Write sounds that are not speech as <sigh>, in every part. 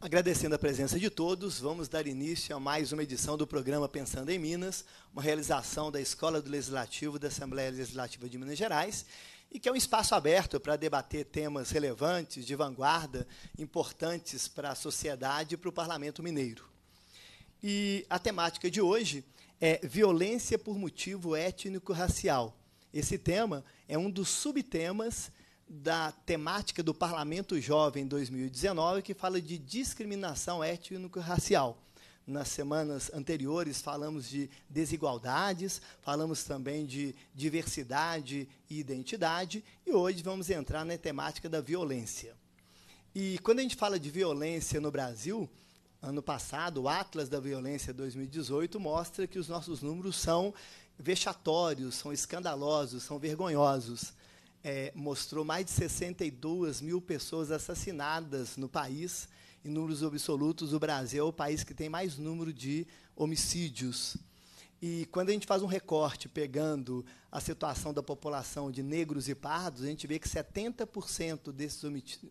Agradecendo a presença de todos, vamos dar início a mais uma edição do programa Pensando em Minas, uma realização da Escola do Legislativo da Assembleia Legislativa de Minas Gerais, e que é um espaço aberto para debater temas relevantes, de vanguarda, importantes para a sociedade e para o parlamento mineiro. E a temática de hoje é violência por motivo étnico-racial. Esse tema é um dos subtemas da temática do Parlamento Jovem 2019, que fala de discriminação étnico-racial. Nas semanas anteriores, falamos de desigualdades, falamos também de diversidade e identidade, e hoje vamos entrar na temática da violência. E quando a gente fala de violência no Brasil, ano passado, o Atlas da Violência 2018 mostra que os nossos números são vexatórios, são escandalosos, são vergonhosos é, mostrou mais de 62 mil pessoas assassinadas no país. Em números absolutos, o Brasil é o país que tem mais número de homicídios. E quando a gente faz um recorte pegando a situação da população de negros e pardos, a gente vê que 70% desses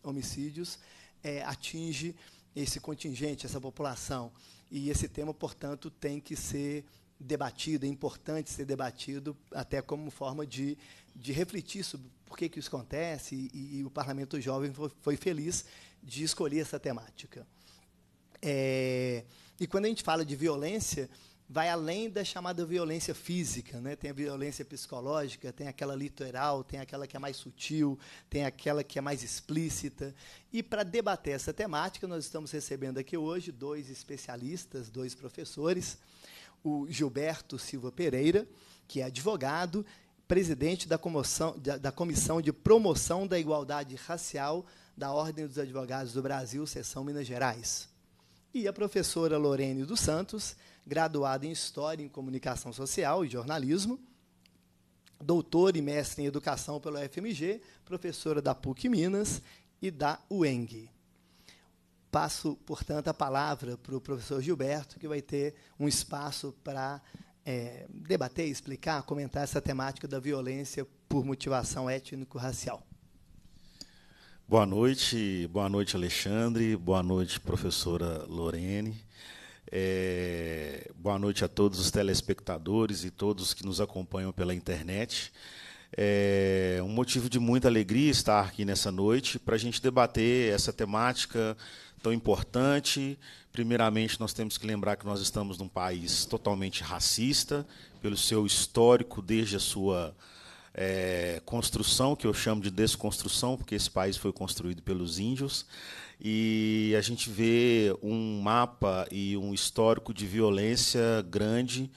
homicídios é, atinge esse contingente, essa população. E esse tema, portanto, tem que ser debatido, é importante ser debatido, até como forma de, de refletir sobre por que, que isso acontece, e, e o Parlamento Jovem foi, foi, feliz de escolher essa temática. É, e quando a gente fala de violência, vai além da chamada violência física, né? Tem a violência psicológica, tem aquela literal, tem aquela que é mais sutil, tem aquela que é mais explícita. E para debater essa temática, nós estamos recebendo aqui hoje dois especialistas, dois professores, o Gilberto Silva Pereira, que é advogado presidente da, comoção, da, da Comissão de Promoção da Igualdade Racial da Ordem dos Advogados do Brasil, Seção Minas Gerais. E a professora Lorene dos Santos, graduada em História em Comunicação Social e Jornalismo, doutora e mestre em Educação pela UFMG, professora da PUC Minas e da UENG. Passo, portanto, a palavra para o professor Gilberto, que vai ter um espaço para é, debater, explicar, comentar essa temática da violência por motivação étnico-racial. Boa noite, boa noite, Alexandre, boa noite, professora Lorene. É, boa noite a todos os telespectadores e todos que nos acompanham pela internet. É um motivo de muita alegria estar aqui nessa noite para a gente debater essa temática tão importante, Primeiramente, nós temos que lembrar que nós estamos num país totalmente racista, pelo seu histórico desde a sua é, construção, que eu chamo de desconstrução, porque esse país foi construído pelos índios. E a gente vê um mapa e um histórico de violência grande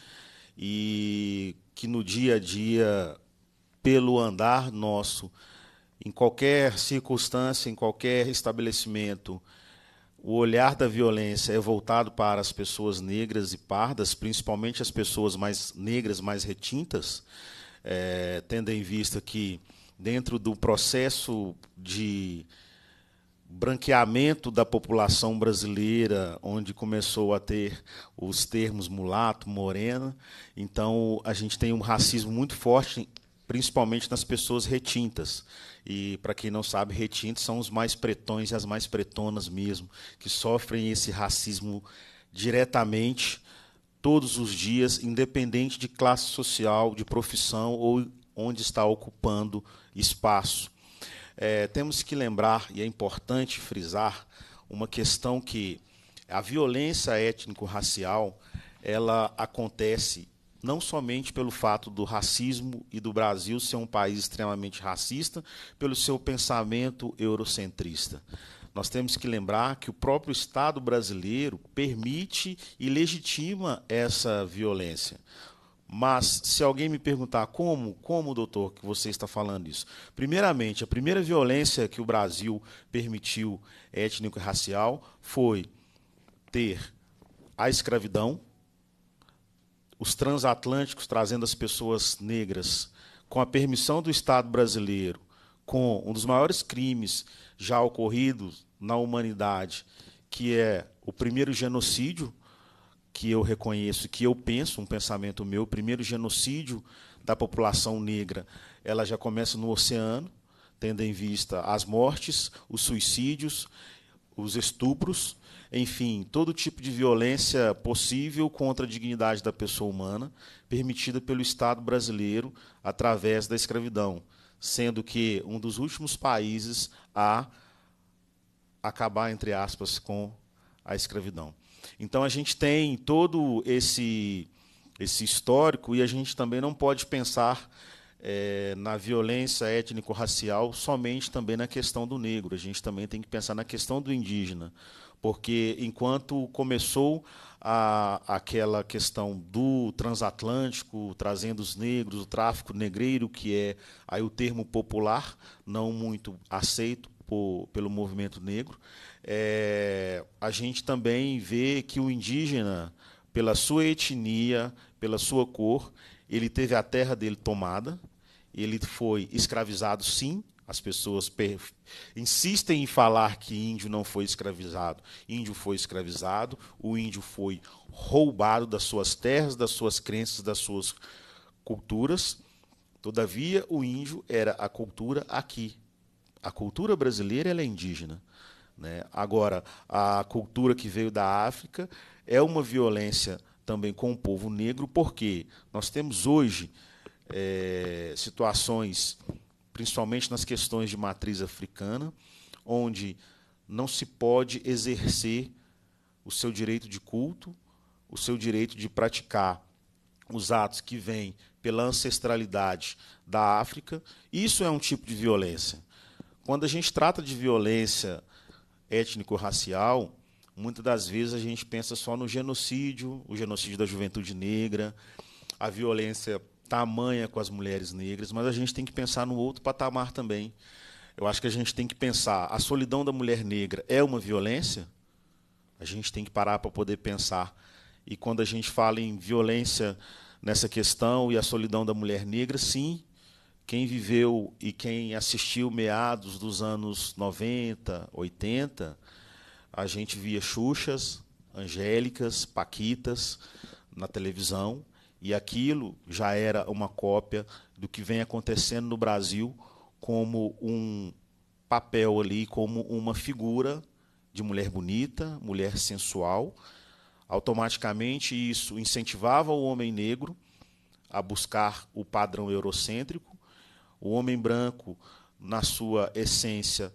e que no dia a dia, pelo andar nosso, em qualquer circunstância, em qualquer estabelecimento, o olhar da violência é voltado para as pessoas negras e pardas, principalmente as pessoas mais negras, mais retintas, é, tendo em vista que, dentro do processo de branqueamento da população brasileira, onde começou a ter os termos mulato, morena. Então, a gente tem um racismo muito forte, principalmente nas pessoas retintas. E para quem não sabe, retintos são os mais pretões e as mais pretonas mesmo, que sofrem esse racismo diretamente todos os dias, independente de classe social, de profissão ou onde está ocupando espaço. É, temos que lembrar, e é importante frisar, uma questão que a violência étnico-racial ela acontece não somente pelo fato do racismo e do Brasil ser um país extremamente racista, pelo seu pensamento eurocentrista. Nós temos que lembrar que o próprio Estado brasileiro permite e legitima essa violência. Mas se alguém me perguntar como, como, doutor, que você está falando isso? Primeiramente, a primeira violência que o Brasil permitiu étnico e racial foi ter a escravidão, os transatlânticos trazendo as pessoas negras, com a permissão do Estado brasileiro, com um dos maiores crimes já ocorridos na humanidade, que é o primeiro genocídio, que eu reconheço, que eu penso, um pensamento meu, o primeiro genocídio da população negra, ela já começa no oceano, tendo em vista as mortes, os suicídios, os estupros, enfim, todo tipo de violência possível contra a dignidade da pessoa humana, permitida pelo Estado brasileiro através da escravidão, sendo que um dos últimos países a acabar, entre aspas, com a escravidão. Então a gente tem todo esse, esse histórico e a gente também não pode pensar é, na violência étnico-racial somente também na questão do negro. A gente também tem que pensar na questão do indígena porque enquanto começou a, aquela questão do transatlântico, trazendo os negros, o tráfico negreiro, que é aí o termo popular, não muito aceito por, pelo movimento negro, é, a gente também vê que o indígena, pela sua etnia, pela sua cor, ele teve a terra dele tomada, ele foi escravizado, sim, as pessoas per... insistem em falar que índio não foi escravizado. Índio foi escravizado, o índio foi roubado das suas terras, das suas crenças, das suas culturas. Todavia, o índio era a cultura aqui. A cultura brasileira é indígena. Né? Agora, a cultura que veio da África é uma violência também com o povo negro, porque nós temos hoje é, situações principalmente nas questões de matriz africana, onde não se pode exercer o seu direito de culto, o seu direito de praticar os atos que vêm pela ancestralidade da África. Isso é um tipo de violência. Quando a gente trata de violência étnico-racial, muitas das vezes a gente pensa só no genocídio, o genocídio da juventude negra, a violência tamanha com as mulheres negras, mas a gente tem que pensar no outro patamar também. Eu acho que a gente tem que pensar: a solidão da mulher negra é uma violência? A gente tem que parar para poder pensar. E quando a gente fala em violência nessa questão e a solidão da mulher negra, sim, quem viveu e quem assistiu meados dos anos 90, 80, a gente via Xuxas, Angélicas, Paquitas na televisão. E aquilo já era uma cópia do que vem acontecendo no Brasil como um papel ali, como uma figura de mulher bonita, mulher sensual. Automaticamente isso incentivava o homem negro a buscar o padrão eurocêntrico. O homem branco, na sua essência,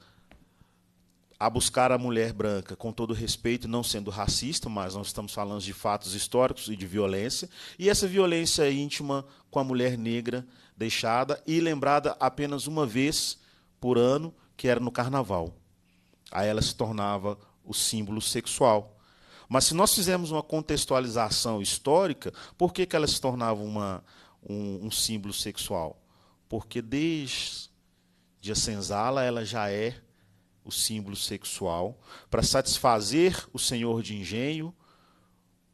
a buscar a mulher branca, com todo respeito, não sendo racista, mas nós estamos falando de fatos históricos e de violência, e essa violência íntima com a mulher negra deixada e lembrada apenas uma vez por ano, que era no carnaval. Aí ela se tornava o símbolo sexual. Mas se nós fizermos uma contextualização histórica, por que, que ela se tornava uma, um, um símbolo sexual? Porque desde a senzala ela já é o símbolo sexual, para satisfazer o senhor de engenho,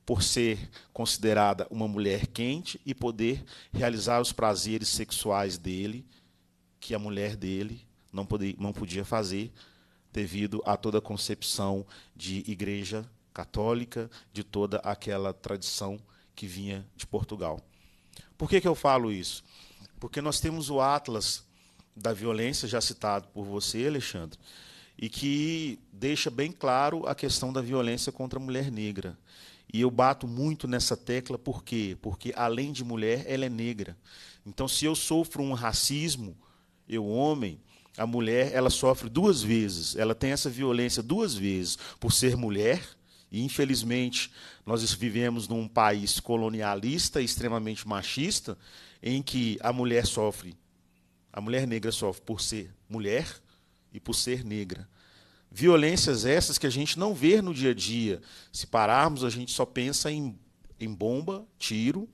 por ser considerada uma mulher quente e poder realizar os prazeres sexuais dele, que a mulher dele não, poder, não podia fazer, devido a toda a concepção de igreja católica, de toda aquela tradição que vinha de Portugal. Por que, que eu falo isso? Porque nós temos o Atlas da Violência, já citado por você, Alexandre, e que deixa bem claro a questão da violência contra a mulher negra. E eu bato muito nessa tecla por quê? Porque além de mulher, ela é negra. Então se eu sofro um racismo, eu homem, a mulher, ela sofre duas vezes, ela tem essa violência duas vezes, por ser mulher, e infelizmente nós vivemos num país colonialista, extremamente machista, em que a mulher sofre, a mulher negra sofre por ser mulher, e por ser negra. Violências essas que a gente não vê no dia a dia. Se pararmos, a gente só pensa em, em bomba, tiro,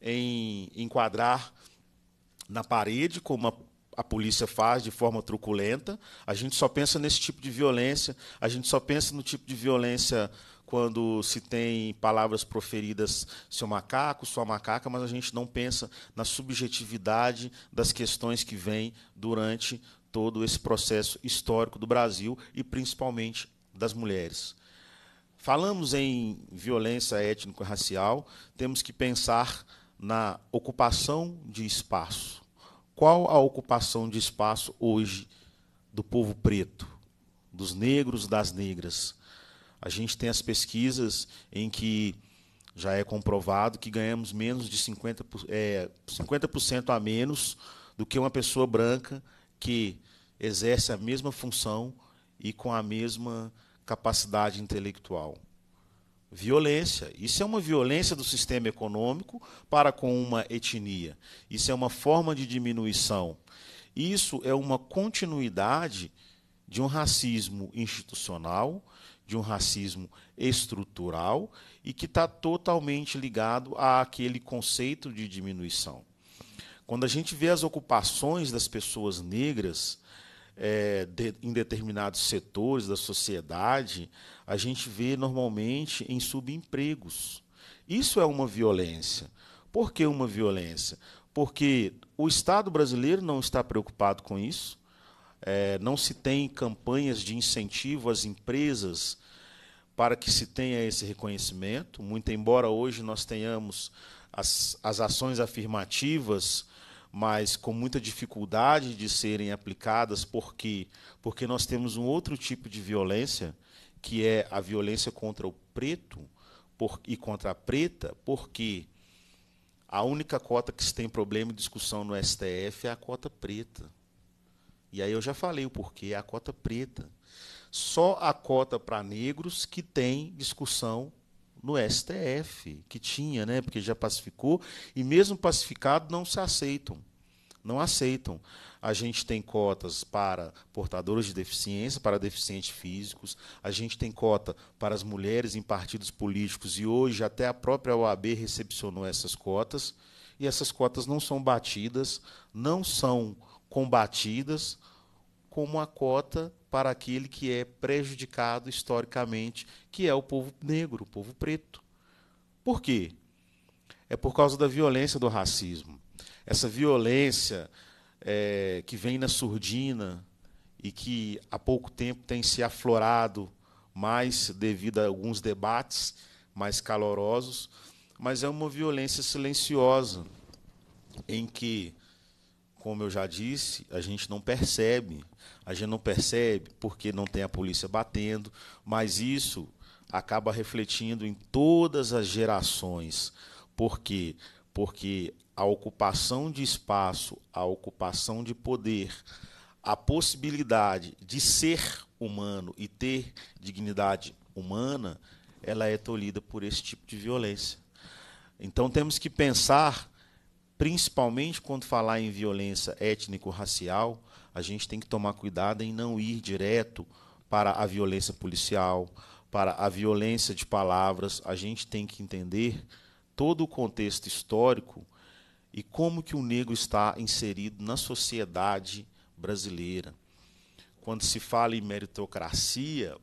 em enquadrar na parede, como a, a polícia faz de forma truculenta. A gente só pensa nesse tipo de violência, a gente só pensa no tipo de violência quando se tem palavras proferidas seu macaco, sua macaca, mas a gente não pensa na subjetividade das questões que vêm durante todo esse processo histórico do Brasil e principalmente das mulheres. Falamos em violência étnico-racial, temos que pensar na ocupação de espaço. Qual a ocupação de espaço hoje do povo preto, dos negros, das negras? A gente tem as pesquisas em que já é comprovado que ganhamos menos de 50%, é, 50 a menos do que uma pessoa branca que exerce a mesma função e com a mesma capacidade intelectual. Violência. Isso é uma violência do sistema econômico para com uma etnia. Isso é uma forma de diminuição. Isso é uma continuidade de um racismo institucional, de um racismo estrutural e que está totalmente ligado àquele conceito de diminuição. Quando a gente vê as ocupações das pessoas negras é, de, em determinados setores da sociedade, a gente vê normalmente em subempregos. Isso é uma violência. Por que uma violência? Porque o Estado brasileiro não está preocupado com isso, é, não se tem campanhas de incentivo às empresas para que se tenha esse reconhecimento, muito embora hoje nós tenhamos as, as ações afirmativas mas com muita dificuldade de serem aplicadas, porque porque nós temos um outro tipo de violência, que é a violência contra o preto por, e contra a preta, porque a única cota que se tem problema e discussão no STF é a cota preta. E aí eu já falei o porquê, é a cota preta. Só a cota para negros que tem discussão no STF, que tinha, né? Porque já pacificou, e mesmo pacificado não se aceitam não aceitam. A gente tem cotas para portadores de deficiência, para deficientes físicos, a gente tem cota para as mulheres em partidos políticos e hoje até a própria OAB recepcionou essas cotas e essas cotas não são batidas, não são combatidas como a cota para aquele que é prejudicado historicamente, que é o povo negro, o povo preto. Por quê? É por causa da violência do racismo essa violência é, que vem na surdina e que há pouco tempo tem se aflorado mais devido a alguns debates mais calorosos, mas é uma violência silenciosa em que, como eu já disse, a gente não percebe, a gente não percebe porque não tem a polícia batendo, mas isso acaba refletindo em todas as gerações, porque porque a ocupação de espaço, a ocupação de poder, a possibilidade de ser humano e ter dignidade humana, ela é tolhida por esse tipo de violência. Então temos que pensar, principalmente quando falar em violência étnico-racial, a gente tem que tomar cuidado em não ir direto para a violência policial, para a violência de palavras. A gente tem que entender todo o contexto histórico e como que o negro está inserido na sociedade brasileira. Quando se fala em meritocracia,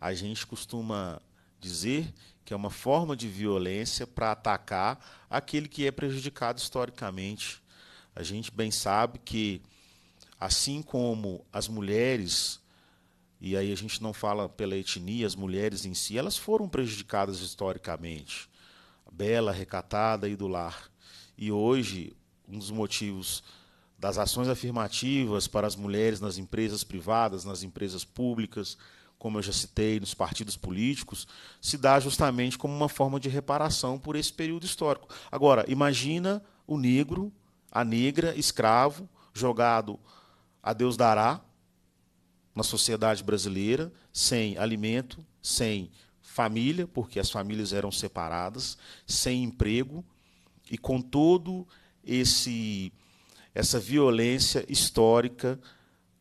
a gente costuma dizer que é uma forma de violência para atacar aquele que é prejudicado historicamente. A gente bem sabe que, assim como as mulheres, e aí a gente não fala pela etnia, as mulheres em si, elas foram prejudicadas historicamente. Bela, recatada e do lar. E hoje, um dos motivos das ações afirmativas para as mulheres nas empresas privadas, nas empresas públicas, como eu já citei, nos partidos políticos, se dá justamente como uma forma de reparação por esse período histórico. Agora, imagina o negro, a negra, escravo, jogado a Deus dará na sociedade brasileira, sem alimento, sem família, porque as famílias eram separadas, sem emprego, e com todo esse essa violência histórica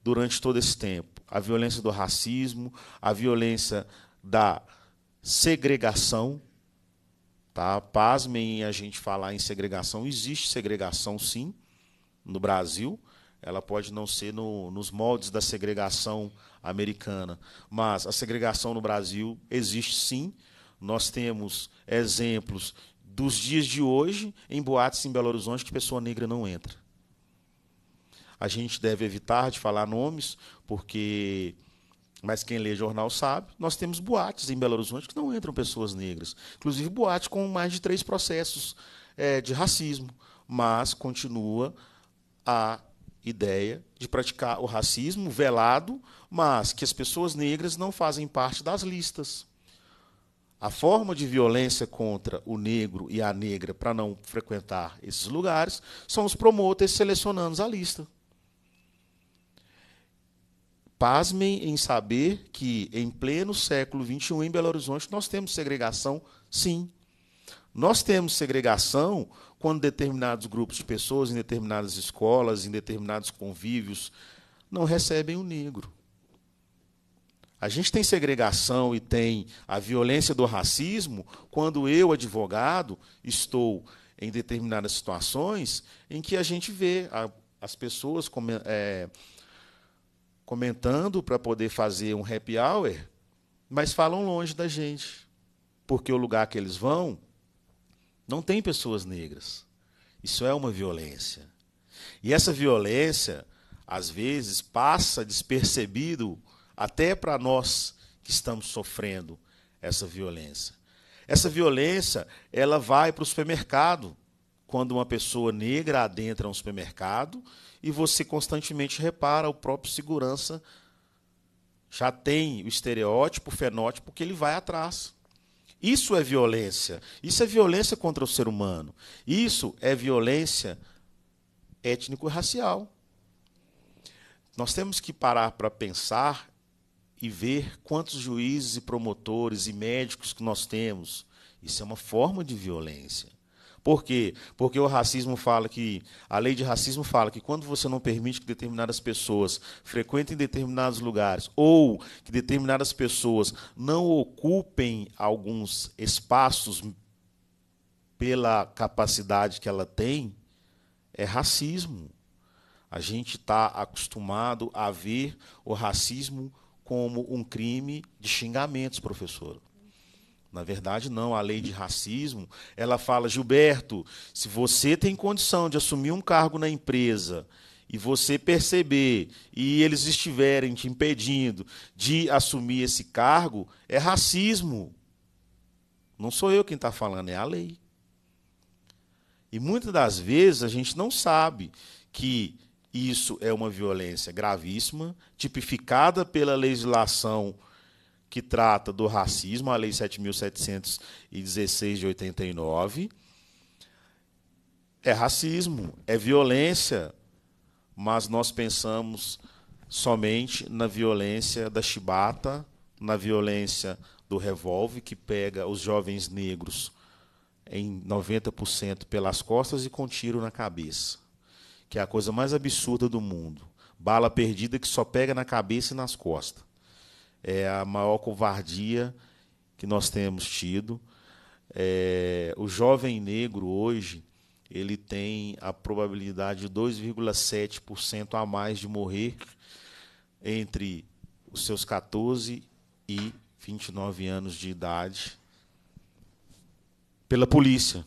durante todo esse tempo, a violência do racismo, a violência da segregação, tá? Pasmem a gente falar em segregação, existe segregação sim no Brasil, ela pode não ser no, nos moldes da segregação americana, mas a segregação no Brasil existe sim. Nós temos exemplos dos dias de hoje em boates em Belo Horizonte que pessoa negra não entra. A gente deve evitar de falar nomes, porque mas quem lê jornal sabe, nós temos boates em Belo Horizonte que não entram pessoas negras. Inclusive boates com mais de três processos é, de racismo. Mas continua a ideia de praticar o racismo velado, mas que as pessoas negras não fazem parte das listas. A forma de violência contra o negro e a negra para não frequentar esses lugares são os promotores selecionando a lista. Pasmem em saber que, em pleno século XXI, em Belo Horizonte, nós temos segregação, sim. Nós temos segregação quando determinados grupos de pessoas, em determinadas escolas, em determinados convívios, não recebem o negro. A gente tem segregação e tem a violência do racismo quando eu, advogado, estou em determinadas situações em que a gente vê a, as pessoas com, é, comentando para poder fazer um happy hour, mas falam longe da gente, porque o lugar que eles vão não tem pessoas negras. Isso é uma violência. E essa violência, às vezes, passa despercebido até para nós que estamos sofrendo essa violência. Essa violência, ela vai para o supermercado, quando uma pessoa negra adentra um supermercado e você constantemente repara o próprio segurança já tem o estereótipo, o fenótipo que ele vai atrás. Isso é violência. Isso é violência contra o ser humano. Isso é violência étnico-racial. Nós temos que parar para pensar e ver quantos juízes e promotores e médicos que nós temos. Isso é uma forma de violência. Por quê? Porque o racismo fala que a lei de racismo fala que quando você não permite que determinadas pessoas frequentem determinados lugares ou que determinadas pessoas não ocupem alguns espaços pela capacidade que ela tem, é racismo. A gente está acostumado a ver o racismo como um crime de xingamentos, professor. Na verdade, não. A lei de racismo, ela fala, Gilberto, se você tem condição de assumir um cargo na empresa e você perceber e eles estiverem te impedindo de assumir esse cargo, é racismo. Não sou eu quem está falando, é a lei. E muitas das vezes a gente não sabe que isso é uma violência gravíssima, tipificada pela legislação que trata do racismo, a Lei 7.716 de 89. É racismo, é violência, mas nós pensamos somente na violência da chibata, na violência do revólver, que pega os jovens negros em 90% pelas costas e com tiro na cabeça que é a coisa mais absurda do mundo. Bala perdida que só pega na cabeça e nas costas. É a maior covardia que nós temos tido. É, o jovem negro hoje ele tem a probabilidade de 2,7% a mais de morrer entre os seus 14 e 29 anos de idade pela polícia.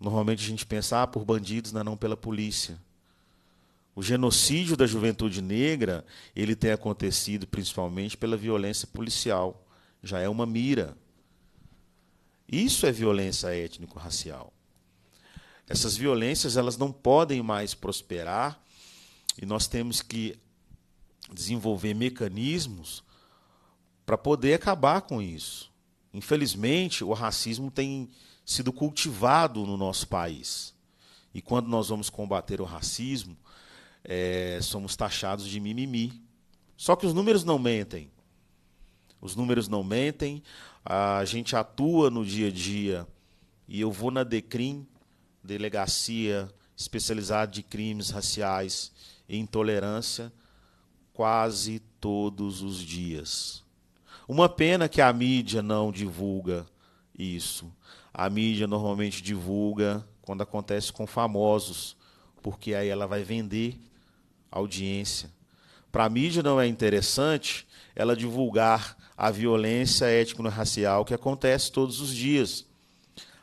Normalmente a gente pensa ah, por bandidos, não, né? não pela polícia. O genocídio da juventude negra ele tem acontecido principalmente pela violência policial. Já é uma mira. Isso é violência étnico-racial. Essas violências elas não podem mais prosperar e nós temos que desenvolver mecanismos para poder acabar com isso. Infelizmente, o racismo tem sido cultivado no nosso país. E quando nós vamos combater o racismo, é, somos taxados de mimimi. Só que os números não mentem. Os números não mentem, a gente atua no dia a dia. E eu vou na DECRIM, Delegacia Especializada de Crimes Raciais e Intolerância, quase todos os dias. Uma pena que a mídia não divulga isso. A mídia normalmente divulga quando acontece com famosos, porque aí ela vai vender audiência. Para a mídia não é interessante ela divulgar a violência étnico-racial que acontece todos os dias.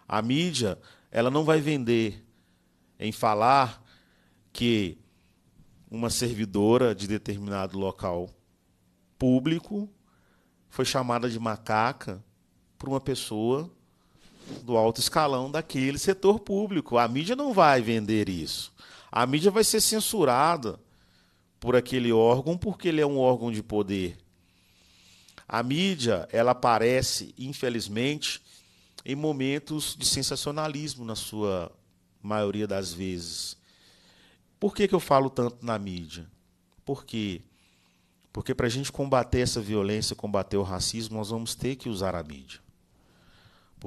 A mídia, ela não vai vender em falar que uma servidora de determinado local público foi chamada de macaca para uma pessoa do alto escalão daquele setor público. A mídia não vai vender isso. A mídia vai ser censurada por aquele órgão porque ele é um órgão de poder. A mídia, ela aparece, infelizmente, em momentos de sensacionalismo na sua maioria das vezes. Por que, que eu falo tanto na mídia? Por quê? Porque para a gente combater essa violência, combater o racismo, nós vamos ter que usar a mídia.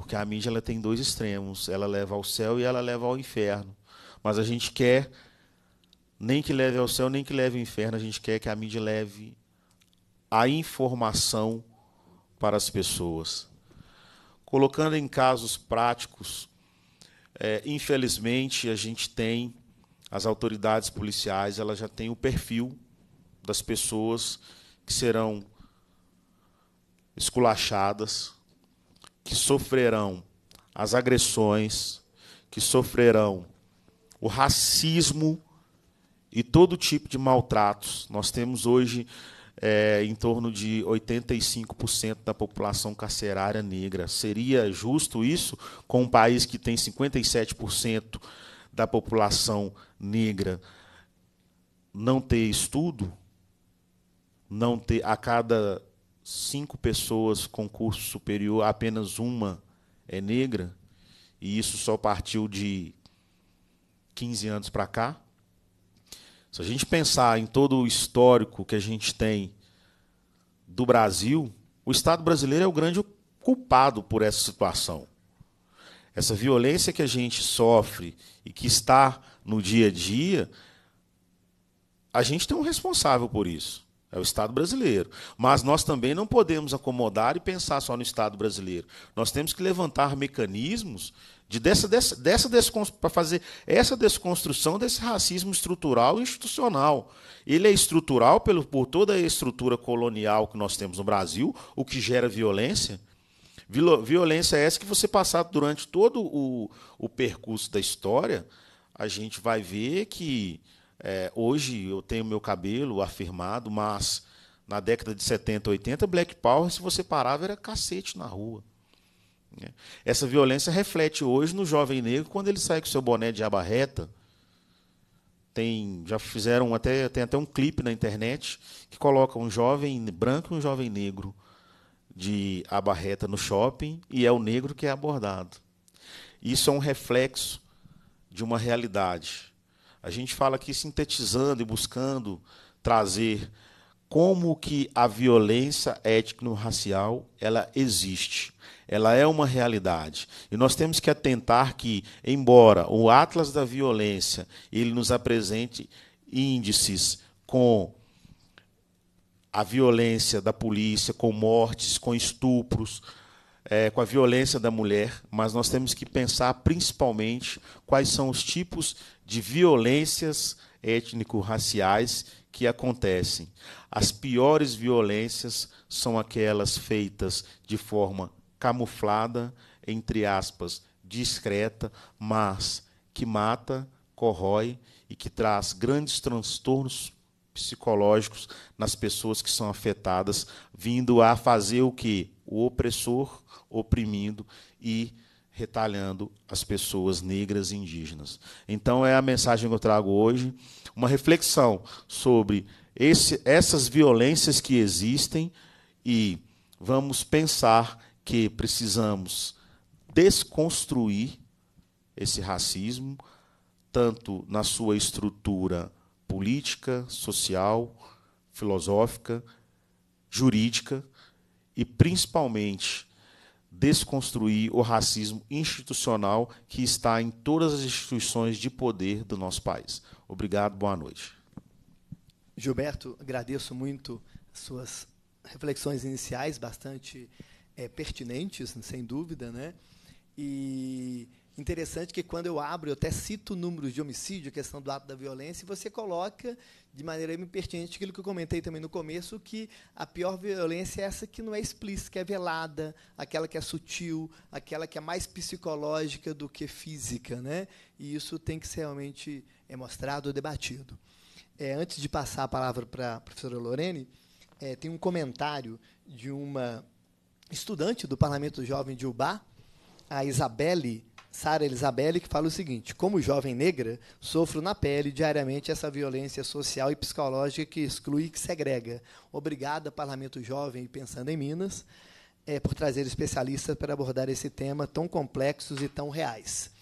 Porque a mídia ela tem dois extremos, ela leva ao céu e ela leva ao inferno. Mas a gente quer nem que leve ao céu, nem que leve ao inferno, a gente quer que a mídia leve a informação para as pessoas. Colocando em casos práticos, é, infelizmente a gente tem as autoridades policiais, ela já tem o perfil das pessoas que serão esculachadas, que sofrerão as agressões, que sofrerão o racismo e todo tipo de maltratos. Nós temos hoje é, em torno de 85% da população carcerária negra. Seria justo isso com um país que tem 57% da população negra não ter estudo? Não ter a cada cinco pessoas com curso superior, apenas uma é negra, e isso só partiu de 15 anos para cá. Se a gente pensar em todo o histórico que a gente tem do Brasil, o Estado brasileiro é o grande culpado por essa situação. Essa violência que a gente sofre e que está no dia a dia, a gente tem um responsável por isso. É o Estado brasileiro. Mas nós também não podemos acomodar e pensar só no Estado brasileiro. Nós temos que levantar mecanismos de dessa, dessa, dessa para fazer essa desconstrução desse racismo estrutural e institucional. Ele é estrutural pelo, por toda a estrutura colonial que nós temos no Brasil, o que gera violência. Violência é essa que você passar durante todo o, o percurso da história, a gente vai ver que é, hoje eu tenho meu cabelo afirmado, mas na década de 70, 80, Black Power, se você parava, era cacete na rua. Né? Essa violência reflete hoje no jovem negro quando ele sai com seu boné de aba reta. Tem, já fizeram até, tem até um clipe na internet que coloca um jovem branco e um jovem negro de aba reta no shopping e é o negro que é abordado. Isso é um reflexo de uma realidade a gente fala aqui sintetizando e buscando trazer como que a violência étnico-racial ela existe. Ela é uma realidade. E nós temos que atentar que, embora o Atlas da Violência ele nos apresente índices com a violência da polícia, com mortes, com estupros, é, com a violência da mulher, mas nós temos que pensar principalmente quais são os tipos de violências étnico-raciais que acontecem. As piores violências são aquelas feitas de forma camuflada, entre aspas, discreta, mas que mata, corrói e que traz grandes transtornos psicológicos nas pessoas que são afetadas, vindo a fazer o que? O opressor oprimindo e retalhando as pessoas negras e indígenas. Então é a mensagem que eu trago hoje, uma reflexão sobre esse, essas violências que existem e vamos pensar que precisamos desconstruir esse racismo, tanto na sua estrutura política, social, filosófica, jurídica e principalmente desconstruir o racismo institucional que está em todas as instituições de poder do nosso país. Obrigado, boa noite. Gilberto, agradeço muito suas reflexões iniciais, bastante é, pertinentes, sem dúvida, né? E Interessante que quando eu abro, eu até cito números de homicídio, a questão do ato da violência, e você coloca de maneira impertinente aquilo que eu comentei também no começo, que a pior violência é essa que não é explícita, que é velada, aquela que é sutil, aquela que é mais psicológica do que física. Né? E isso tem que ser realmente é mostrado, debatido. É, antes de passar a palavra para a professora Lorene, é, tem um comentário de uma estudante do Parlamento Jovem de Ubá, a Isabelle, Sara Elizabeth, que fala o seguinte: Como jovem negra, sofro na pele diariamente essa violência social e psicológica que exclui e que segrega. Obrigada, Parlamento Jovem e Pensando em Minas, é, por trazer especialistas para abordar esse tema tão complexo e tão reais.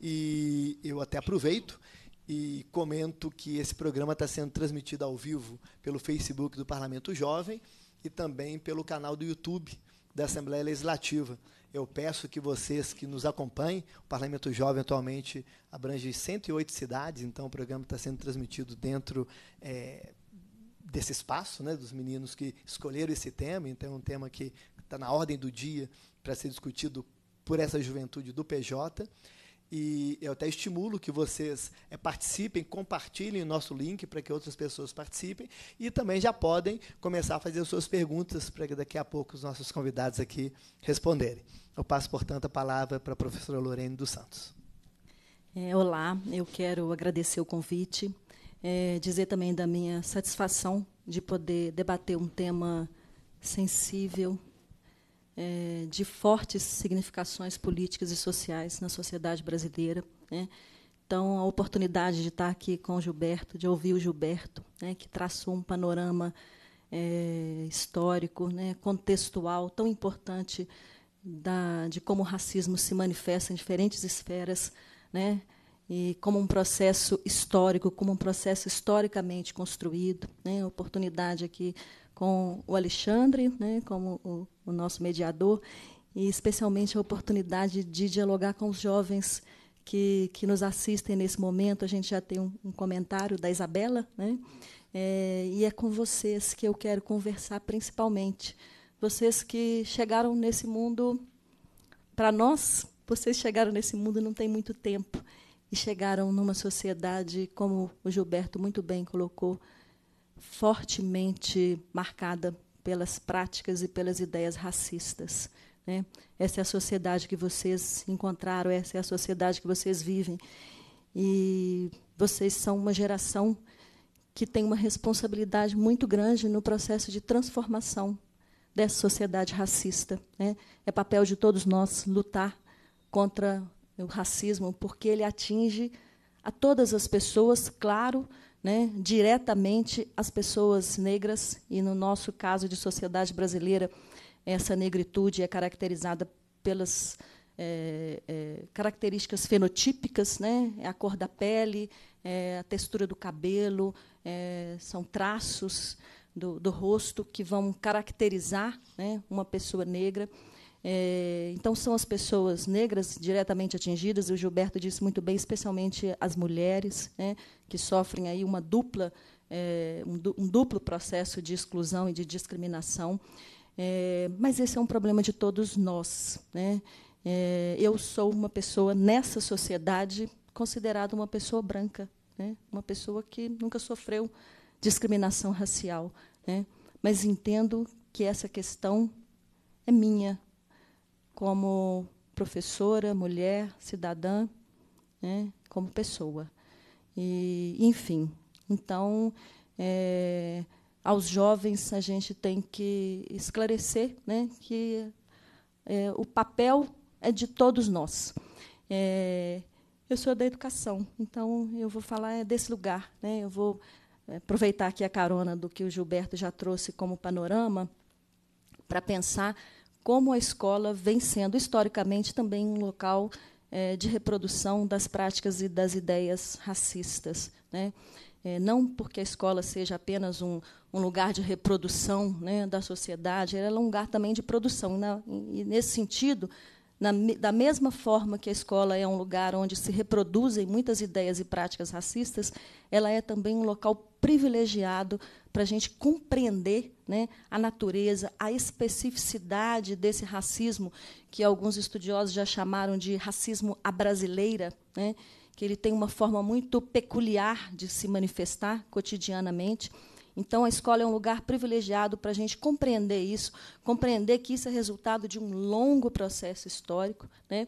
E eu até aproveito e comento que esse programa está sendo transmitido ao vivo pelo Facebook do Parlamento Jovem e também pelo canal do YouTube da Assembleia Legislativa eu peço que vocês que nos acompanhem, o Parlamento Jovem atualmente abrange 108 cidades, então o programa está sendo transmitido dentro é, desse espaço, né, dos meninos que escolheram esse tema, então é um tema que está na ordem do dia para ser discutido por essa juventude do PJ. E eu até estimulo que vocês é, participem, compartilhem o nosso link para que outras pessoas participem. E também já podem começar a fazer suas perguntas para que daqui a pouco os nossos convidados aqui responderem. Eu passo, portanto, a palavra para a professora Lorene dos Santos. É, olá, eu quero agradecer o convite, é, dizer também da minha satisfação de poder debater um tema sensível, é, de fortes significações políticas e sociais na sociedade brasileira. Né? Então, a oportunidade de estar aqui com o Gilberto, de ouvir o Gilberto, né, que traçou um panorama é, histórico, né, contextual tão importante da, de como o racismo se manifesta em diferentes esferas, né? e como um processo histórico, como um processo historicamente construído. Né? Oportunidade aqui com o Alexandre, né? como o, o nosso mediador, e especialmente a oportunidade de dialogar com os jovens que, que nos assistem nesse momento. A gente já tem um, um comentário da Isabela, né? É, e é com vocês que eu quero conversar principalmente vocês que chegaram nesse mundo, para nós, vocês chegaram nesse mundo não tem muito tempo e chegaram numa sociedade, como o Gilberto muito bem colocou, fortemente marcada pelas práticas e pelas ideias racistas. Né? Essa é a sociedade que vocês encontraram, essa é a sociedade que vocês vivem. E vocês são uma geração que tem uma responsabilidade muito grande no processo de transformação dessa sociedade racista. Né? É papel de todos nós lutar contra o racismo, porque ele atinge a todas as pessoas, claro, né, diretamente as pessoas negras, e no nosso caso de sociedade brasileira, essa negritude é caracterizada pelas é, é, características fenotípicas, né, é a cor da pele, é, a textura do cabelo, é, são traços, do, do rosto que vão caracterizar né, uma pessoa negra. É, então, são as pessoas negras diretamente atingidas, e o Gilberto disse muito bem, especialmente as mulheres, né, que sofrem aí uma dupla, é, um, du um, duplo processo de exclusão e de discriminação. É, mas esse é um problema de todos nós. Né? É, eu sou uma pessoa, nessa sociedade, considerada uma pessoa branca, né? uma pessoa que nunca sofreu discriminação racial. Né? Mas entendo que essa questão é minha, como professora, mulher, cidadã, né? como pessoa. E, enfim, então, é, aos jovens a gente tem que esclarecer né, que é, o papel é de todos nós. É, eu sou da educação, então eu vou falar desse lugar, né? Eu vou é, aproveitar aqui a carona do que o Gilberto já trouxe como panorama, para pensar como a escola vem sendo historicamente também um local é, de reprodução das práticas e das ideias racistas. Né? É, não porque a escola seja apenas um, um lugar de reprodução né, da sociedade, ela é um lugar também de produção. E, na, e nesse sentido, na, da mesma forma que a escola é um lugar onde se reproduzem muitas ideias e práticas racistas, ela é também um local privilegiado para a gente compreender né, a natureza, a especificidade desse racismo, que alguns estudiosos já chamaram de racismo à brasileira, né, que ele tem uma forma muito peculiar de se manifestar cotidianamente. Então, a escola é um lugar privilegiado para a gente compreender isso, compreender que isso é resultado de um longo processo histórico, né?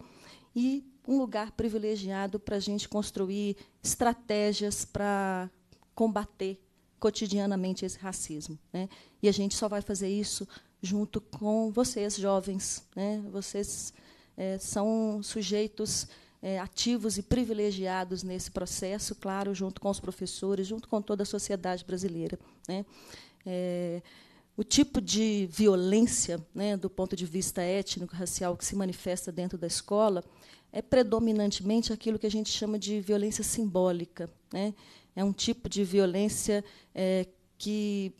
e um lugar privilegiado para a gente construir estratégias para combater cotidianamente esse racismo. Né? E a gente só vai fazer isso junto com vocês, jovens. Né? Vocês é, são sujeitos é, ativos e privilegiados nesse processo, claro, junto com os professores, junto com toda a sociedade brasileira. Né? É, o tipo de violência, né, do ponto de vista étnico-racial, que se manifesta dentro da escola é predominantemente aquilo que a gente chama de violência simbólica. Né? é um tipo de violência é, que,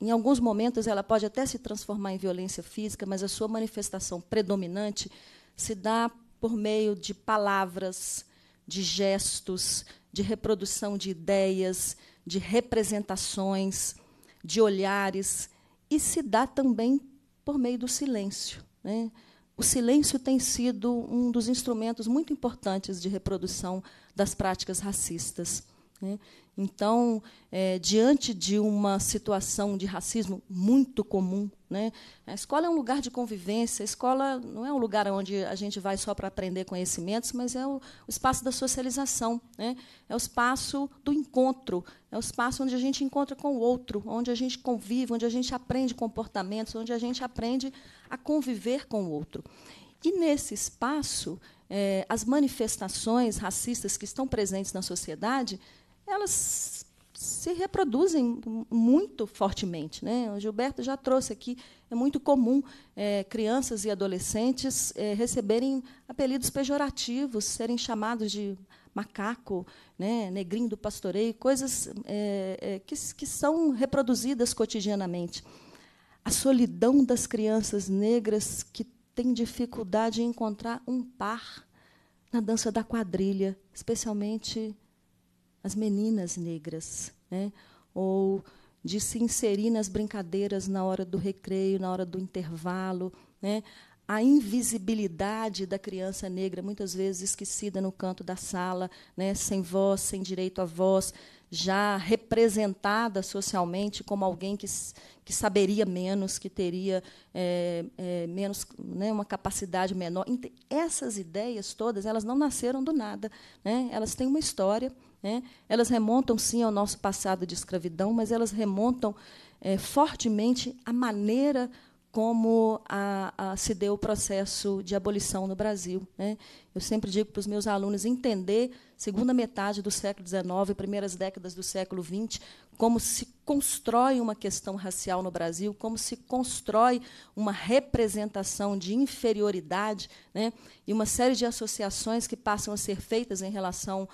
em alguns momentos, ela pode até se transformar em violência física, mas a sua manifestação predominante se dá por meio de palavras, de gestos, de reprodução de ideias, de representações, de olhares, e se dá também por meio do silêncio. Né? O silêncio tem sido um dos instrumentos muito importantes de reprodução das práticas racistas. Né? Então, é, diante de uma situação de racismo muito comum, né? a escola é um lugar de convivência, a escola não é um lugar onde a gente vai só para aprender conhecimentos, mas é o, o espaço da socialização, né? é o espaço do encontro, é o espaço onde a gente encontra com o outro, onde a gente convive, onde a gente aprende comportamentos, onde a gente aprende a conviver com o outro. E nesse espaço, é, as manifestações racistas que estão presentes na sociedade elas se reproduzem muito fortemente. Né? O Gilberto já trouxe aqui, é muito comum é, crianças e adolescentes é, receberem apelidos pejorativos, serem chamados de macaco, né, negrinho do pastoreio, coisas é, é que, que são reproduzidas cotidianamente. A solidão das crianças negras que têm dificuldade em encontrar um par na dança da quadrilha, especialmente as meninas negras, né? ou de se inserir nas brincadeiras na hora do recreio, na hora do intervalo, né? a invisibilidade da criança negra, muitas vezes esquecida no canto da sala, né? sem voz, sem direito à voz, já representada socialmente como alguém que, que saberia menos, que teria é, é, menos, né, uma capacidade menor. Essas ideias todas, elas não nasceram do nada, né? elas têm uma história né? Elas remontam, sim, ao nosso passado de escravidão, mas elas remontam é, fortemente à maneira como a, a, se deu o processo de abolição no Brasil. Né? Eu sempre digo para os meus alunos entender, segunda metade do século XIX, primeiras décadas do século XX, como se constrói uma questão racial no Brasil, como se constrói uma representação de inferioridade né, e uma série de associações que passam a ser feitas em relação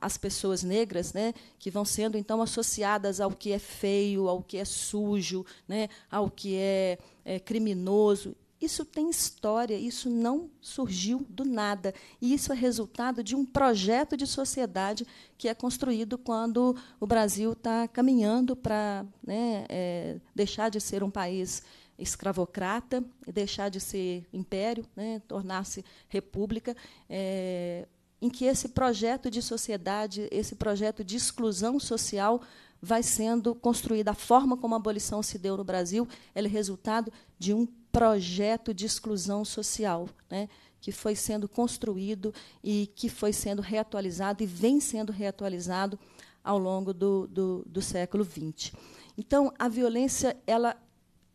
às pessoas negras, né, que vão sendo então associadas ao que é feio, ao que é sujo, né, ao que é, é criminoso isso tem história, isso não surgiu do nada. E isso é resultado de um projeto de sociedade que é construído quando o Brasil está caminhando para né, é, deixar de ser um país escravocrata, deixar de ser império, né, tornar-se república. É, em que esse projeto de sociedade, esse projeto de exclusão social vai sendo construído. A forma como a abolição se deu no Brasil é resultado de um projeto de exclusão social, né, que foi sendo construído e que foi sendo reatualizado e vem sendo reatualizado ao longo do, do, do século XX. Então, a violência ela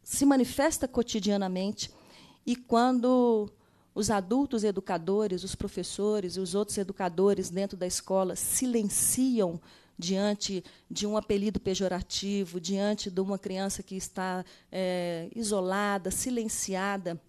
se manifesta cotidianamente e quando os adultos educadores, os professores e os outros educadores dentro da escola silenciam diante de um apelido pejorativo, diante de uma criança que está é, isolada, silenciada,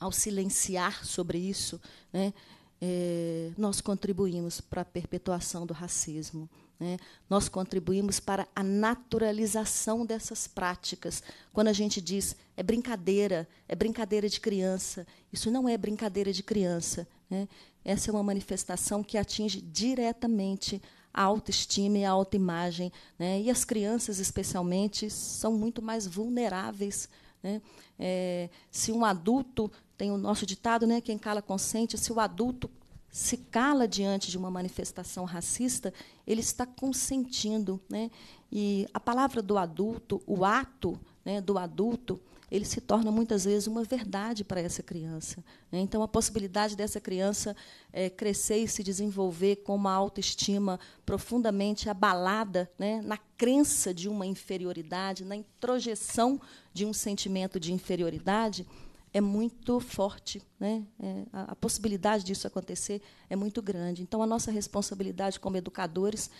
ao silenciar sobre isso, né, é, nós contribuímos para a perpetuação do racismo. Né? Nós contribuímos para a naturalização dessas práticas. Quando a gente diz é brincadeira, é brincadeira de criança, isso não é brincadeira de criança. Né? Essa é uma manifestação que atinge diretamente a autoestima e a autoimagem. Né? E as crianças, especialmente, são muito mais vulneráveis. Né? É, se um adulto, tem o nosso ditado, né, quem cala consente, se o adulto se cala diante de uma manifestação racista, ele está consentindo. Né? E a palavra do adulto, o ato né, do adulto, ele se torna muitas vezes uma verdade para essa criança. Né? Então, a possibilidade dessa criança eh, crescer e se desenvolver com uma autoestima profundamente abalada né? na crença de uma inferioridade, na introjeção de um sentimento de inferioridade, é muito forte. Né? É, a, a, possibilidade disso acontecer é muito grande. Então, a nossa responsabilidade como educadores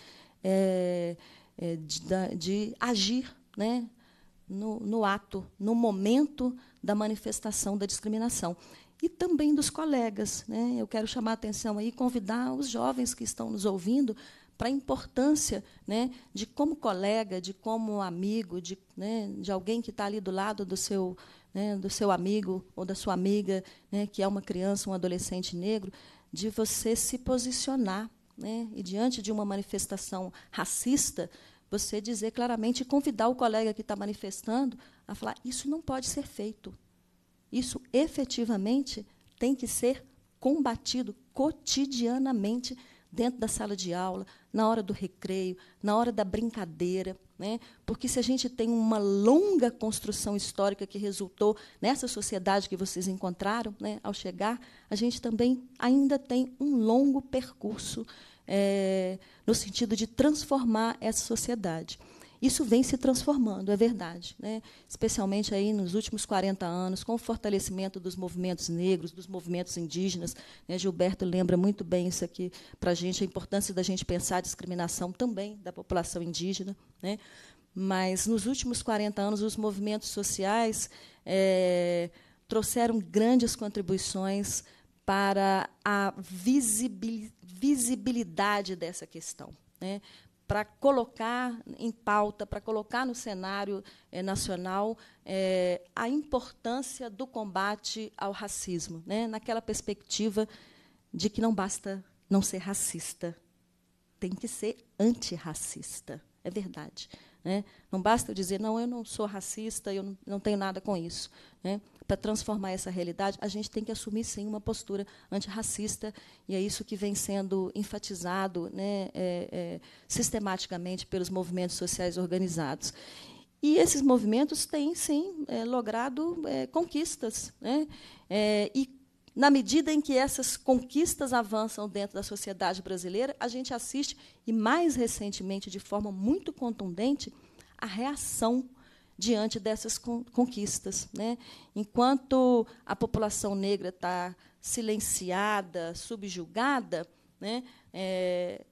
é, é de, de, agir né? no, no ato, no momento da manifestação da discriminação e também dos colegas. Né? Eu quero chamar a atenção aí, convidar os jovens que estão nos ouvindo para a importância né, de como colega, de como amigo, de, né, de alguém que está ali do lado do seu, né, do seu amigo ou da sua amiga, né, que é uma criança, um adolescente negro, de você se posicionar. Né? E diante de uma manifestação racista, você dizer claramente e convidar o colega que está manifestando a falar: isso não pode ser feito. Isso efetivamente tem que ser combatido cotidianamente dentro da sala de aula, na hora do recreio, na hora da brincadeira. Né? Porque se a gente tem uma longa construção histórica que resultou nessa sociedade que vocês encontraram né, ao chegar, a gente também ainda tem um longo percurso é, no sentido de transformar essa sociedade. Isso vem se transformando, é verdade, né? especialmente aí nos últimos 40 anos, com o fortalecimento dos movimentos negros, dos movimentos indígenas. Né? Gilberto lembra muito bem isso aqui para a gente, a importância da gente pensar a discriminação também da população indígena. Né? Mas, nos últimos 40 anos, os movimentos sociais é, trouxeram grandes contribuições para a visibilidade visibilidade dessa questão, né, para colocar em pauta, para colocar no cenário eh, nacional eh, a importância do combate ao racismo, né, naquela perspectiva de que não basta não ser racista, tem que ser antirracista. É verdade. Né? Não basta eu dizer, não, eu não sou racista, eu não tenho nada com isso. Né? para transformar essa realidade, a gente tem que assumir, sim, uma postura antirracista, e é isso que vem sendo enfatizado né, é, é, sistematicamente pelos movimentos sociais organizados. E esses movimentos têm, sim, é, logrado é, conquistas. Né? É, e na medida em que essas conquistas avançam dentro da sociedade brasileira, a gente assiste, e mais recentemente, de forma muito contundente, a reação diante dessas conquistas. Né? Enquanto a população negra está silenciada, subjugada, né? é,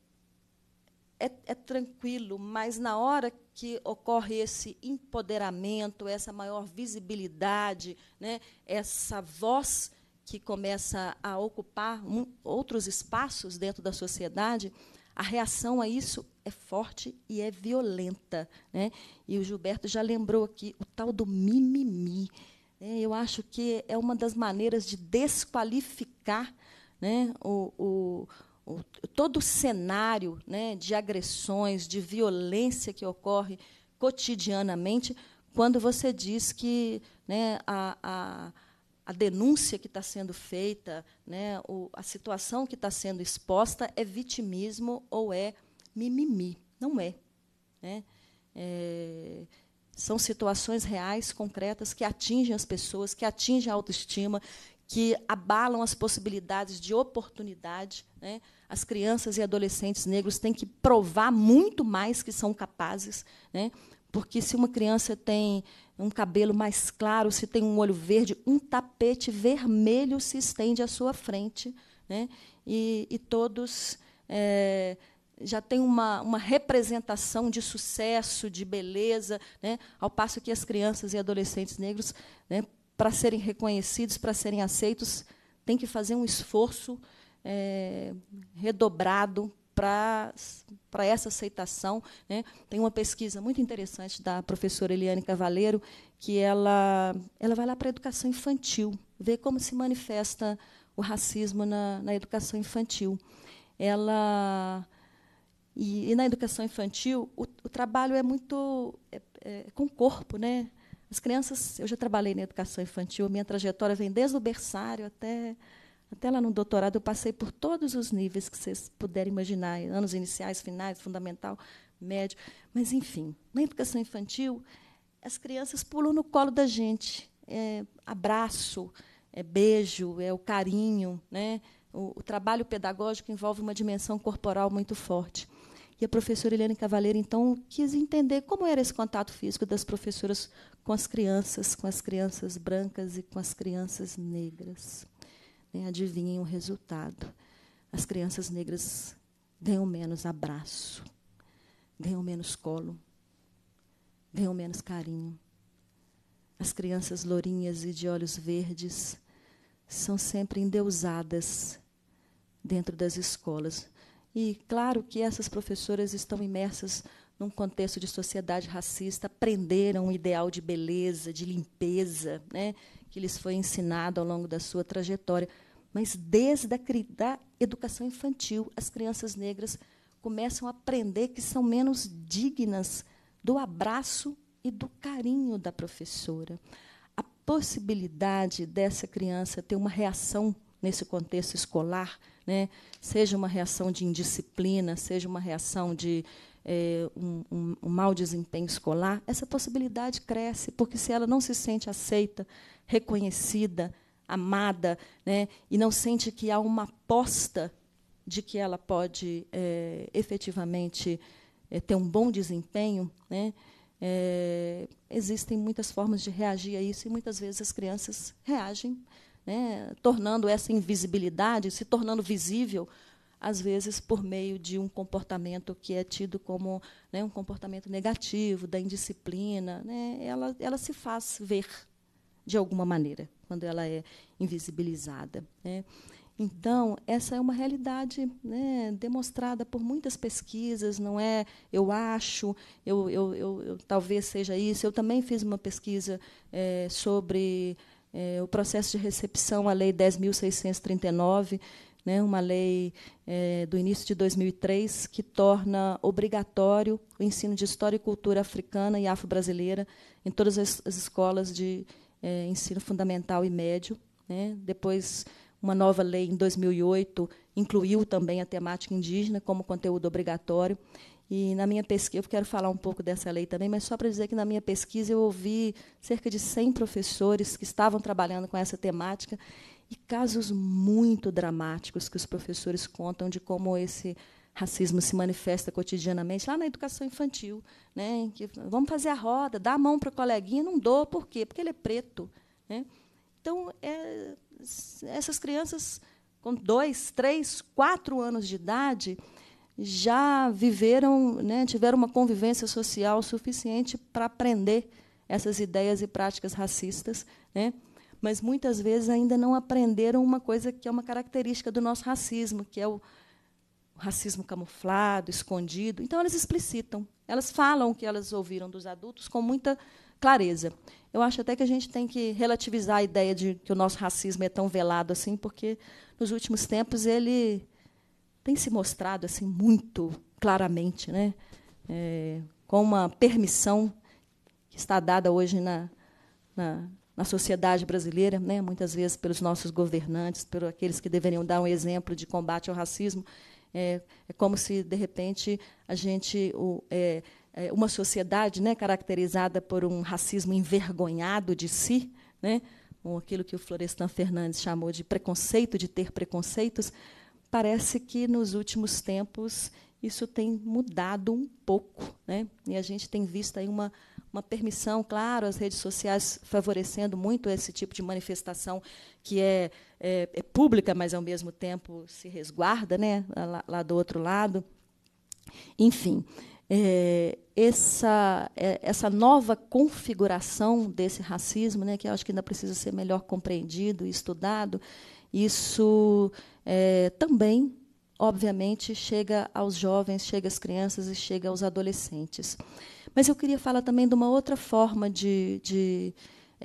é, é tranquilo, mas na hora que ocorre esse empoderamento, essa maior visibilidade, né? essa voz que começa a ocupar um, outros espaços dentro da sociedade, a reação a isso é forte e é violenta. Né? E o Gilberto já lembrou aqui o tal do mimimi. Né? Eu acho que é uma das maneiras de desqualificar né, o, o todo o cenário né, de agressões, de violência que ocorre cotidianamente, quando você diz que né, a, a a denúncia que está sendo feita, né, o, a situação que está sendo exposta é vitimismo ou é mimimi. Não é. Né? é são situações reais, concretas, que atingem as pessoas, que atingem a autoestima, que abalam as possibilidades de oportunidade. Né? As crianças e adolescentes negros têm que provar muito mais que são capazes, né? porque se uma criança tem um cabelo mais claro, se tem um olho verde, um tapete vermelho se estende à sua frente. Né? E, e todos é, já têm uma, uma representação de sucesso, de beleza, né? ao passo que as crianças e adolescentes negros, né, para serem reconhecidos, para serem aceitos, têm que fazer um esforço é, redobrado para essa aceitação. Né? Tem uma pesquisa muito interessante da professora Eliane Cavaleiro, que ela, ela vai lá para a educação infantil, ver como se manifesta o racismo na, na educação infantil. Ela e, e na educação infantil o, o trabalho é muito é, é, com o corpo, né? As crianças, eu já trabalhei na educação infantil, minha trajetória vem desde o berçário até até lá no doutorado, eu passei por todos os níveis que vocês puderem imaginar: anos iniciais, finais, fundamental, médio. Mas, enfim, na educação infantil, as crianças pulam no colo da gente. É abraço, é beijo, é o carinho. Né? O, o trabalho pedagógico envolve uma dimensão corporal muito forte. E a professora Helena Cavaleiro, então, quis entender como era esse contato físico das professoras com as crianças, com as crianças brancas e com as crianças negras né, adivinhem o resultado. As crianças negras ganham menos abraço, ganham menos colo, ganham menos carinho. As crianças lourinhas e de olhos verdes são sempre endeusadas dentro das escolas. E claro que essas professoras estão imersas num contexto de sociedade racista, aprenderam um ideal de beleza, de limpeza, né? que lhes foi ensinado ao longo da sua trajetória. Mas desde a da educação infantil, as crianças negras começam a aprender que são menos dignas do abraço e do carinho da professora. A possibilidade dessa criança ter uma reação nesse contexto escolar, né, seja uma reação de indisciplina, seja uma reação de é, um, um, um mau desempenho escolar, essa possibilidade cresce, porque se ela não se sente aceita, reconhecida, amada, né? e não sente que há uma aposta de que ela pode é, efetivamente é, ter um bom desempenho, né? É, existem muitas formas de reagir a isso e muitas vezes as crianças reagem, né? tornando essa invisibilidade, se tornando visível, às vezes por meio de um comportamento que é tido como né, um comportamento negativo, da indisciplina. Né? Ela, ela se faz ver de alguma maneira, quando ela é invisibilizada. Né? Então, essa é uma realidade né, demonstrada por muitas pesquisas, não é eu acho, eu, eu, eu, eu talvez seja isso. Eu também fiz uma pesquisa é, sobre é, o processo de recepção à Lei 10.639, né, uma lei é, do início de 2003 que torna obrigatório o ensino de História e Cultura africana e afro-brasileira em todas as, as escolas de é, ensino fundamental e médio. Né? Depois, uma nova lei em 2008 incluiu também a temática indígena como conteúdo obrigatório. E na minha pesquisa, eu quero falar um pouco dessa lei também, mas só para dizer que na minha pesquisa eu ouvi cerca de 100 professores que estavam trabalhando com essa temática e casos muito dramáticos que os professores contam de como esse racismo se manifesta cotidianamente, lá na educação infantil. Né? Que, vamos fazer a roda, dá a mão para o coleguinha, não dou, por quê? Porque ele é preto. Né? Então, é, essas crianças com dois, três, quatro anos de idade já viveram, né, tiveram uma convivência social suficiente para aprender essas ideias e práticas racistas, né? mas muitas vezes ainda não aprenderam uma coisa que é uma característica do nosso racismo, que é o, racismo camuflado, escondido. Então, elas explicitam. Elas falam o que elas ouviram dos adultos com muita clareza. Eu acho até que a gente tem que relativizar a ideia de que o nosso racismo é tão velado assim, porque nos últimos tempos ele tem se mostrado assim muito claramente, né? É, com uma permissão que está dada hoje na, na, na sociedade brasileira, né? muitas vezes pelos nossos governantes, por aqueles que deveriam dar um exemplo de combate ao racismo, é, é como se, de repente, a gente. O, é, é uma sociedade né, caracterizada por um racismo envergonhado de si, né, ou aquilo que o Florestan Fernandes chamou de preconceito, de ter preconceitos, parece que nos últimos tempos isso tem mudado um pouco. Né? E a gente tem visto aí uma uma permissão, claro, as redes sociais favorecendo muito esse tipo de manifestação que é, é, é pública, mas ao mesmo tempo se resguarda, né, lá, lá do outro lado. Enfim, é, essa, é, essa nova configuração desse racismo, né, que eu acho que ainda precisa ser melhor compreendido e estudado, isso é, também, obviamente, chega aos jovens, chega às crianças e chega aos adolescentes. Mas eu queria falar também de uma outra forma de, de,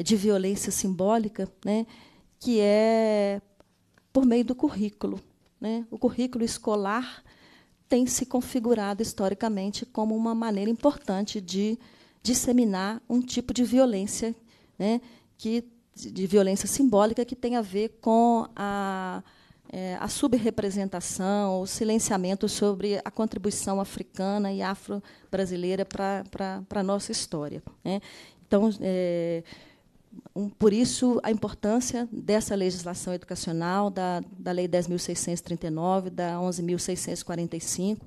de violência simbólica, né, que é por meio do currículo. Né? O currículo escolar tem se configurado historicamente como uma maneira importante de disseminar um tipo de violência, né, que, de violência simbólica que tem a ver com a é, a subrepresentação, o silenciamento sobre a contribuição africana e afro-brasileira para a nossa história. Né? Então, é, um, por isso, a importância dessa legislação educacional, da, da Lei 10.639, da 11.645,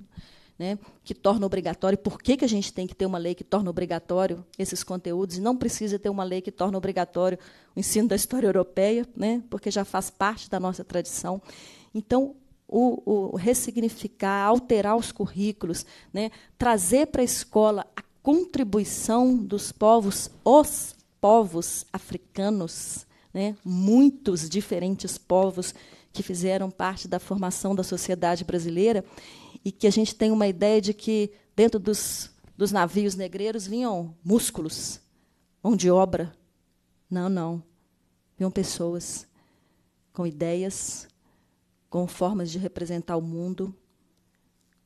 né, que torna obrigatório. Por que, que a gente tem que ter uma lei que torna obrigatório esses conteúdos? E não precisa ter uma lei que torna obrigatório o ensino da história europeia, né, porque já faz parte da nossa tradição. Então, o, o ressignificar, alterar os currículos, né, trazer para a escola a contribuição dos povos, os povos africanos, né, muitos diferentes povos que fizeram parte da formação da sociedade brasileira e que a gente tem uma ideia de que dentro dos, dos navios negreiros vinham músculos, mão de obra. Não, não. Vinham pessoas com ideias, com formas de representar o mundo,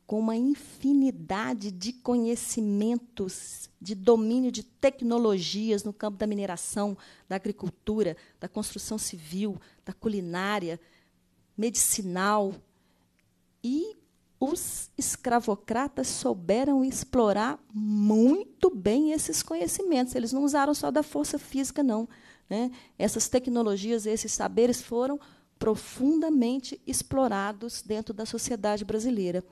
com uma infinidade de conhecimentos, de domínio de tecnologias no campo da mineração, da agricultura, da construção civil, da culinária, medicinal e os escravocratas souberam explorar muito bem esses conhecimentos. Eles não usaram só da força física, não. Né? Essas tecnologias, esses saberes foram profundamente explorados dentro da sociedade brasileira.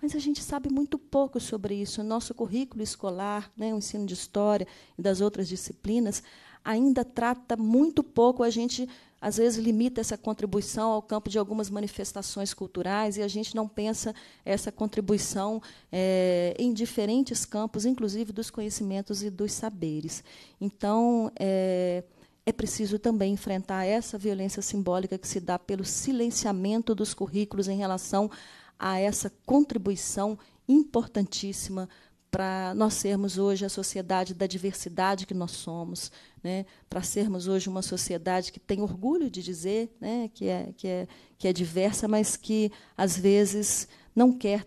Mas a gente sabe muito pouco sobre isso. O nosso currículo escolar, né, o ensino de história e das outras disciplinas, ainda trata muito pouco, a gente às vezes limita essa contribuição ao campo de algumas manifestações culturais e a gente não pensa essa contribuição é, em diferentes campos, inclusive dos conhecimentos e dos saberes. Então, é, é preciso também enfrentar essa violência simbólica que se dá pelo silenciamento dos currículos em relação a essa contribuição importantíssima para nós sermos hoje a sociedade da diversidade que nós somos, né? para sermos hoje uma sociedade que tem orgulho de dizer né? que, é, que, é, que é diversa, mas que, às vezes, não quer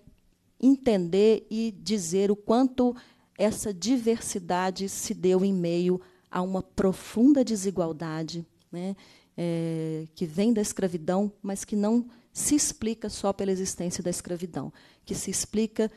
entender e dizer o quanto essa diversidade se deu em meio a uma profunda desigualdade né? é, que vem da escravidão, mas que não se explica só pela existência da escravidão, que se explica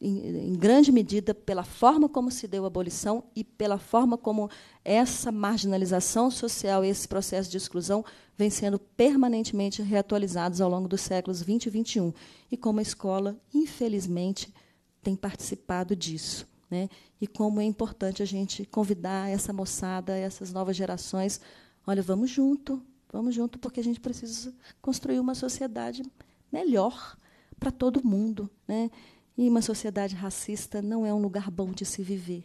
em, em, grande medida pela forma como se deu a abolição e pela forma como essa marginalização social, esse processo de exclusão, vem sendo permanentemente reatualizados ao longo dos séculos 20 e 21. E como a escola, infelizmente, tem participado disso. Né? E como é importante a gente convidar essa moçada, essas novas gerações, olha, vamos junto, vamos junto, porque a gente precisa construir uma sociedade melhor para todo mundo. Né? E uma sociedade racista não é um lugar bom de se viver,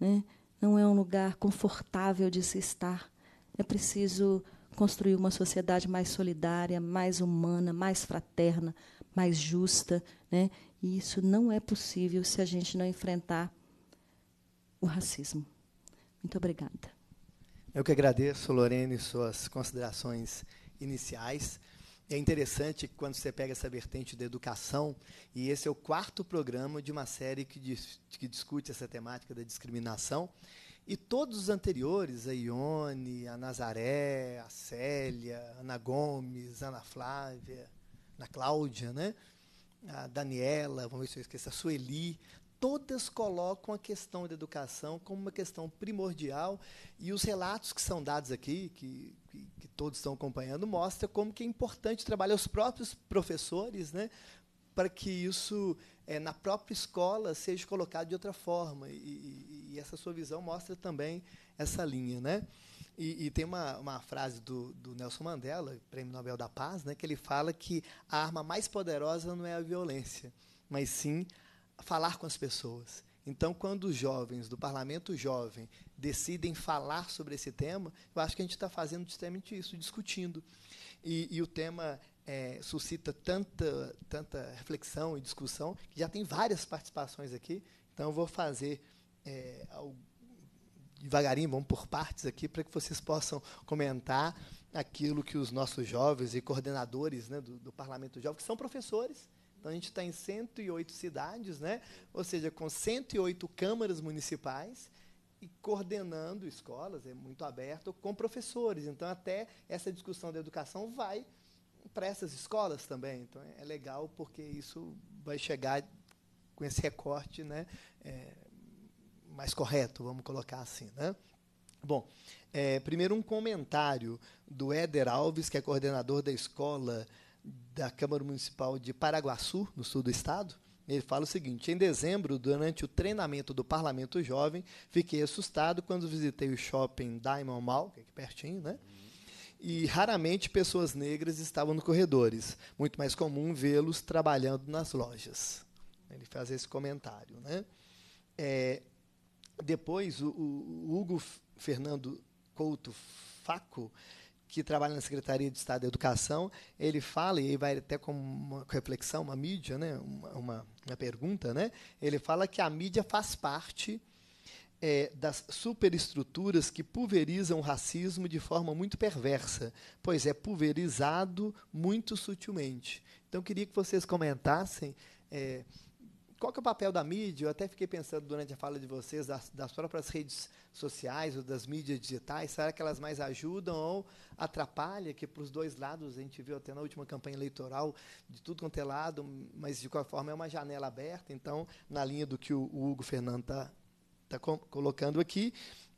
né? não é um lugar confortável de se estar. É preciso construir uma sociedade mais solidária, mais humana, mais fraterna, mais justa. Né? E isso não é possível se a gente não enfrentar o racismo. Muito obrigada. Eu que agradeço, Lorene, suas considerações iniciais. É interessante quando você pega essa vertente da educação, e esse é o quarto programa de uma série que, que discute essa temática da discriminação. E todos os anteriores, a Ione, a Nazaré, a Célia, a Ana Gomes, a Ana Flávia, a Ana Cláudia, né? a Daniela, vamos ver se eu esqueço, a Sueli, todas colocam a questão da educação como uma questão primordial e os relatos que são dados aqui, que, que, que todos estão acompanhando, mostram como que é importante trabalhar os próprios professores, né, para que isso é, na própria escola seja colocado de outra forma e, e, e essa sua visão mostra também essa linha, né? E, e tem uma, uma frase do, do, Nelson Mandela, Prêmio Nobel da Paz, né, que ele fala que a arma mais poderosa não é a violência, mas sim falar com as pessoas. Então, quando os jovens do Parlamento Jovem decidem falar sobre esse tema, eu acho que a gente está fazendo justamente isso, discutindo. E, e o tema é, suscita tanta, tanta reflexão e discussão que já tem várias participações aqui. Então, eu vou fazer é, ao, devagarinho, vamos por partes aqui, para que vocês possam comentar aquilo que os nossos jovens e coordenadores né, do, do Parlamento Jovem, que são professores, então a gente está em 108 cidades, né? ou seja, com 108 câmaras municipais e coordenando escolas, é muito aberto, com professores. Então até essa discussão da educação vai para essas escolas também. Então é legal porque isso vai chegar com esse recorte né, é, mais correto, vamos colocar assim. Né? Bom, é, primeiro um comentário do Éder Alves, que é coordenador da escola da Câmara Municipal de Paraguaçu, no sul do estado, ele fala o seguinte: em dezembro, durante o treinamento do Parlamento Jovem, fiquei assustado quando visitei o shopping Diamond Mall, que é aqui pertinho, né? E raramente pessoas negras estavam nos corredores. Muito mais comum vê-los trabalhando nas lojas. Ele faz esse comentário, né? É, depois, o, o Hugo Fernando Couto Faco que trabalha na Secretaria de Estado da Educação, ele fala, e aí vai até como uma reflexão, uma mídia, né? uma, uma, uma pergunta, né? ele fala que a mídia faz parte é, das superestruturas que pulverizam o racismo de forma muito perversa, pois é pulverizado muito sutilmente. Então, queria que vocês comentassem. É, qual que é o papel da mídia? Eu até fiquei pensando durante a fala de vocês das, das próprias redes sociais ou das mídias digitais. Será que elas mais ajudam ou atrapalham? Que para os dois lados a gente viu até na última campanha eleitoral de tudo quanto é lado, mas de qualquer forma é uma janela aberta. Então, na linha do que o, o Hugo Fernando está tá, tá colocando aqui,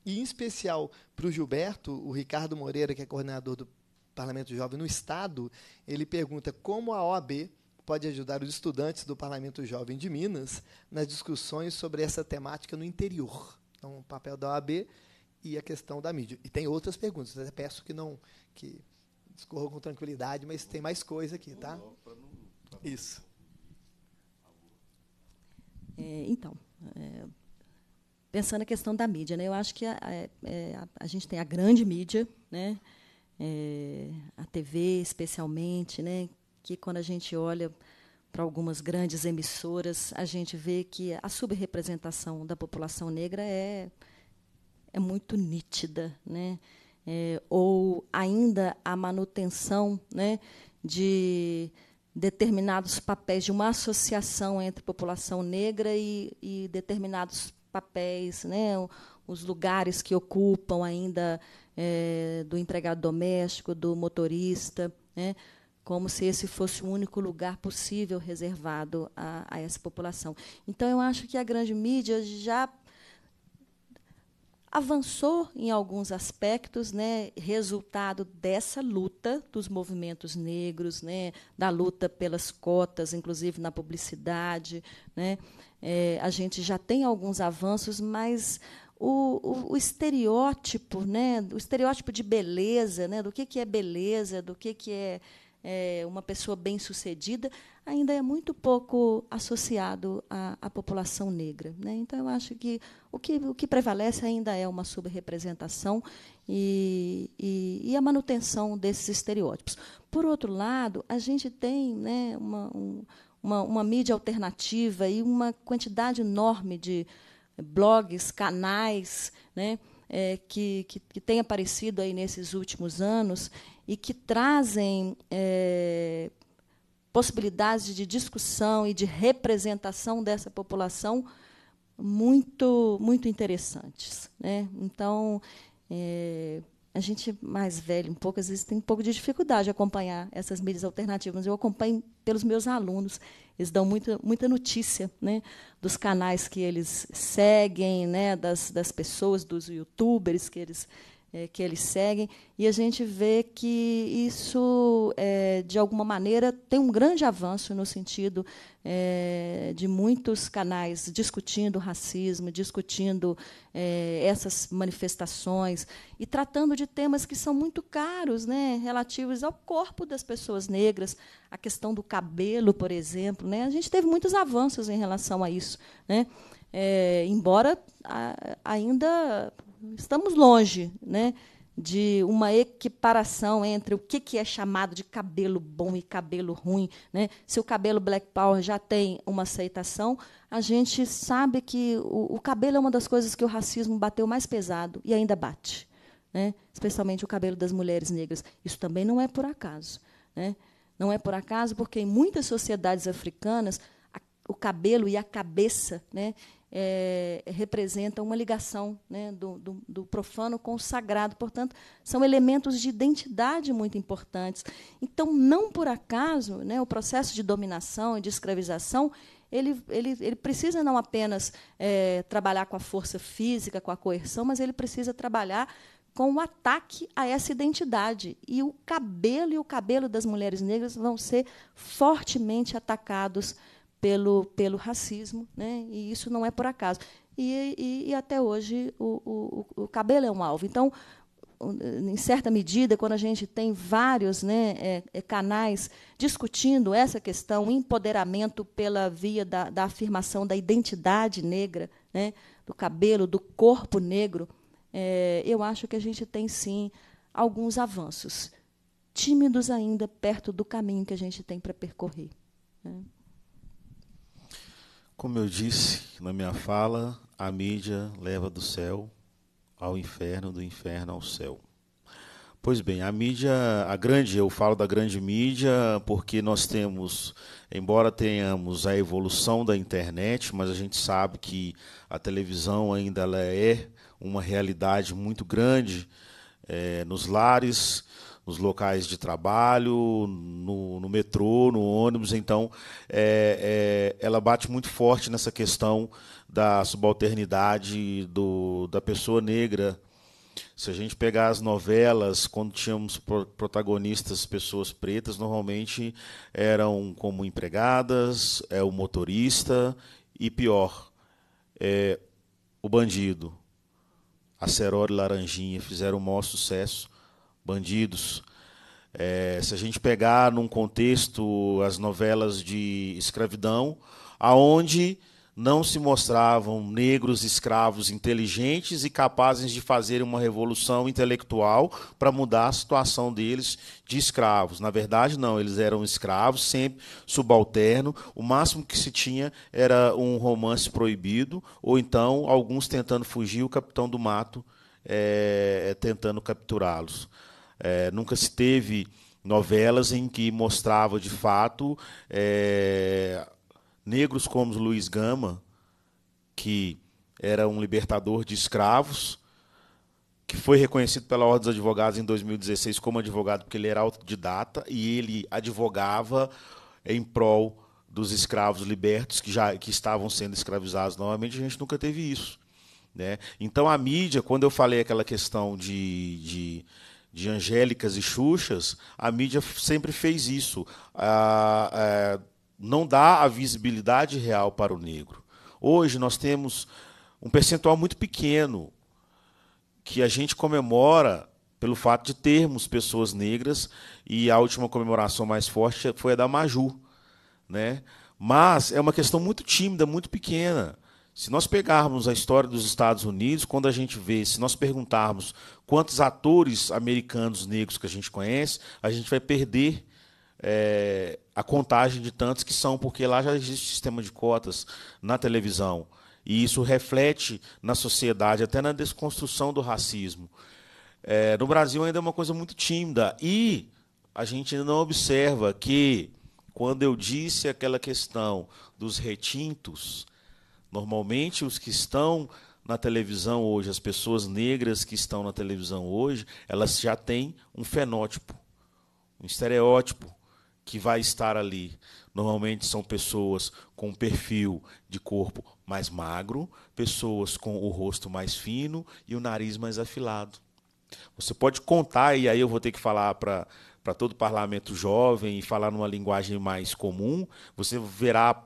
e em especial para o Gilberto, o Ricardo Moreira, que é coordenador do Parlamento Jovem no Estado, ele pergunta como a OAB pode ajudar os estudantes do Parlamento Jovem de Minas nas discussões sobre essa temática no interior. Então, o papel da OAB e a questão da mídia. E tem outras perguntas, até peço que não que discorram com tranquilidade, mas tem mais coisa aqui, tá? Isso. É, então, é, pensando na questão da mídia, né, eu acho que a, é, a, a gente tem a grande mídia, né, é, a TV especialmente, né, que quando a gente olha para algumas grandes emissoras, a gente vê que a subrepresentação da população negra é, é muito nítida, né? É, ou ainda a manutenção né, de determinados papéis, de uma associação entre população negra e, e determinados papéis, né, os lugares que ocupam ainda é, do empregado doméstico, do motorista. Né, como se esse fosse o único lugar possível reservado a, a essa população. Então, eu acho que a grande mídia já avançou em alguns aspectos, né, resultado dessa luta dos movimentos negros, né, da luta pelas cotas, inclusive na publicidade, né, é, a gente já tem alguns avanços, mas o, o, o, estereótipo, né, o estereótipo de beleza, né, do que, que é beleza, do que, que é é, uma pessoa bem-sucedida, ainda é muito pouco associado à, à população negra. Né? Então, eu acho que o, que o que prevalece ainda é uma subrepresentação e, e, e, a manutenção desses estereótipos. Por outro lado, a gente tem né, uma, um, uma, uma mídia alternativa e uma quantidade enorme de blogs, canais, né, é, que, que, que tem aparecido aí nesses últimos anos e que trazem é, possibilidades de discussão e de representação dessa população muito muito interessantes. Né? Então, é, a gente mais velho um pouco, às vezes tem um pouco de dificuldade de acompanhar essas mídias alternativas. Eu acompanho pelos meus alunos, eles dão muita, muita notícia né, dos canais que eles seguem, né, das, das pessoas, dos youtubers que eles é, que eles seguem, e a gente vê que isso, é, de alguma maneira, tem um grande avanço no sentido é, de muitos canais discutindo racismo, discutindo é, essas manifestações e tratando de temas que são muito caros, né, relativos ao corpo das pessoas negras, a questão do cabelo, por exemplo. Né? A gente teve muitos avanços em relação a isso. Né? É, embora a, ainda estamos longe né, de uma equiparação entre o que, que é chamado de cabelo bom e cabelo ruim. Né? Se o cabelo Black Power já tem uma aceitação, a gente sabe que o, o cabelo é uma das coisas que o racismo bateu mais pesado e ainda bate. Né? especialmente o cabelo das mulheres negras. Isso também não é por acaso. Né? Não é por acaso, porque em muitas sociedades africanas, a, o cabelo e a cabeça né, é, representa uma ligação né, do, do, do, profano com o sagrado. Portanto, são elementos de identidade muito importantes. Então, não por acaso, né, o processo de dominação e de escravização ele, ele, ele precisa não apenas é, trabalhar com a força física, com a coerção, mas ele precisa trabalhar com o ataque a essa identidade. E o cabelo e o cabelo das mulheres negras vão ser fortemente atacados pelo, pelo racismo, né? e isso não é por acaso. E, e, e até hoje o, o, o, cabelo é um alvo. Então, em certa medida, quando a gente tem vários né, é, é, canais discutindo essa questão, empoderamento pela via da, da afirmação da identidade negra, né, do cabelo, do corpo negro, é, eu acho que a gente tem sim alguns avanços, tímidos ainda perto do caminho que a gente tem para percorrer. Né? Como eu disse na minha fala, a mídia leva do céu ao inferno, do inferno ao céu. Pois bem, a mídia, a grande, eu falo da grande mídia porque nós temos, embora tenhamos a evolução da internet, mas a gente sabe que a televisão ainda é uma realidade muito grande é, nos lares, nos locais de trabalho, no, no metrô, no ônibus. Então, é, é, ela bate muito forte nessa questão da subalternidade do, da pessoa negra. Se a gente pegar as novelas, quando tínhamos protagonistas pessoas pretas, normalmente eram como empregadas, é o motorista e pior, é o bandido. A Cerol e Laranjinha fizeram o maior sucesso bandidos. É, se a gente pegar num contexto as novelas de escravidão, aonde não se mostravam negros escravos inteligentes e capazes de fazer uma revolução intelectual para mudar a situação deles de escravos. Na verdade, não, eles eram escravos, sempre subalterno. O máximo que se tinha era um romance proibido, ou então alguns tentando fugir, o capitão do mato é, é tentando capturá-los. É, nunca se teve novelas em que mostrava de fato é, negros como Luiz Gama, que era um libertador de escravos, que foi reconhecido pela Ordem dos Advogados em 2016 como advogado, porque ele era autodidata e ele advogava em prol dos escravos libertos que já que estavam sendo escravizados novamente. A gente nunca teve isso. Né? Então, a mídia, quando eu falei aquela questão de, de de Angélicas e Xuxas, a mídia sempre fez isso. Ah, não dá a visibilidade real para o negro. Hoje nós temos um percentual muito pequeno que a gente comemora pelo fato de termos pessoas negras e a última comemoração mais forte foi a da Maju, né? Mas é uma questão muito tímida, muito pequena. Se nós pegarmos a história dos Estados Unidos, quando a gente vê, se nós perguntarmos quantos atores americanos negros que a gente conhece, a gente vai perder é, a contagem de tantos que são, porque lá já existe sistema de cotas na televisão. E isso reflete na sociedade, até na desconstrução do racismo. É, no Brasil ainda é uma coisa muito tímida. E a gente ainda não observa que, quando eu disse aquela questão dos retintos, Normalmente, os que estão na televisão hoje, as pessoas negras que estão na televisão hoje, elas já têm um fenótipo, um estereótipo que vai estar ali. Normalmente são pessoas com perfil de corpo mais magro, pessoas com o rosto mais fino e o nariz mais afilado. Você pode contar, e aí eu vou ter que falar para para todo parlamento jovem e falar numa linguagem mais comum, você verá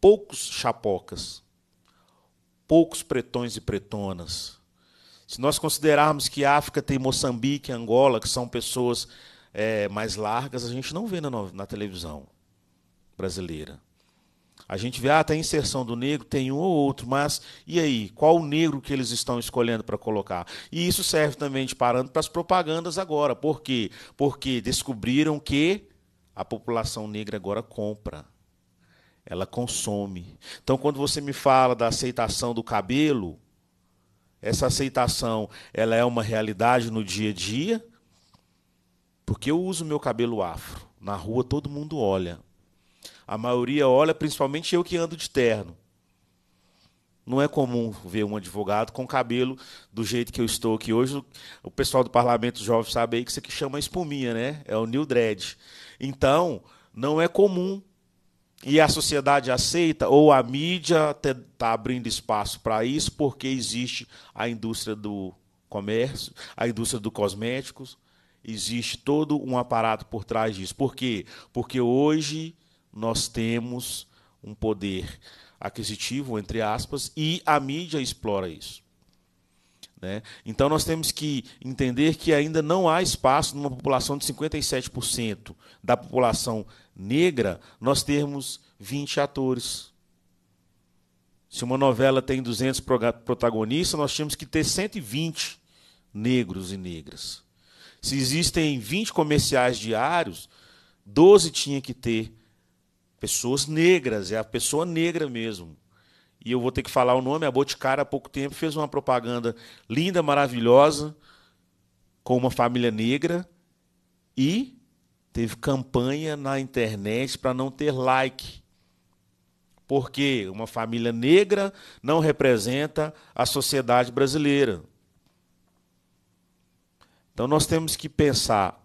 poucos chapocas poucos pretões e pretonas. Se nós considerarmos que África tem Moçambique, Angola, que são pessoas é, mais largas, a gente não vê na, na televisão brasileira. A gente vê, ah, tá inserção do negro, tem um ou outro, mas e aí? Qual o negro que eles estão escolhendo para colocar? E isso serve também de para as propagandas agora. Por quê? Porque descobriram que a população negra agora compra ela consome. Então, quando você me fala da aceitação do cabelo, essa aceitação ela é uma realidade no dia a dia, porque eu uso meu cabelo afro. Na rua todo mundo olha. A maioria olha, principalmente eu que ando de terno. Não é comum ver um advogado com cabelo do jeito que eu estou aqui hoje. O pessoal do Parlamento Jovem sabe aí que isso aqui chama espuminha, né? É o New Dread. Então, não é comum e a sociedade aceita, ou a mídia está abrindo espaço para isso, porque existe a indústria do comércio, a indústria dos cosméticos, existe todo um aparato por trás disso. Por quê? Porque hoje nós temos um poder aquisitivo, entre aspas, e a mídia explora isso. Né? Então nós temos que entender que ainda não há espaço numa população de 57% da população negra, nós temos 20 atores. Se uma novela tem 200 protagonistas, nós tínhamos que ter 120 negros e negras. Se existem 20 comerciais diários, 12 tinha que ter pessoas negras, é a pessoa negra mesmo. E eu vou ter que falar o nome, a Boticara há pouco tempo fez uma propaganda linda, maravilhosa, com uma família negra e teve campanha na internet para não ter like. Porque uma família negra não representa a sociedade brasileira. Então nós temos que pensar: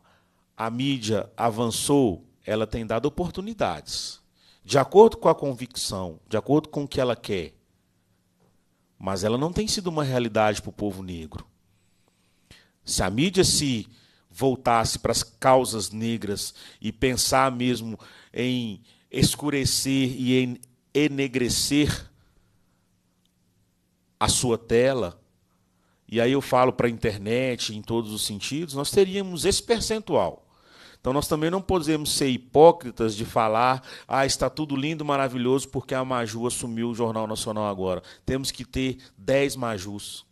a mídia avançou, ela tem dado oportunidades, de acordo com a convicção, de acordo com o que ela quer. Mas ela não tem sido uma realidade para o povo negro. Se a mídia se voltasse para as causas negras e pensar mesmo em escurecer e em enegrecer a sua tela, e aí eu falo para a internet em todos os sentidos, nós teríamos esse percentual. Então nós também não podemos ser hipócritas de falar, ah, está tudo lindo, maravilhoso, porque a Maju assumiu o Jornal Nacional agora. Temos que ter 10 Majus.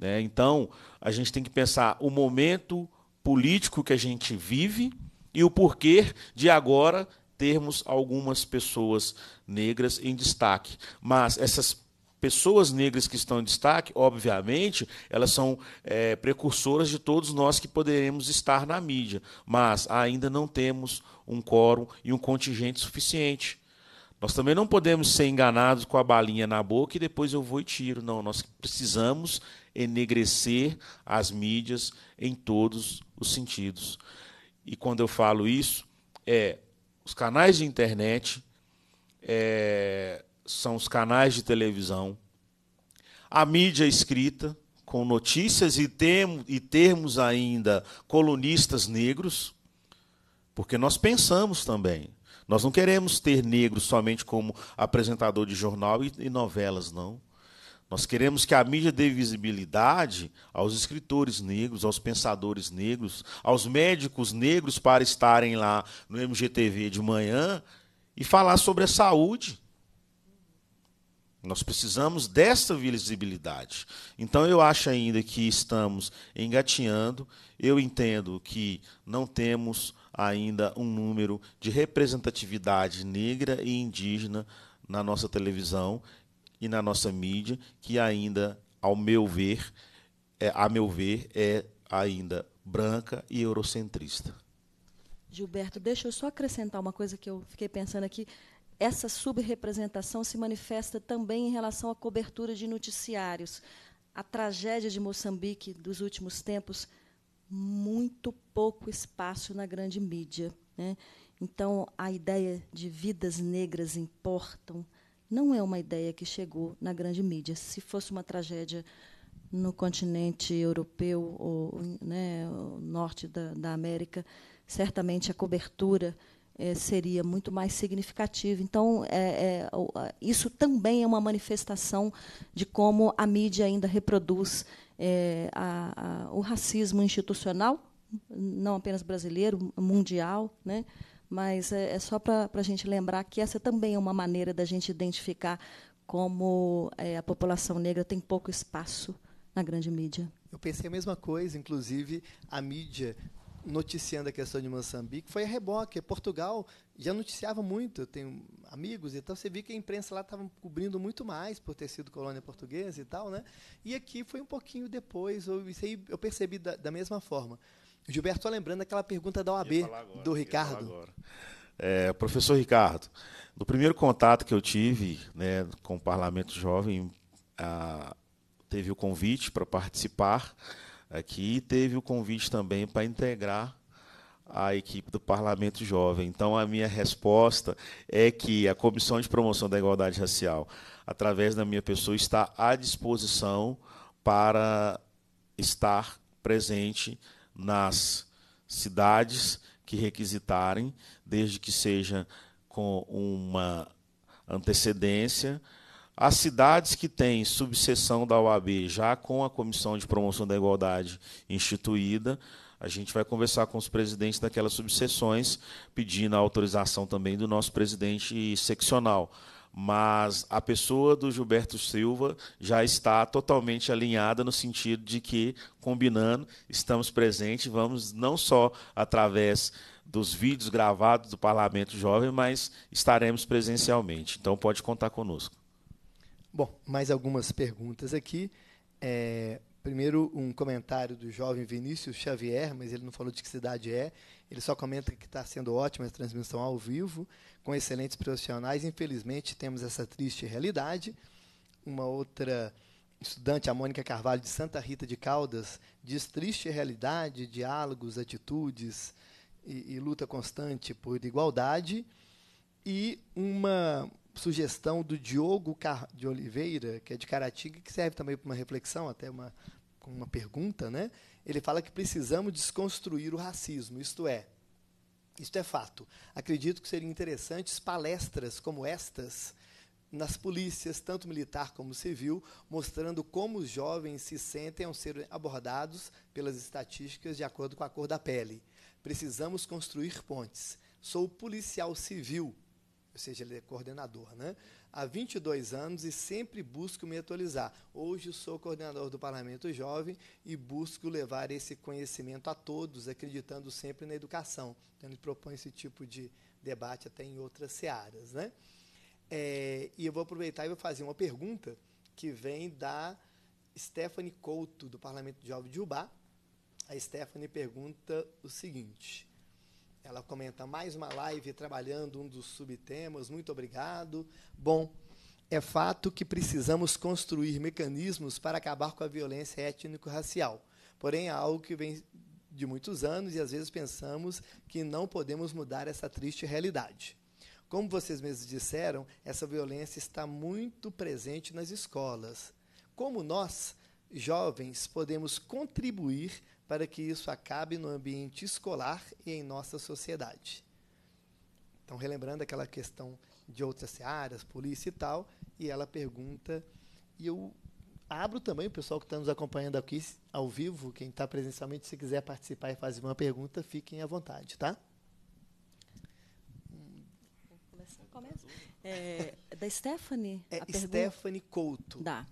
Né? Então, a gente tem que pensar o momento político que a gente vive e o porquê de agora termos algumas pessoas negras em destaque. Mas essas pessoas negras que estão em destaque, obviamente, elas são é, precursoras de todos nós que poderemos estar na mídia, mas ainda não temos um quórum e um contingente suficiente. Nós também não podemos ser enganados com a balinha na boca e depois eu vou e tiro. Não, nós precisamos enegrecer as mídias em todos os sentidos. E quando eu falo isso, é os canais de internet, é, são os canais de televisão, a mídia escrita, com notícias e, tem, e termos ainda colunistas negros, porque nós pensamos também. Nós não queremos ter negros somente como apresentador de jornal e, e novelas, não. Nós queremos que a mídia dê visibilidade aos escritores negros, aos pensadores negros, aos médicos negros para estarem lá no MGTV de manhã e falar sobre a saúde. Nós precisamos dessa visibilidade. Então eu acho ainda que estamos engatinhando. Eu entendo que não temos ainda um número de representatividade negra e indígena na nossa televisão e na nossa mídia, que ainda, ao meu ver, é, a meu ver, é ainda branca e eurocentrista. Gilberto, deixa eu só acrescentar uma coisa que eu fiquei pensando aqui. Essa subrepresentação se manifesta também em relação à cobertura de noticiários. A tragédia de Moçambique dos últimos tempos, muito pouco espaço na grande mídia. Né? Então, a ideia de vidas negras importam, não é uma ideia que chegou na grande mídia. Se fosse uma tragédia no continente europeu ou né, norte da, da, América, certamente a cobertura eh, seria muito mais significativa. Então, é, é, isso também é uma manifestação de como a mídia ainda reproduz é, a, a, o racismo institucional, não apenas brasileiro, mundial, né? mas é, é só para a gente lembrar que essa também é uma maneira da gente identificar como é, a população negra tem pouco espaço na grande mídia. Eu pensei a mesma coisa, inclusive a mídia noticiando a questão de Moçambique foi a reboque. Portugal já noticiava muito, eu tenho amigos e então Você viu que a imprensa lá estava cobrindo muito mais por ter sido colônia portuguesa e tal, né? E aqui foi um pouquinho depois, eu, isso aí eu percebi da, da mesma forma. Gilberto, Gilberto, lembrando aquela pergunta da OAB agora, do Ricardo. É, professor Ricardo, no primeiro contato que eu tive né, com o Parlamento Jovem, a, teve o convite para participar aqui e teve o convite também para integrar a equipe do Parlamento Jovem. Então, a minha resposta é que a Comissão de Promoção da Igualdade Racial, através da minha pessoa, está à disposição para estar presente nas cidades que requisitarem, desde que seja com uma antecedência. As cidades que têm subseção da OAB já com a Comissão de Promoção da Igualdade instituída, a gente vai conversar com os presidentes daquelas subseções, pedindo a autorização também do nosso presidente seccional mas a pessoa do Gilberto Silva já está totalmente alinhada no sentido de que, combinando, estamos presentes, vamos não só através dos vídeos gravados do Parlamento Jovem, mas estaremos presencialmente. Então pode contar conosco. Bom, mais algumas perguntas aqui. É, primeiro, um comentário do jovem Vinícius Xavier, mas ele não falou de que cidade é. Ele só comenta que está sendo ótima a transmissão ao vivo, com excelentes profissionais. Infelizmente, temos essa triste realidade. Uma outra estudante, a Mônica Carvalho, de Santa Rita de Caldas, diz triste realidade, diálogos, atitudes e, e luta constante por igualdade. E uma sugestão do Diogo de Oliveira, que é de Caratinga, que serve também para uma reflexão, até uma uma pergunta, né? ele fala que precisamos desconstruir o racismo, isto é, isto é fato. Acredito que seriam interessantes palestras como estas nas polícias, tanto militar como civil, mostrando como os jovens se sentem ao ser abordados pelas estatísticas de acordo com a cor da pele. Precisamos construir pontes. Sou policial civil, ou seja, ele é coordenador, né? há 22 anos e sempre busco me atualizar. Hoje sou coordenador do Parlamento Jovem e busco levar esse conhecimento a todos, acreditando sempre na educação. Então, ele propõe esse tipo de debate até em outras searas. Né? É, e eu vou aproveitar e vou fazer uma pergunta que vem da Stephanie Couto, do Parlamento Jovem de Ubá. A Stephanie pergunta o seguinte: ela comenta mais uma live trabalhando um dos subtemas. Muito obrigado. Bom, é fato que precisamos construir mecanismos para acabar com a violência étnico-racial. Porém, é algo que vem de muitos anos e às vezes pensamos que não podemos mudar essa triste realidade. Como vocês mesmos disseram, essa violência está muito presente nas escolas. Como nós, jovens, podemos contribuir para que isso acabe no ambiente escolar e em nossa sociedade. Então, relembrando aquela questão de outras searas, polícia e tal, e ela pergunta, e eu abro também o pessoal que está nos acompanhando aqui ao vivo, quem está presencialmente, se quiser participar e fazer uma pergunta, fiquem à vontade, tá? Começa. É, da Stephanie? É Stephanie Couto. Da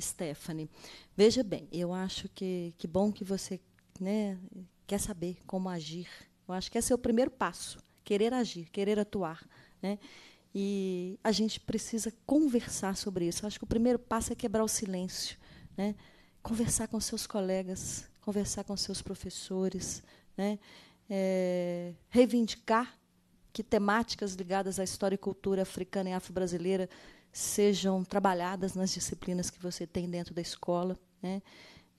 Stephanie. Veja bem, eu acho que que bom que você né, quer saber como agir. Eu acho que esse é o primeiro passo, querer agir, querer atuar, né? E a gente precisa conversar sobre isso. Eu acho que o primeiro passo é quebrar o silêncio, né? Conversar com seus colegas, conversar com seus professores, né? É, reivindicar que temáticas ligadas à história e cultura africana e afro-brasileira sejam trabalhadas nas disciplinas que você tem dentro da escola, né?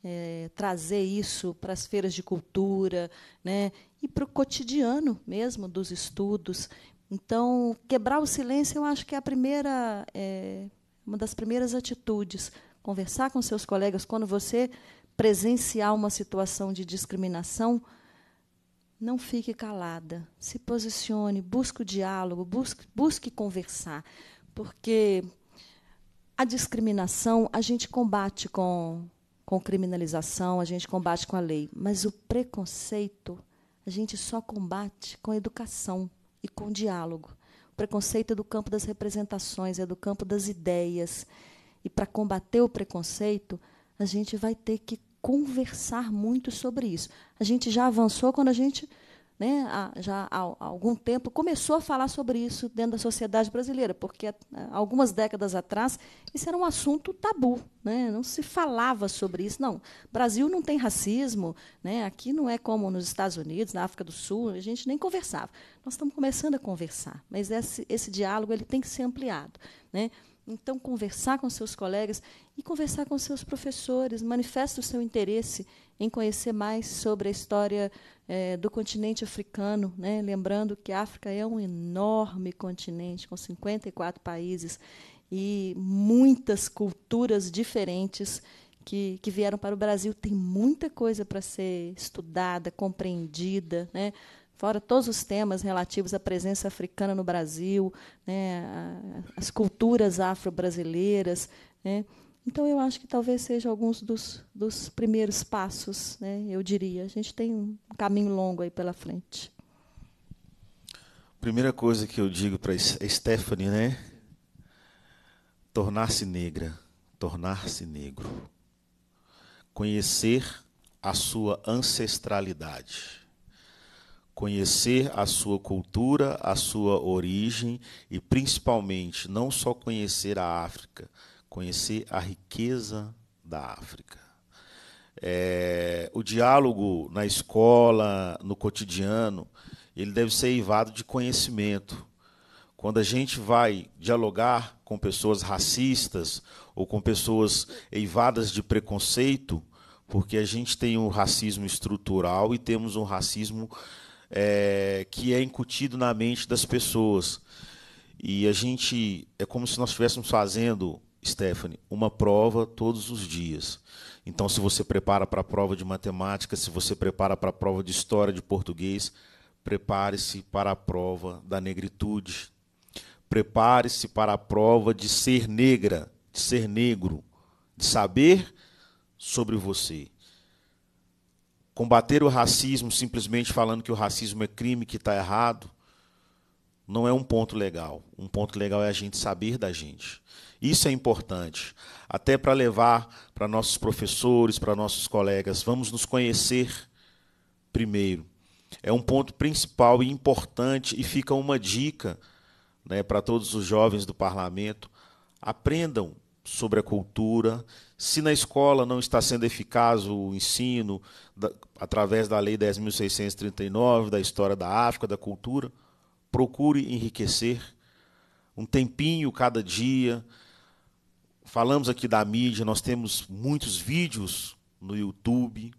é, trazer isso para as feiras de cultura, né? E para o cotidiano mesmo dos estudos. Então, quebrar o silêncio, eu acho que é a primeira, é, uma das primeiras atitudes. Conversar com seus colegas quando você presenciar uma situação de discriminação, não fique calada, se posicione, busque o diálogo, busque, busque conversar, porque a discriminação a gente combate com com criminalização, a gente combate com a lei. Mas o preconceito a gente só combate com educação e com diálogo. O preconceito é do campo das representações, é do campo das ideias. E para combater o preconceito, a gente vai ter que conversar muito sobre isso. A gente já avançou quando a gente né, já há, algum tempo, começou a falar sobre isso dentro da sociedade brasileira, porque eh, algumas décadas atrás isso era um assunto tabu, né, não se falava sobre isso. Não, Brasil não tem racismo, né, aqui não é como nos Estados Unidos, na África do Sul, a gente nem conversava. Nós estamos começando a conversar, mas esse, esse diálogo ele tem que ser ampliado. Né? Então, conversar com seus colegas e conversar com seus professores, manifesta o seu interesse em conhecer mais sobre a história é, do continente africano, né? lembrando que a África é um enorme continente, com 54 países e muitas culturas diferentes que, que vieram para o Brasil. Tem muita coisa para ser estudada, compreendida, né? fora todos os temas relativos à presença africana no Brasil, né, as culturas afro-brasileiras, né, então, eu acho que talvez seja alguns dos, dos primeiros passos, né, eu diria. A gente tem um caminho longo aí pela frente. Primeira coisa que eu digo para Stephanie, né? Tornar-se negra, tornar-se negro. Conhecer a sua ancestralidade. Conhecer a sua cultura, a sua origem e, principalmente, não só conhecer a África, conhecer a riqueza da África. É, o diálogo na escola, no cotidiano, ele deve ser eivado de conhecimento. Quando a gente vai dialogar com pessoas racistas ou com pessoas eivadas de preconceito, porque a gente tem um racismo estrutural e temos um racismo é, que é incutido na mente das pessoas. E a gente é como se nós estivéssemos fazendo Stephanie, uma prova todos os dias. Então, se você prepara para a prova de matemática, se você prepara para a prova de história, de português, prepare-se para a prova da negritude. Prepare-se para a prova de ser negra, de ser negro, de saber sobre você. Combater o racismo simplesmente falando que o racismo é crime, que está errado, não é um ponto legal. Um ponto legal é a gente saber da gente. Isso é importante, até para levar para nossos professores, para nossos colegas. Vamos nos conhecer primeiro. É um ponto principal e importante, e fica uma dica né, para todos os jovens do parlamento: aprendam sobre a cultura. Se na escola não está sendo eficaz o ensino, da, através da Lei 10.639, da história da África, da cultura, procure enriquecer um tempinho cada dia Falamos aqui da mídia, nós temos muitos vídeos no YouTube,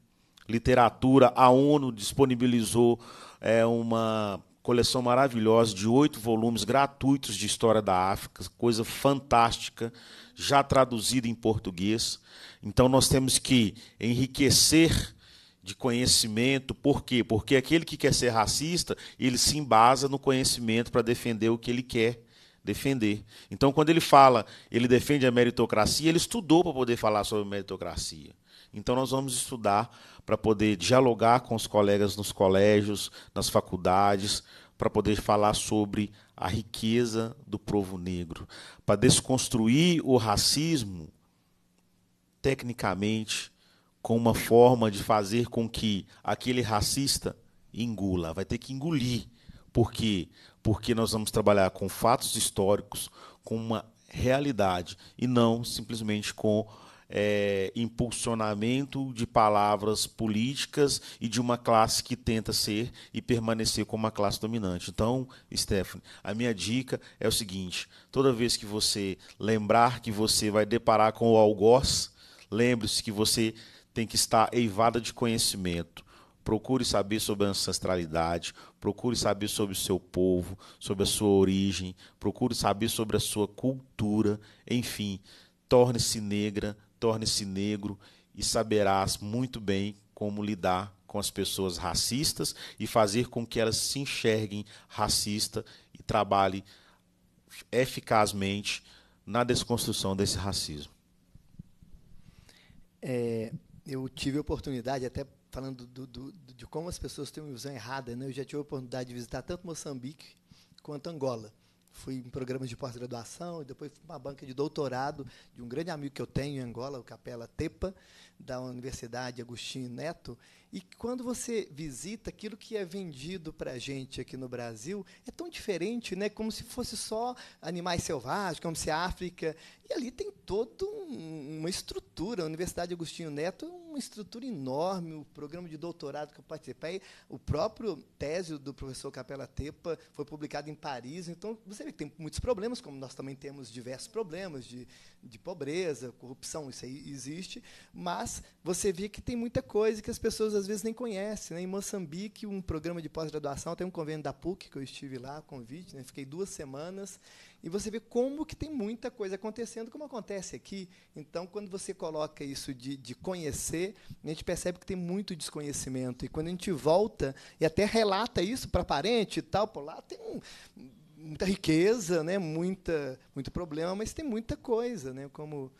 literatura. A ONU disponibilizou é, uma coleção maravilhosa de oito volumes gratuitos de história da África, coisa fantástica, já traduzida em português. Então nós temos que enriquecer de conhecimento, por quê? Porque aquele que quer ser racista, ele se embasa no conhecimento para defender o que ele quer defender. Então, quando ele fala, ele defende a meritocracia, ele estudou para poder falar sobre meritocracia. Então, nós vamos estudar para poder dialogar com os colegas nos colégios, nas faculdades, para poder falar sobre a riqueza do povo negro, para desconstruir o racismo tecnicamente com uma forma de fazer com que aquele racista engula, vai ter que engolir, porque porque nós vamos trabalhar com fatos históricos, com uma realidade e não simplesmente com é, impulsionamento de palavras políticas e de uma classe que tenta ser e permanecer como uma classe dominante. Então, Stephanie, a minha dica é o seguinte: toda vez que você lembrar que você vai deparar com o algoz, lembre-se que você tem que estar eivada de conhecimento. Procure saber sobre a ancestralidade, procure saber sobre o seu povo, sobre a sua origem, procure saber sobre a sua cultura, enfim, torne-se negra, torne-se negro e saberás muito bem como lidar com as pessoas racistas e fazer com que elas se enxerguem racista e trabalhe eficazmente na desconstrução desse racismo. É, eu tive a oportunidade até falando do, do, de como as pessoas têm uma visão errada. Né? Eu já tive a oportunidade de visitar tanto Moçambique quanto Angola. Fui em programas de pós-graduação e depois fui para uma banca de doutorado de um grande amigo que eu tenho em Angola, o Capela Tepa, da Universidade Agostinho Neto. E quando você visita aquilo que é vendido para a gente aqui no Brasil, é tão diferente, né? como se fosse só animais selvagens, como se a África e ali tem toda um, uma estrutura. A Universidade Agostinho Neto é uma estrutura enorme. O programa de doutorado que eu participei, o próprio tese do professor Capela Tepa foi publicado em Paris. Então, você vê que tem muitos problemas, como nós também temos diversos problemas de, de pobreza, corrupção, isso aí existe. Mas você vê que tem muita coisa que as pessoas às vezes nem conhecem. Né? Em Moçambique, um programa de pós-graduação, tem um convênio da PUC, que eu estive lá, convite, né? fiquei duas semanas. E você vê como que tem muita coisa acontecendo, como acontece aqui. Então, quando você coloca isso de, de conhecer, a gente percebe que tem muito desconhecimento. E quando a gente volta e até relata isso para parente e tal, por lá tem um, muita riqueza, né? muita, muito problema, mas tem muita coisa, né? como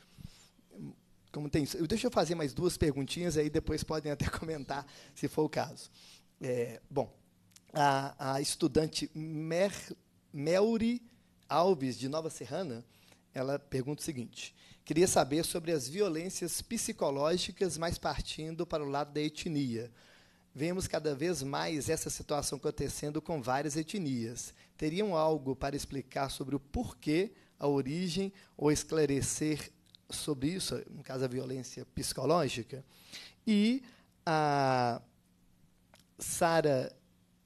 como tem isso. Deixa eu fazer mais duas perguntinhas, aí depois podem até <laughs> comentar, se for o caso. É, bom, a, a estudante Mer, Melri Alves, de Nova Serrana, ela pergunta o seguinte: queria saber sobre as violências psicológicas, mas partindo para o lado da etnia. Vemos cada vez mais essa situação acontecendo com várias etnias. Teriam algo para explicar sobre o porquê, a origem ou esclarecer sobre isso, no caso a violência psicológica? E a Sara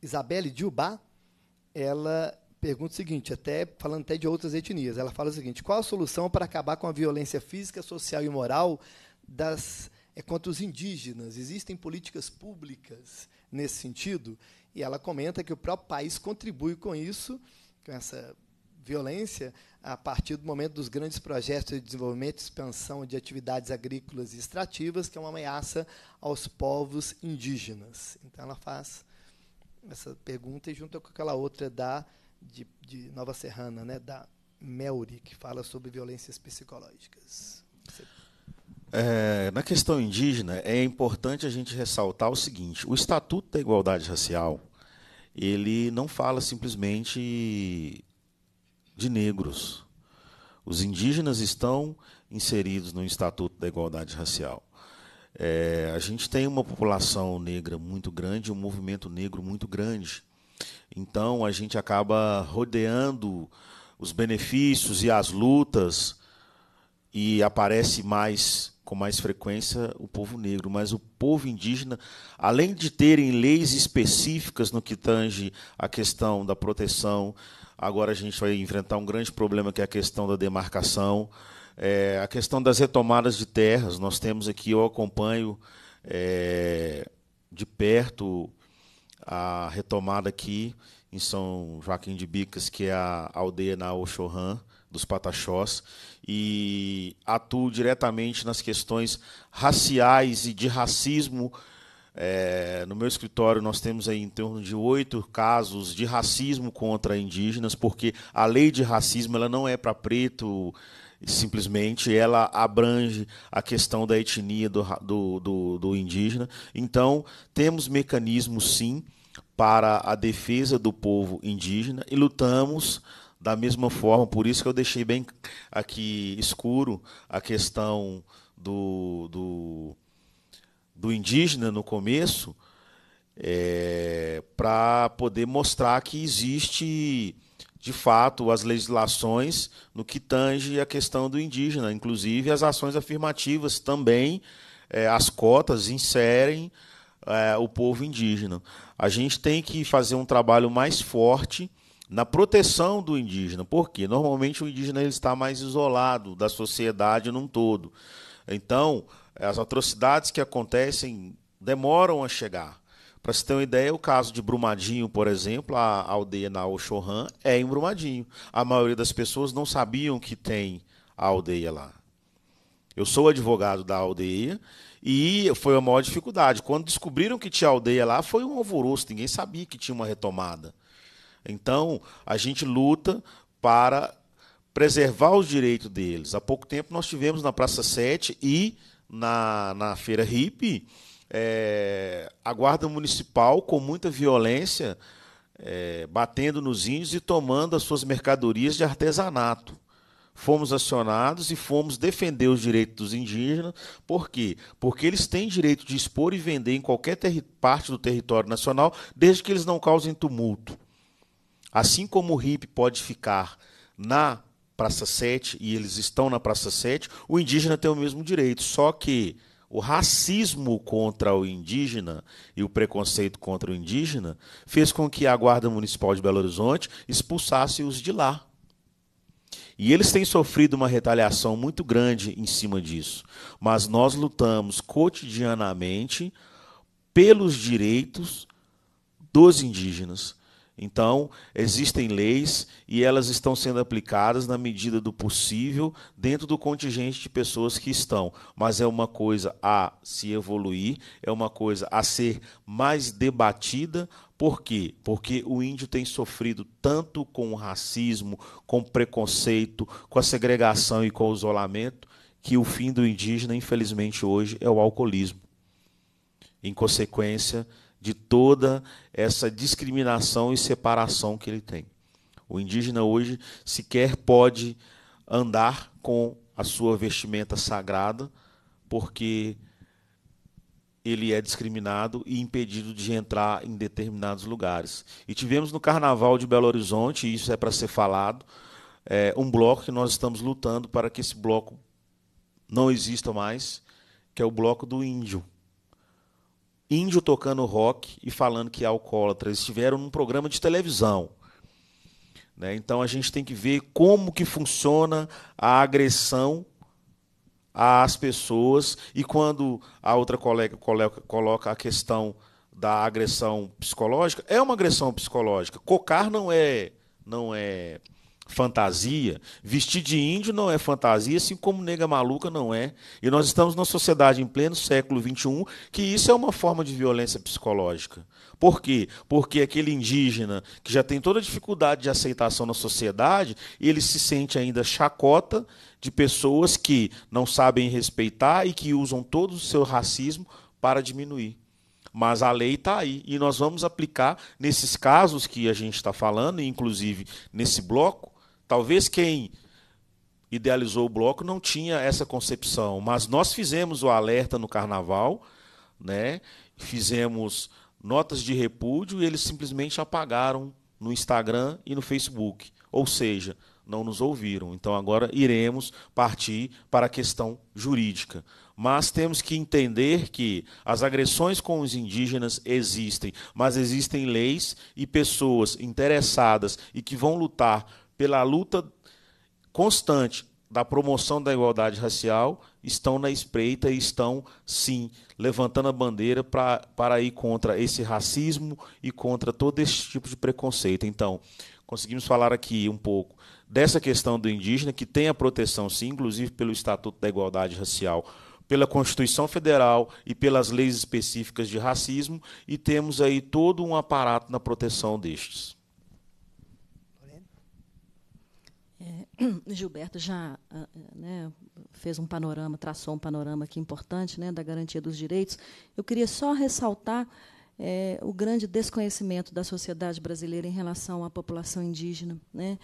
Isabelle Diubá, ela pergunta o seguinte, até falando até de outras etnias. Ela fala o seguinte: qual a solução para acabar com a violência física, social e moral das é contra os indígenas. Existem políticas públicas nesse sentido? E ela comenta que o próprio país contribui com isso, com essa violência, a partir do momento dos grandes projetos de desenvolvimento e expansão de atividades agrícolas e extrativas, que é uma ameaça aos povos indígenas. Então, ela faz essa pergunta e junto com aquela outra da de, de Nova Serrana, né, da Melri, que fala sobre violências psicológicas. Você... É, na questão indígena, é importante a gente ressaltar o seguinte: o Estatuto da Igualdade Racial ele não fala simplesmente de negros. Os indígenas estão inseridos no Estatuto da Igualdade Racial. É, a gente tem uma população negra muito grande, um movimento negro muito grande. Então a gente acaba rodeando os benefícios e as lutas e aparece mais com mais frequência o povo negro, mas o povo indígena, além de terem leis específicas no que tange a questão da proteção, agora a gente vai enfrentar um grande problema que é a questão da demarcação, é, a questão das retomadas de terras. Nós temos aqui, eu acompanho é, de perto a retomada aqui em São Joaquim de Bicas, que é a aldeia na Oxorran, dos Pataxós, e atuo diretamente nas questões raciais e de racismo. É, no meu escritório nós temos aí em torno de oito casos de racismo contra indígenas, porque a lei de racismo ela não é para preto simplesmente, ela abrange a questão da etnia do, do, do, do indígena. Então, temos mecanismos sim para a defesa do povo indígena e lutamos da mesma forma, por isso que eu deixei bem aqui escuro a questão do, do, do indígena no começo, é, para poder mostrar que existe de fato as legislações no que tange a questão do indígena, inclusive as ações afirmativas também, é, as cotas inserem é, o povo indígena. A gente tem que fazer um trabalho mais forte na proteção do indígena, porque normalmente o indígena ele está mais isolado da sociedade num todo. Então, as atrocidades que acontecem demoram a chegar. Para se ter uma ideia, o caso de Brumadinho, por exemplo, a aldeia na Oxorran é em Brumadinho. A maioria das pessoas não sabiam que tem a aldeia lá. Eu sou advogado da aldeia e foi a maior dificuldade. Quando descobriram que tinha aldeia lá, foi um alvoroço, ninguém sabia que tinha uma retomada. Então, a gente luta para preservar os direitos deles. Há pouco tempo nós tivemos na Praça 7 e na, na Feira Hip é, a Guarda Municipal com muita violência é, batendo nos índios e tomando as suas mercadorias de artesanato fomos acionados e fomos defender os direitos dos indígenas. Por quê? Porque eles têm direito de expor e vender em qualquer parte do território nacional, desde que eles não causem tumulto. Assim como o RIP pode ficar na Praça 7 e eles estão na Praça 7, o indígena tem o mesmo direito, só que o racismo contra o indígena e o preconceito contra o indígena fez com que a Guarda Municipal de Belo Horizonte expulsasse os de lá. E eles têm sofrido uma retaliação muito grande em cima disso. Mas nós lutamos cotidianamente pelos direitos dos indígenas. Então, existem leis e elas estão sendo aplicadas na medida do possível dentro do contingente de pessoas que estão. Mas é uma coisa a se evoluir, é uma coisa a ser mais debatida, por quê? Porque o índio tem sofrido tanto com o racismo, com o preconceito, com a segregação e com o isolamento, que o fim do indígena, infelizmente, hoje é o alcoolismo. Em consequência de toda essa discriminação e separação que ele tem. O indígena hoje sequer pode andar com a sua vestimenta sagrada, porque ele é discriminado e impedido de entrar em determinados lugares. E tivemos no Carnaval de Belo Horizonte, e isso é para ser falado, é, um bloco que nós estamos lutando para que esse bloco não exista mais, que é o bloco do índio. Índio tocando rock e falando que é alcoólatra. Eles estiveram num programa de televisão. Né? Então a gente tem que ver como que funciona a agressão às pessoas. E quando a outra colega coloca a questão da agressão psicológica, é uma agressão psicológica. Cocar não é não é fantasia, vestir de índio não é fantasia, assim como nega maluca não é. E nós estamos numa sociedade em pleno século XXI que isso é uma forma de violência psicológica. Por quê? Porque aquele indígena que já tem toda a dificuldade de aceitação na sociedade, ele se sente ainda chacota de pessoas que não sabem respeitar e que usam todo o seu racismo para diminuir. Mas a lei está aí e nós vamos aplicar nesses casos que a gente está falando, inclusive nesse bloco. Talvez quem idealizou o bloco não tinha essa concepção, mas nós fizemos o alerta no carnaval, né? Fizemos notas de repúdio e eles simplesmente apagaram no Instagram e no Facebook. Ou seja, não nos ouviram. Então agora iremos partir para a questão jurídica. Mas temos que entender que as agressões com os indígenas existem, mas existem leis e pessoas interessadas e que vão lutar pela luta constante da promoção da igualdade racial estão na espreita e estão, sim, levantando a bandeira pra, para ir contra esse racismo e contra todo esse tipo de preconceito. Então, conseguimos falar aqui um pouco dessa questão do indígena, que tem a proteção, sim, inclusive pelo Estatuto da Igualdade Racial, pela Constituição Federal e pelas leis específicas de racismo, e temos aí todo um aparato na proteção destes. É, <clears throat> Gilberto já ah, ah, né, fez um panorama, traçou um panorama aqui importante né, da garantia dos direitos. Eu queria só ressaltar é, o grande desconhecimento da sociedade brasileira em relação à população indígena. Né?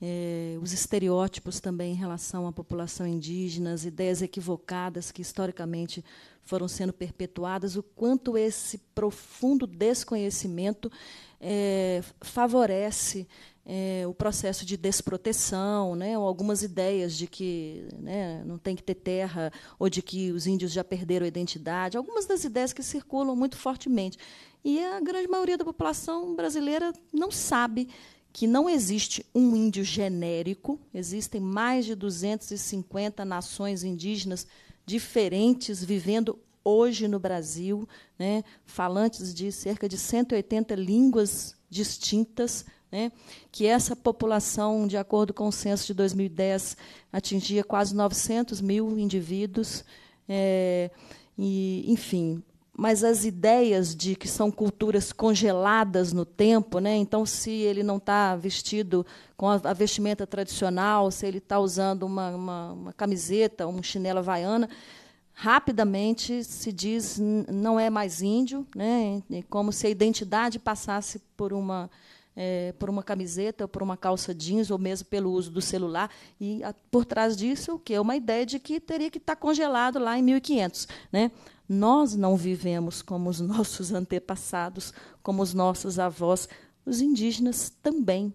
é, os estereótipos também em relação à população indígena, as ideias equivocadas que historicamente foram sendo perpetuadas, o quanto esse profundo desconhecimento é, favorece é, o processo de desproteção, né, ou algumas ideias de que né, não tem que ter terra, ou de que os índios já perderam a identidade, algumas das ideias que circulam muito fortemente. E a grande maioria da população brasileira não sabe que não existe um índio genérico, existem mais de 250 nações indígenas diferentes vivendo hoje no Brasil, né, falantes de cerca de 180 línguas distintas, né, que essa população, de acordo com o censo de 2010, atingia quase 900 mil indivíduos. É, e, enfim, mas as ideias de que são culturas congeladas no tempo, né? então se ele não está vestido com a, vestimenta tradicional, se ele está usando uma, uma, uma camiseta, um chinelo havaiana, rapidamente se diz não é mais índio, né? como se a identidade passasse por uma é, por uma camiseta, ou por uma calça jeans, ou mesmo pelo uso do celular. E a, por trás disso, o que é uma ideia de que teria que estar tá congelado lá em 1500, né? Nós não vivemos como os nossos <laughs> antepassados, como os nossos avós. Os indígenas também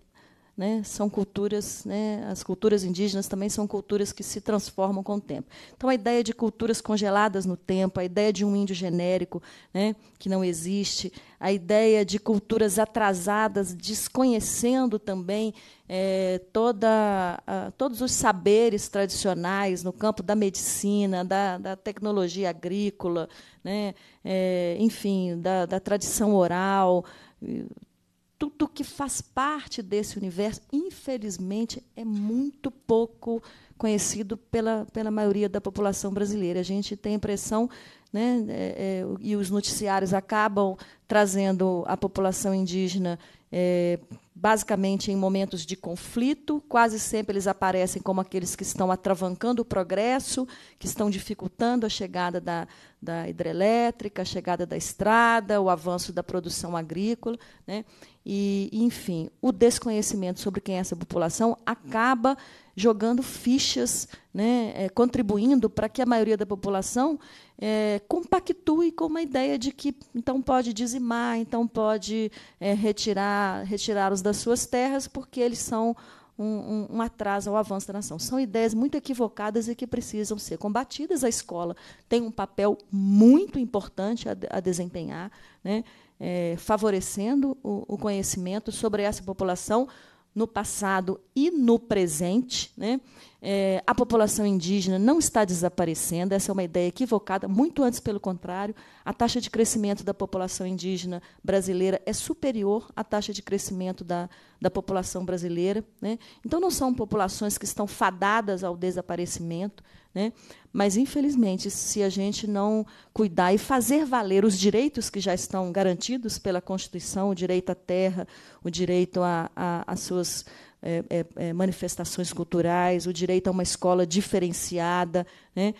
né, são culturas, né, as culturas indígenas também são culturas que se transformam com o tempo. Então, a ideia de culturas congeladas no tempo, a ideia de um índio genérico né, que não existe, a ideia de culturas atrasadas, desconhecendo também é, toda, a, todos os saberes tradicionais no campo da medicina, da, da tecnologia agrícola, é, enfim, da, da tradição oral tudo que faz parte desse universo, infelizmente, é muito pouco conhecido pela, pela maioria da população brasileira. A gente tem a impressão, né, é, é, e os noticiários acabam trazendo a população indígena é, basicamente em momentos de conflito, quase sempre eles aparecem como aqueles que estão atravancando o progresso, que estão dificultando a chegada da, da hidrelétrica, a chegada da estrada, o avanço da produção agrícola. Né? E, enfim, o desconhecimento sobre quem é essa população acaba jogando fichas, né, é, contribuindo para que a maioria da população é, compactue com uma ideia de que então pode dizimar, então pode é, retirar, retirá-los das suas terras, porque eles são um, um, um, atraso ao avanço da nação. São ideias muito equivocadas e que precisam ser combatidas. A escola tem um papel muito importante a, a desempenhar. Né? é, favorecendo o, o, conhecimento sobre essa população no passado e no presente. Né? É, a população indígena não está desaparecendo, essa é uma ideia equivocada, muito antes, pelo contrário, a taxa de crescimento da população indígena brasileira é superior à taxa de crescimento da, da população brasileira. Né? Então, não são populações que estão fadadas ao desaparecimento. Né? Mas, infelizmente, se a gente não cuidar e fazer valer os direitos que já estão garantidos pela Constituição, o direito à terra, o direito às suas é, é, é, manifestações culturais, o direito a uma escola diferenciada. Né?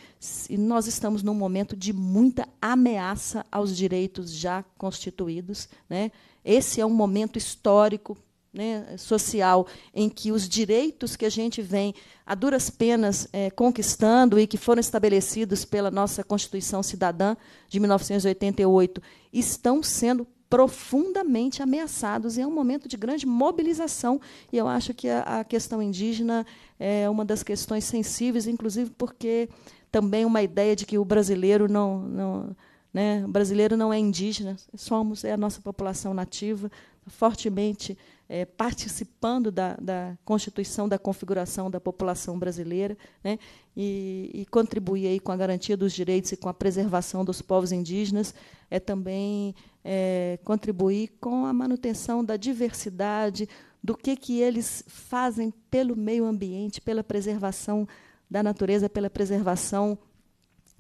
nós estamos num momento de muita ameaça aos direitos já constituídos. Né? Esse é um momento histórico né, social em que os direitos que a gente vem a duras penas é, conquistando e que foram estabelecidos pela nossa Constituição Cidadã de 1988 estão sendo profundamente ameaçados e é um momento de grande mobilização e eu acho que a, a questão indígena é uma das questões sensíveis inclusive porque também uma ideia de que o brasileiro não, não né, o brasileiro não é indígena somos é a nossa população nativa fortemente é, participando da, da, constituição da configuração da população brasileira né, e, e, contribuir aí com a garantia dos direitos e com a preservação dos povos indígenas, é também é, contribuir com a manutenção da diversidade, do que, que eles fazem pelo meio ambiente, pela preservação da natureza, pela preservação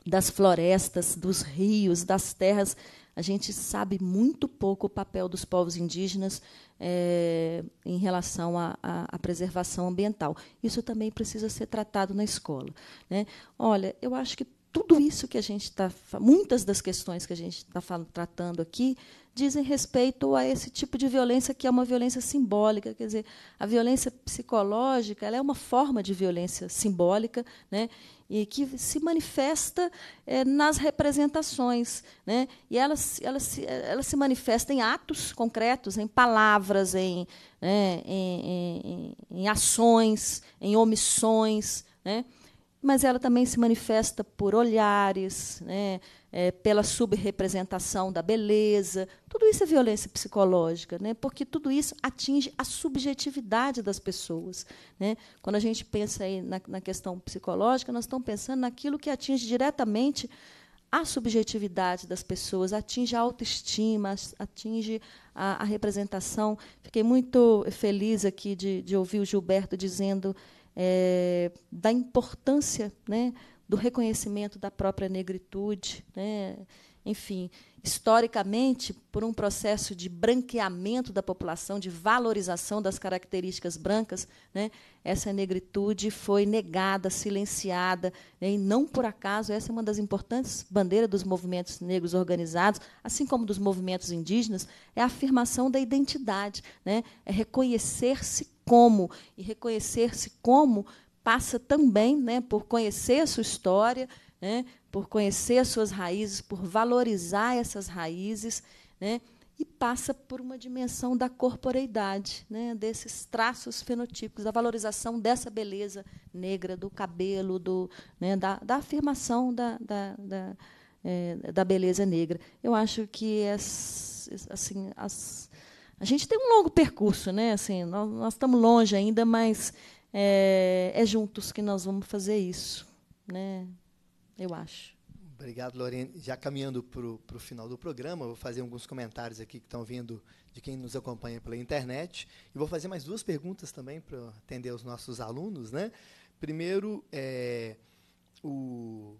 das florestas, dos rios, das terras a gente sabe muito pouco o papel dos povos indígenas é, em relação à preservação ambiental. Isso também precisa ser tratado na escola. Né? Olha, eu acho que tudo isso que a gente está. Muitas das questões que a gente está tratando aqui dizem respeito a esse tipo de violência, que é uma violência simbólica. Quer dizer, a violência psicológica ela é uma forma de violência simbólica, né? e que se manifesta é, nas representações. Né? E ela, ela, se, ela se manifesta em atos concretos, em palavras, em, né, em, em, em ações, em omissões. Né? mas ela também se manifesta por olhares, né, é, pela subrepresentação da beleza. Tudo isso é violência psicológica, né, porque tudo isso atinge a subjetividade das pessoas. Né. Quando a gente pensa aí na, na questão psicológica, nós estamos pensando naquilo que atinge diretamente a subjetividade das pessoas, atinge a autoestima, atinge a, a representação. Fiquei muito feliz aqui de, de ouvir o Gilberto dizendo é, da importância né, do reconhecimento da própria negritude. Né? Enfim, historicamente, por um processo de branqueamento da população, de valorização das características brancas, né, essa negritude foi negada, silenciada. Né? e não por acaso, essa é uma das importantes bandeiras dos movimentos negros organizados, assim como dos movimentos indígenas, é a afirmação da identidade, né, é reconhecer-se como. E reconhecer-se como passa também né, por conhecer a sua história, né, por conhecer as suas raízes, por valorizar essas raízes, né, e passa por uma dimensão da corporeidade, né, desses traços fenotípicos, da valorização dessa beleza negra, do cabelo, do, né, da, da afirmação da, da, da, é, da beleza negra. Eu acho que as, assim, as, a gente tem um longo percurso, né? Assim, nós, nós estamos longe ainda, mas é, é, juntos que nós vamos fazer isso, né? Eu acho. Obrigado, Lorena. Já caminhando para o final do programa, vou fazer alguns comentários aqui que estão vindo de quem nos acompanha pela internet. E vou fazer mais duas perguntas também para atender os nossos alunos. Né? Primeiro, é, o,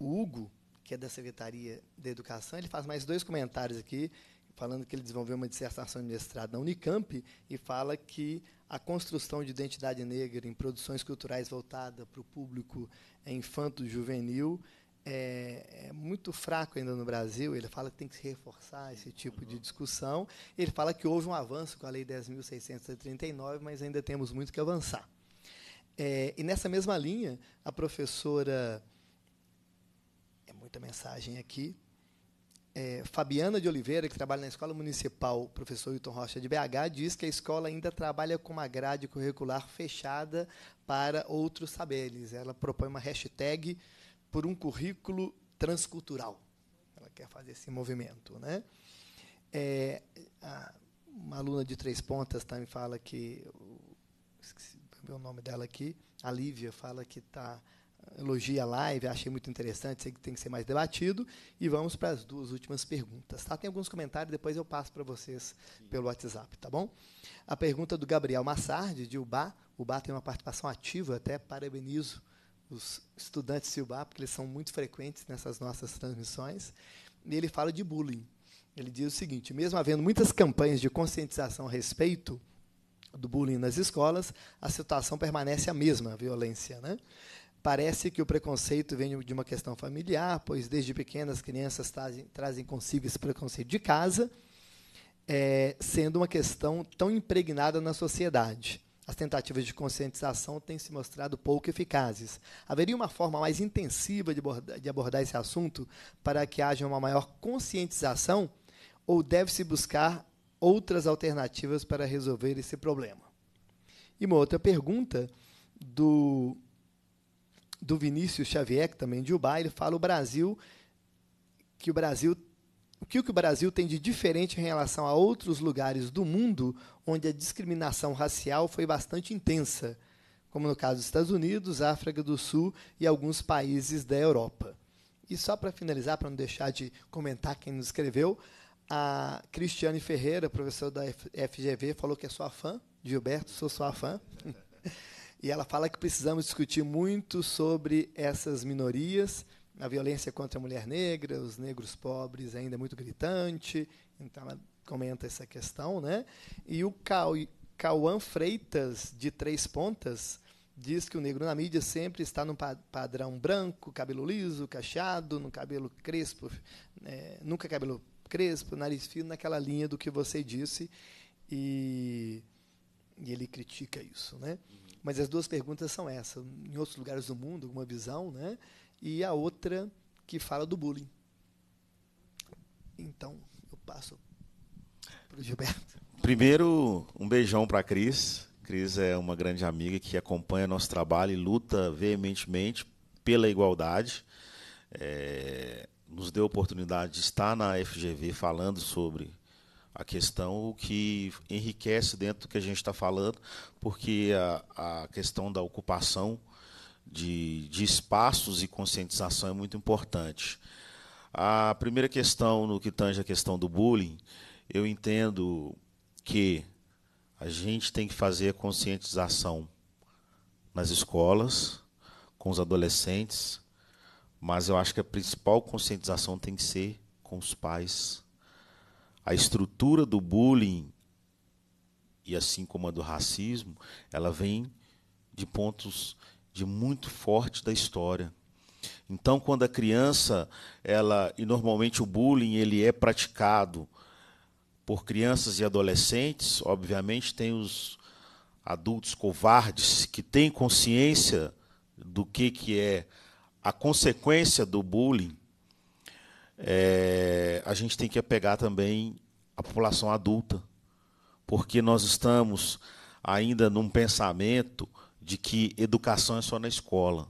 o Hugo que é da Secretaria da Educação, ele faz mais dois comentários aqui, falando que ele desenvolveu uma dissertação de mestrado na Unicamp e fala que a construção de identidade negra em produções culturais voltada para o público infanto-juvenil é, é, muito fraco ainda no Brasil. Ele fala que tem que se reforçar esse tipo de uhum. discussão. Ele fala que houve um avanço com a Lei 10.639, mas ainda temos muito que avançar. É, e nessa mesma linha, a professora outra mensagem aqui. É, Fabiana de Oliveira, que trabalha na Escola Municipal Professor Hilton Rocha de BH, diz que a escola ainda trabalha com uma grade curricular fechada para outros saberes. Ela propõe uma hashtag por um currículo transcultural. Ela quer fazer esse movimento. Né? É, a, uma aluna de Três Pontas também tá, fala que. Esqueci o nome dela aqui. A Lívia fala que está elogia a live, achei muito interessante, sei que tem que ser mais debatido. E vamos para as duas últimas perguntas. Tá? Tem alguns comentários, depois eu passo para vocês Sim. pelo WhatsApp, tá bom? A pergunta do Gabriel Massardi, de Ubá. Ubá tem uma participação ativa, até parabenizo os estudantes de Ubá, porque eles são muito frequentes nessas nossas transmissões. E ele fala de bullying. Ele diz o seguinte: mesmo havendo muitas campanhas de conscientização a respeito do bullying nas escolas, a situação permanece a mesma, a violência. Né? Parece que o preconceito vem de uma questão familiar, pois desde pequenas crianças trazem, trazem consigo esse preconceito de casa, é, sendo uma questão tão impregnada na sociedade. As tentativas de conscientização têm se mostrado pouco eficazes. Haveria uma forma mais intensiva de abordar, de abordar esse assunto para que haja uma maior conscientização ou deve-se buscar outras alternativas para resolver esse problema? E uma outra pergunta do do Vinícius Xavier, que também é de Uba, ele fala o Brasil que o Brasil o que o Brasil tem de diferente em relação a outros lugares do mundo onde a discriminação racial foi bastante intensa, como no caso dos Estados Unidos, África do Sul e alguns países da Europa. E só para finalizar, para não deixar de comentar quem nos escreveu, a Cristiane Ferreira, professora da FGV, falou que é sua fã, Gilberto, sou sua fã. <laughs> e ela fala que precisamos discutir muito sobre essas minorias, a violência contra a mulher negra, os negros pobres ainda é muito gritante, então ela comenta essa questão, né? E o Cauã Freitas, de Três Pontas, diz que o negro na mídia sempre está no padrão branco, cabelo liso, cacheado, no cabelo crespo, é, nunca cabelo crespo, nariz fino, naquela linha do que você disse, e, e ele critica isso, né? Mas as duas perguntas são essas, em outros lugares do mundo, alguma visão, né? E a outra que fala do bullying. Então, eu passo para o Gilberto. Primeiro, um beijão para a Cris. Cris é uma grande amiga que acompanha nosso trabalho e luta veementemente pela igualdade. É, nos deu a oportunidade de estar na FGV falando sobre a questão que enriquece dentro do que a gente está falando, porque a, a questão da ocupação de, de espaços e conscientização é muito importante. A primeira questão, no que tange a questão do bullying, eu entendo que a gente tem que fazer a conscientização nas escolas, com os adolescentes, mas eu acho que a principal conscientização tem que ser com os pais, a estrutura do bullying e assim como a do racismo, ela vem de pontos de muito forte da história. Então, quando a criança, ela e normalmente o bullying ele é praticado por crianças e adolescentes, obviamente tem os adultos covardes que têm consciência do que que é a consequência do bullying é, a gente tem que apegar também a população adulta, porque nós estamos ainda num pensamento de que educação é só na escola.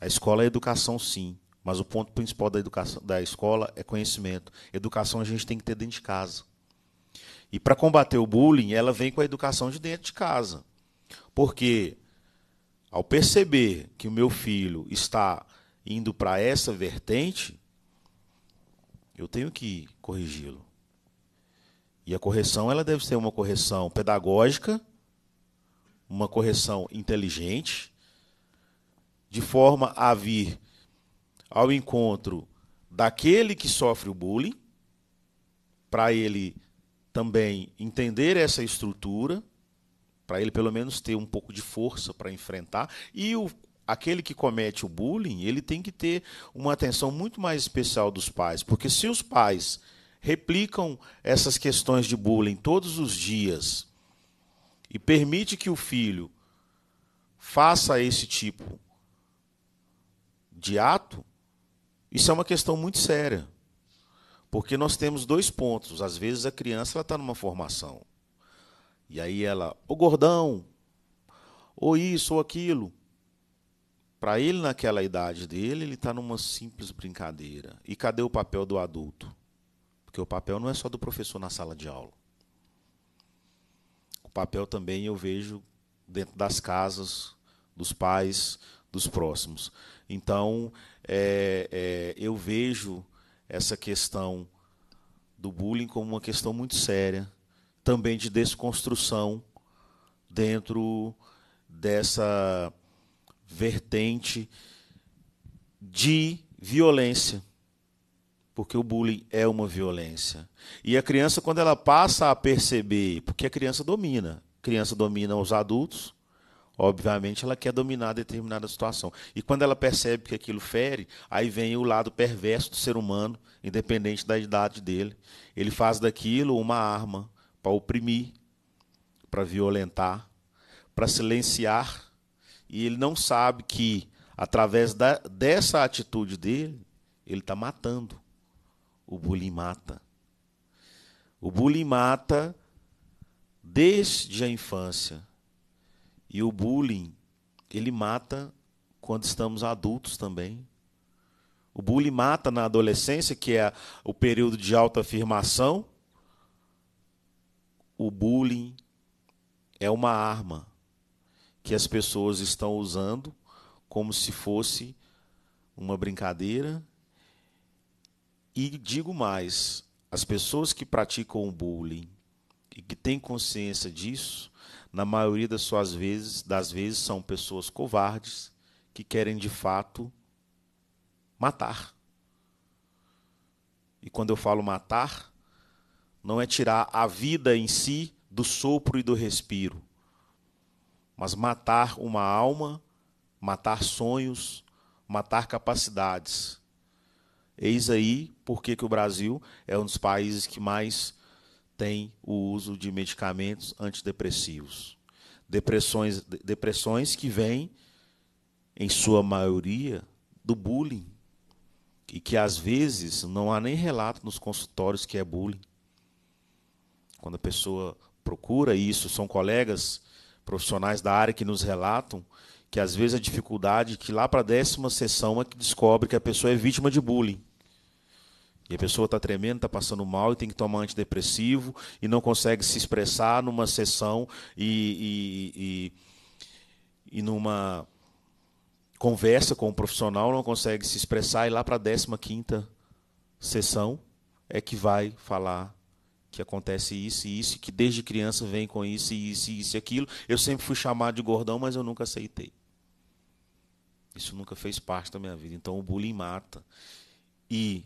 A escola é educação, sim, mas o ponto principal da, educação, da escola é conhecimento. Educação a gente tem que ter dentro de casa. E para combater o bullying, ela vem com a educação de dentro de casa. Porque ao perceber que o meu filho está indo para essa vertente, eu tenho que corrigi-lo. E a correção ela deve ser uma correção pedagógica, uma correção inteligente, de forma a vir ao encontro daquele que sofre o bullying, para ele também entender essa estrutura, para ele pelo menos ter um pouco de força para enfrentar, e o aquele que comete o bullying, ele tem que ter uma atenção muito mais especial dos pais, porque se os pais replicam essas questões de bullying todos os dias e permite que o filho faça esse tipo de ato, isso é uma questão muito séria. Porque nós temos dois pontos. Às vezes a criança está numa formação. E aí ela, ô gordão, ou isso, ou aquilo. Para ele, naquela idade dele, ele está numa simples brincadeira. E cadê o papel do adulto? Porque o papel não é só do professor na sala de aula. O papel também eu vejo dentro das casas, dos pais, dos próximos. Então, é, é, eu vejo essa questão do bullying como uma questão muito séria, também de desconstrução dentro dessa vertente de violência. Porque o bullying é uma violência. E a criança, quando ela passa a perceber, porque a criança domina, a criança domina os adultos, obviamente ela quer dominar determinada situação. E quando ela percebe que aquilo fere, aí vem o lado perverso do ser humano, independente da idade dele. Ele faz daquilo uma arma para oprimir, para violentar, para silenciar e ele não sabe que, através da, dessa atitude dele, ele está matando. O bullying mata. O bullying mata desde a infância. E o bullying, ele mata quando estamos adultos também. O bullying mata na adolescência, que é o período de autoafirmação. O bullying é uma arma que as pessoas estão usando como se fosse uma brincadeira. E digo mais: as pessoas que praticam o bullying e que têm consciência disso, na maioria das suas vezes, das vezes são pessoas covardes que querem de fato matar. E quando eu falo matar, não é tirar a vida em si do sopro e do respiro, mas matar uma alma, matar sonhos, matar capacidades. Eis aí porque que o Brasil é um dos países que mais tem o uso de medicamentos antidepressivos. Depressões, depressões que vêm, em sua maioria, do bullying. E que às vezes não há nem relato nos consultórios que é bullying. Quando a pessoa procura isso, são colegas profissionais da área que nos relatam que às vezes a dificuldade é que lá para a décima sessão é que descobre que a pessoa é vítima de bullying. E a pessoa está tremendo, está passando mal e tem que tomar antidepressivo e não consegue se expressar numa sessão e, e, e, e numa conversa com o um profissional, não consegue se expressar e lá para a décima quinta sessão é que vai falar que acontece isso e isso, que desde criança vem com isso e isso e isso e aquilo. Eu sempre fui chamado de gordão, mas eu nunca aceitei. Isso nunca fez parte da minha vida. Então o bullying mata. E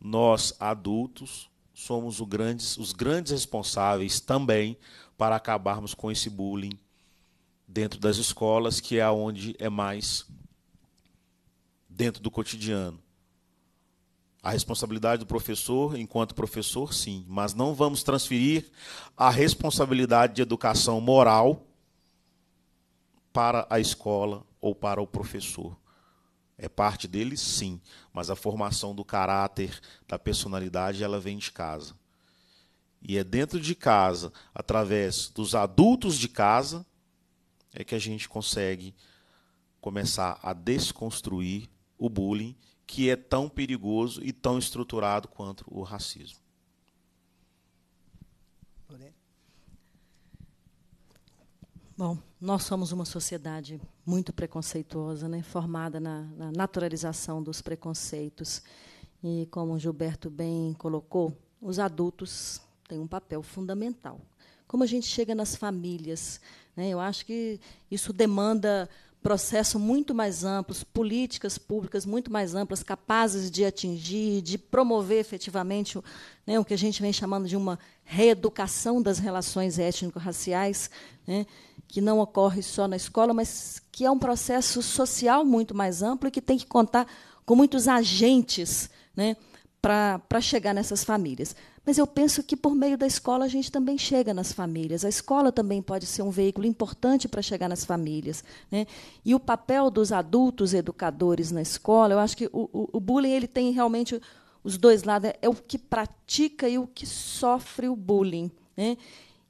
nós, adultos, somos os grandes, os grandes responsáveis também para acabarmos com esse bullying dentro das escolas, que é onde é mais dentro do cotidiano. A responsabilidade do professor, enquanto professor, sim, mas não vamos transferir a responsabilidade de educação moral para a escola ou para o professor. É parte dele, sim, mas a formação do caráter, da personalidade, ela vem de casa. E é dentro de casa, através dos adultos de casa, é que a gente consegue começar a desconstruir o bullying que é tão perigoso e tão estruturado quanto o racismo. Bom, nós somos uma sociedade muito preconceituosa, né? formada na, na naturalização dos preconceitos. E, como o Gilberto bem colocou, os adultos têm um papel fundamental. Como a gente chega nas famílias? Né? Eu acho que isso demanda processo muito mais amplos, políticas públicas muito mais amplas, capazes de atingir, de promover efetivamente né, o que a gente vem chamando de uma reeducação das relações étnico-raciais, né, que não ocorre só na escola, mas que é um processo social muito mais amplo e que tem que contar com muitos agentes né, para chegar nessas famílias. Mas eu penso que por meio da escola a gente também chega nas famílias. A escola também pode ser um veículo importante para chegar nas famílias. Né? E o papel dos adultos educadores na escola, eu acho que o, o, o bullying ele tem realmente os dois lados. É o que pratica e o que sofre o bullying. Né?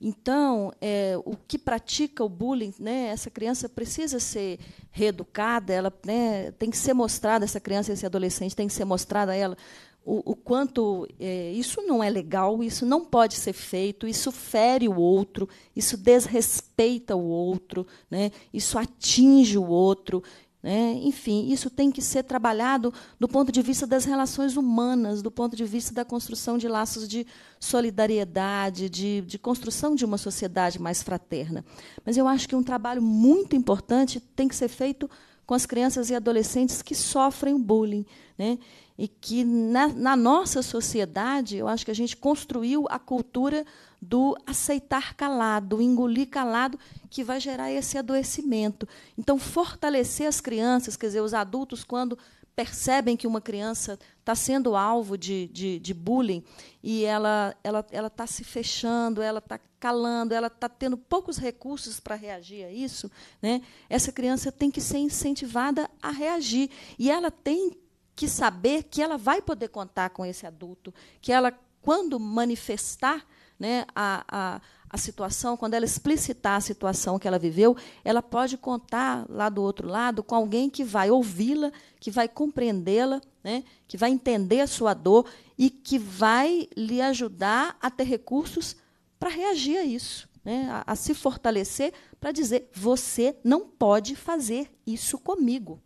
Então, é, o que pratica o bullying, né, essa criança precisa ser reeducada, ela né, tem que ser mostrada, essa criança, esse adolescente tem que ser mostrada a ela o, o quanto é, isso não é legal, isso não pode ser feito, isso fere o outro, isso desrespeita o outro, né? isso atinge o outro. Né? Enfim, isso tem que ser trabalhado do ponto de vista das relações humanas, do ponto de vista da construção de laços de solidariedade, de, de construção de uma sociedade mais fraterna. Mas eu acho que um trabalho muito importante tem que ser feito com as crianças e adolescentes que sofrem bullying. Né? e que na, na, nossa sociedade, eu acho que a gente construiu a cultura do aceitar calado, engolir calado, que vai gerar esse adoecimento. Então, fortalecer as crianças, quer dizer, os adultos, quando percebem que uma criança está sendo alvo de, de, de, bullying e ela ela ela está se fechando, ela está calando, ela está tendo poucos recursos para reagir a isso, né? Essa criança tem que ser incentivada a reagir e ela tem que saber que ela vai poder contar com esse adulto, que ela, quando manifestar né, a, a, a situação, quando ela explicitar a situação que ela viveu, ela pode contar lá do outro lado com alguém que vai ouvi-la, que vai compreendê-la, né, que vai entender a sua dor e que vai lhe ajudar a ter recursos para reagir a isso, né, a, a se fortalecer para dizer: você não pode fazer isso comigo.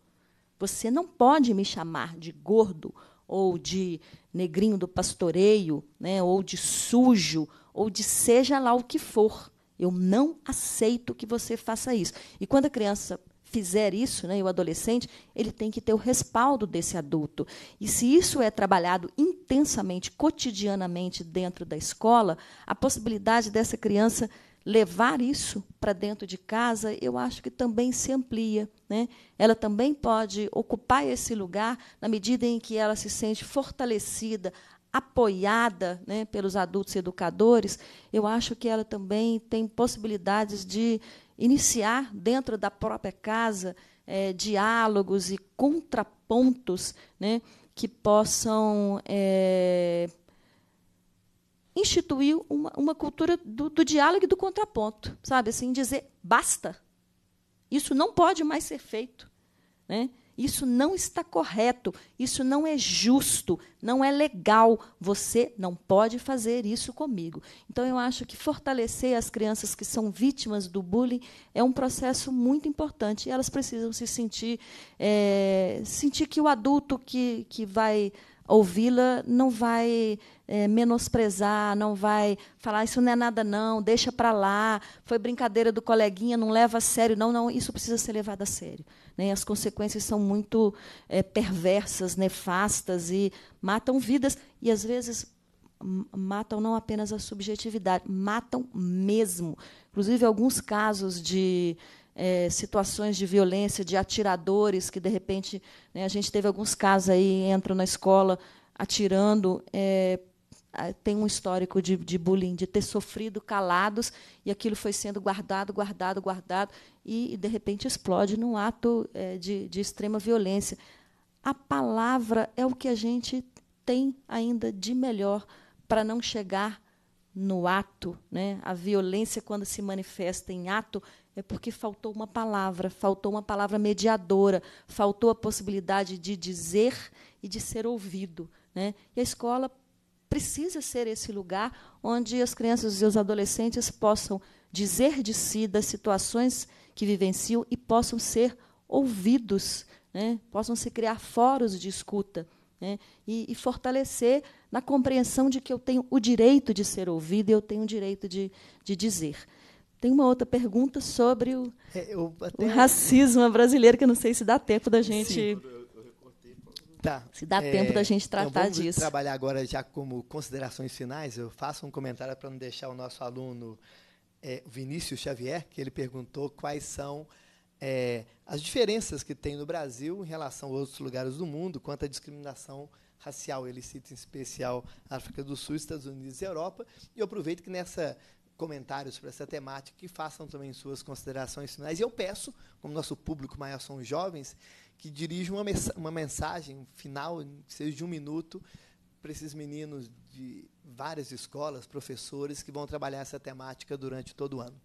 Você não pode me chamar de gordo ou de negrinho do pastoreio, né, ou de sujo, ou de seja lá o que for. Eu não aceito que você faça isso. E quando a criança fizer isso, né, e o adolescente, ele tem que ter o respaldo desse adulto. E se isso é trabalhado intensamente, cotidianamente dentro da escola, a possibilidade dessa criança levar isso para dentro de casa, eu acho que também se amplia. Né? Ela também pode ocupar esse lugar na medida em que ela se sente fortalecida, apoiada né, pelos adultos educadores. Eu acho que ela também tem possibilidades de iniciar dentro da própria casa é, diálogos e contrapontos né, que possam é, instituiu uma, uma cultura do, do, diálogo e do contraponto, sabe? Assim, dizer basta. Isso não pode mais ser feito. Né? Isso não está correto, isso não é justo, não é legal. Você não pode fazer isso comigo. Então, eu acho que fortalecer as crianças que são vítimas do bullying é um processo muito importante. E elas precisam se sentir, é, sentir que o adulto que, que vai ouvi-la não vai é, menosprezar, não vai falar isso não é nada não, deixa para lá, foi brincadeira do coleguinha, não leva a sério, não, não, isso precisa ser levado a sério. Né? As consequências são muito é, perversas, nefastas e matam vidas e às vezes matam não apenas a subjetividade, matam mesmo. Inclusive alguns casos de é, situações de violência, de atiradores que de repente né, a gente teve alguns casos aí entram na escola atirando é, ah, tem um histórico de, de, bullying, de ter sofrido calados, e aquilo foi sendo guardado, guardado, guardado, e, de repente explode num ato é, de, de extrema violência. A palavra é o que a gente tem ainda de melhor para não chegar no ato. Né? A violência, quando se manifesta em ato, é porque faltou uma palavra, faltou uma palavra mediadora, faltou a possibilidade de dizer e de ser ouvido. Né? E a escola precisa ser esse lugar onde as crianças e os adolescentes possam dizer de si das situações que vivenciam e possam ser ouvidos, né? possam se criar fóruns de escuta né? e, e, fortalecer na compreensão de que eu tenho o direito de ser ouvido e eu tenho o direito de, de dizer. Tem uma outra pergunta sobre o, é, o racismo brasileiro, que eu não sei se dá tempo da gente. Sim Tá. Se dá é, tempo da é, gente então tratar então vamos disso. trabalhar agora já como considerações finais. Eu faço um comentário para não deixar o nosso aluno é, Vinícius Xavier, que ele perguntou quais são é, as diferenças que tem no Brasil em relação a outros lugares do mundo quanto à discriminação racial. Ele cita em especial a África do Sul, Estados Unidos e Europa. E eu aproveito que nessa comentários sobre essa temática, que façam também suas considerações finais. E eu peço, como nosso público maior são jovens, que dirige uma, uma mensagem final, seja de um minuto, para esses meninos de várias escolas, professores que vão trabalhar essa temática durante todo o ano?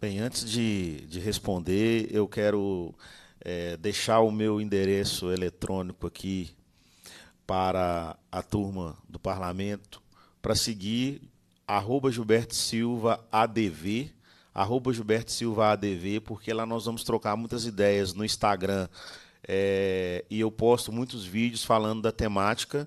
Bem, antes de, de responder, eu quero é, deixar o meu endereço eletrônico aqui para a turma do parlamento para seguir arroba Gilberto Silva ADV arroba Gilberto Silva ADV, porque lá nós vamos trocar muitas ideias no Instagram. É, e eu posto muitos vídeos falando da temática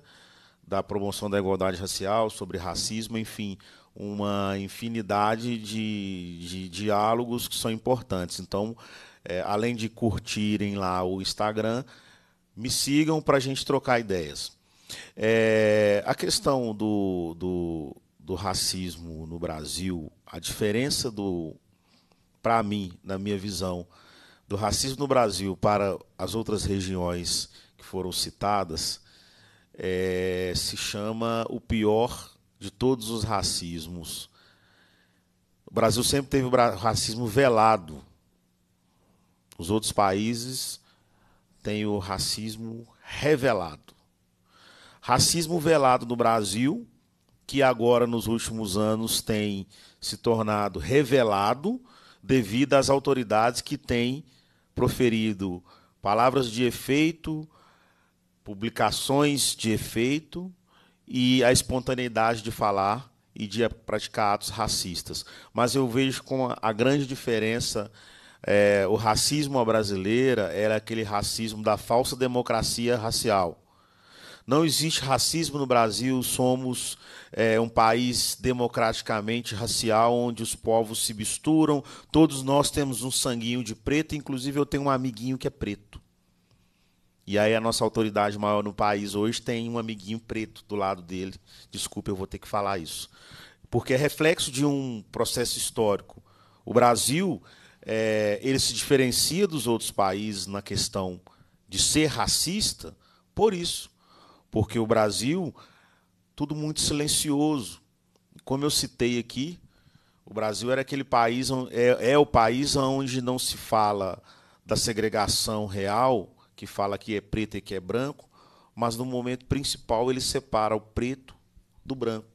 da promoção da igualdade racial, sobre racismo, enfim, uma infinidade de, de diálogos que são importantes. Então, é, além de curtirem lá o Instagram, me sigam para a gente trocar ideias. É, a questão do, do, do racismo no Brasil, a diferença do, para mim, na minha visão, do racismo no Brasil para as outras regiões que foram citadas, é, se chama o pior de todos os racismos. O Brasil sempre teve o racismo velado. Os outros países têm o racismo revelado. Racismo velado no Brasil que agora nos últimos anos tem se tornado revelado devido às autoridades que têm proferido palavras de efeito, publicações de efeito e a espontaneidade de falar e de praticar atos racistas. Mas eu vejo com a grande diferença é, o racismo à brasileira era aquele racismo da falsa democracia racial. Não existe racismo no Brasil, somos é um país democraticamente racial, onde os povos se misturam, todos nós temos um sanguinho de preto, inclusive eu tenho um amiguinho que é preto. E aí a nossa autoridade maior no país hoje tem um amiguinho preto do lado dele. Desculpa, eu vou ter que falar isso. Porque é reflexo de um processo histórico. O Brasil, é, ele se diferencia dos outros países na questão de ser racista por isso. Porque o Brasil tudo muito silencioso. Como eu citei aqui, o Brasil era aquele país, é, é o país onde não se fala da segregação real, que fala que é preto e que é branco, mas no momento principal ele separa o preto do branco.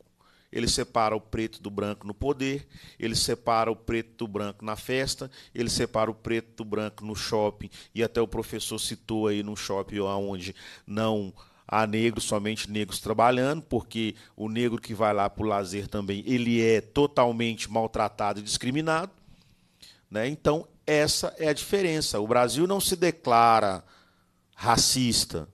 Ele separa o preto do branco no poder, ele separa o preto do branco na festa, ele separa o preto do branco no shopping, e até o professor citou aí no shopping onde não há negros, somente negros trabalhando, porque o negro que vai lá para o lazer também, ele é totalmente maltratado e discriminado. Né? Então, essa é a diferença. O Brasil não se declara racista.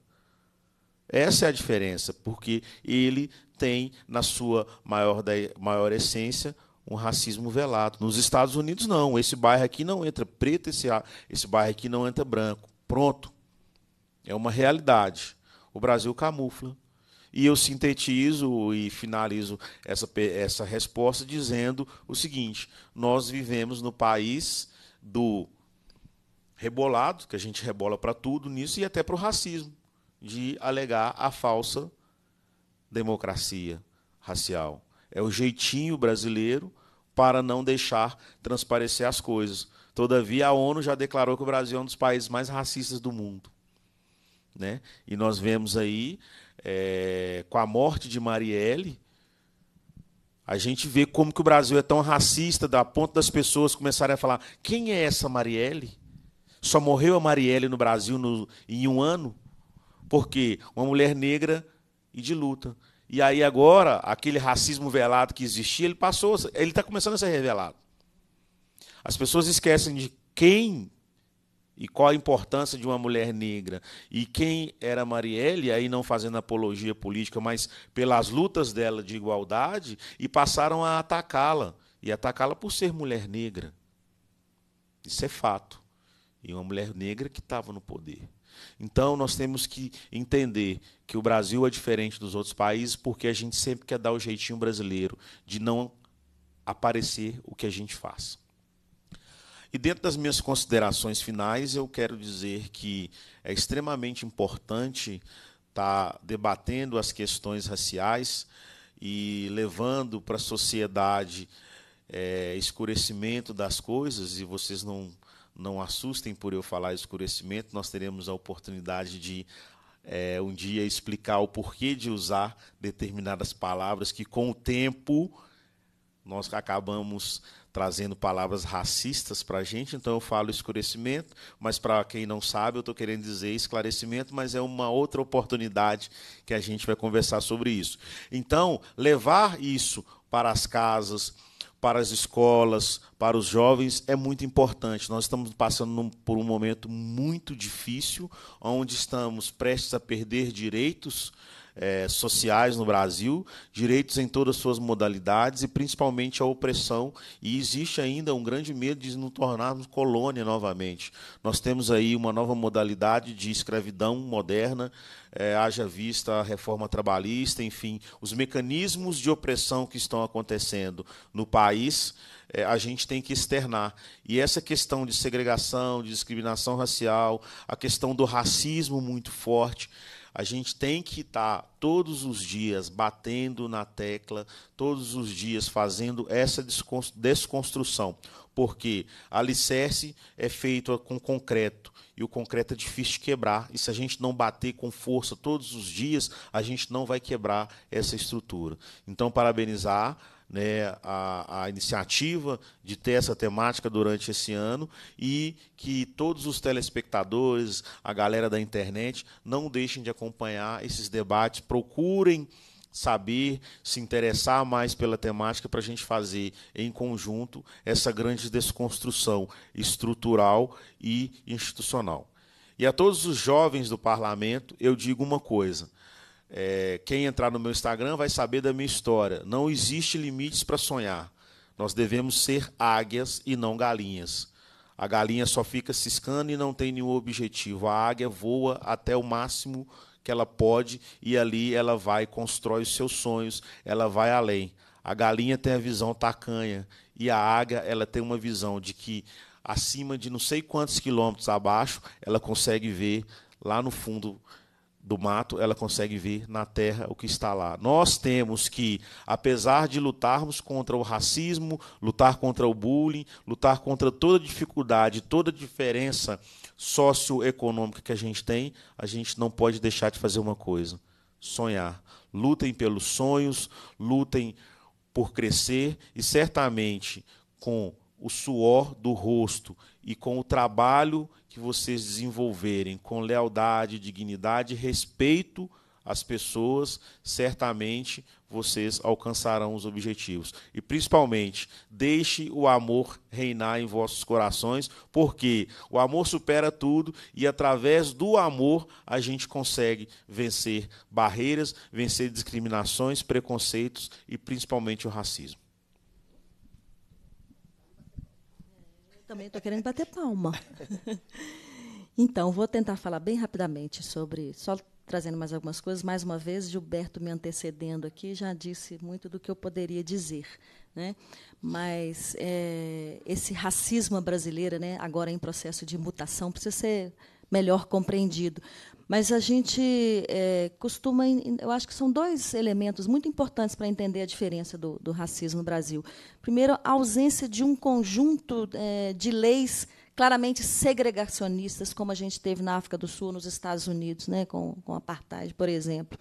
Essa é a diferença, porque ele tem, na sua maior, maior essência, um racismo velado. Nos Estados Unidos, não. Esse bairro aqui não entra preto, esse, esse bairro aqui não entra branco. Pronto. É uma realidade o Brasil camufla. E eu sintetizo e finalizo essa, essa resposta dizendo o seguinte: nós vivemos no país do rebolado, que a gente rebola para tudo nisso, e até para o racismo, de alegar a falsa democracia racial. É o jeitinho brasileiro para não deixar transparecer as coisas. Todavia, a ONU já declarou que o Brasil é um dos países mais racistas do mundo. Né? E nós vemos aí, é, com a morte de Marielle, a gente vê como que o Brasil é tão racista, da ponta das pessoas começarem a falar: quem é essa Marielle? Só morreu a Marielle no Brasil no, em um ano? porque Uma mulher negra e de luta. E aí agora, aquele racismo velado que existia, ele passou, ele está começando a ser revelado. As pessoas esquecem de quem e qual a importância de uma mulher negra. E quem era Marielle, aí não fazendo apologia política, mas pelas lutas dela de igualdade, e passaram a atacá-la. E atacá-la por ser mulher negra. Isso é fato. E uma mulher negra que estava no poder. Então, nós temos que entender que o Brasil é diferente dos outros países porque a gente sempre quer dar o jeitinho brasileiro de não aparecer o que a gente faz. E dentro das minhas considerações finais, eu quero dizer que é extremamente importante estar tá debatendo as questões raciais e levando para a sociedade é, escurecimento das coisas, e vocês não, não assustem por eu falar escurecimento, nós teremos a oportunidade de é, um dia explicar o porquê de usar determinadas palavras que, com o tempo, nós acabamos trazendo palavras racistas para a gente, então eu falo escurecimento, mas para quem não sabe, eu estou querendo dizer esclarecimento, mas é uma outra oportunidade que a gente vai conversar sobre isso. Então, levar isso para as casas, para as escolas, para os jovens é muito importante. Nós estamos passando num, por um momento muito difícil, onde estamos prestes a perder direitos é, sociais no Brasil, direitos em todas as suas modalidades e principalmente a opressão. E existe ainda um grande medo de nos tornarmos colônia novamente. Nós temos aí uma nova modalidade de escravidão moderna, é, haja vista a reforma trabalhista, enfim, os mecanismos de opressão que estão acontecendo no país, é, a gente tem que externar. E essa questão de segregação, de discriminação racial, a questão do racismo muito forte, a gente tem que estar tá, todos os dias batendo na tecla, todos os dias fazendo essa desconstrução, porque alicerce é feito com concreto e o concreto é difícil de quebrar. E se a gente não bater com força todos os dias, a gente não vai quebrar essa estrutura. Então, parabenizar né, a, a, iniciativa de ter essa temática durante esse ano e que todos os telespectadores, a galera da internet, não deixem de acompanhar esses debates, procurem saber, se interessar mais pela temática para a gente fazer em conjunto essa grande desconstrução estrutural e institucional. E a todos os jovens do parlamento, eu digo uma coisa: é, quem entrar no meu Instagram vai saber da minha história. Não existe limites para sonhar. Nós devemos ser águias e não galinhas. A galinha só fica ciscando e não tem nenhum objetivo. A águia voa até o máximo que ela pode e ali ela vai constrói os seus sonhos, ela vai além. A galinha tem a visão tacanha e a águia ela tem uma visão de que acima de não sei quantos quilômetros abaixo ela consegue ver lá no fundo do mato, ela consegue ver na terra o que está lá. Nós temos que, apesar de lutarmos contra o racismo, lutar contra o bullying, lutar contra toda dificuldade, toda diferença socioeconômica que a gente tem, a gente não pode deixar de fazer uma coisa: sonhar. Lutem pelos sonhos, lutem por crescer e certamente com o suor do rosto e com o trabalho que vocês desenvolverem com lealdade, dignidade e respeito às pessoas, certamente vocês alcançarão os objetivos. E principalmente, deixe o amor reinar em vossos corações, porque o amor supera tudo e através do amor a gente consegue vencer barreiras, vencer discriminações, preconceitos e principalmente o racismo. Também estou querendo bater palma. <laughs> Então, vou tentar falar bem rapidamente sobre, só trazendo mais algumas coisas. Mais uma vez, Gilberto me antecedendo aqui já disse muito do que eu poderia dizer, né? Mas é, esse racismo brasileiro, né, agora em processo de mutação, precisa ser melhor compreendido. Mas a gente é, costuma. Eu acho que são dois elementos muito importantes para entender a diferença do, do, racismo no Brasil. Primeiro, a ausência de um conjunto é, de leis claramente segregacionistas, como a gente teve na África do Sul, nos Estados Unidos, né, com, com apartheid, por exemplo.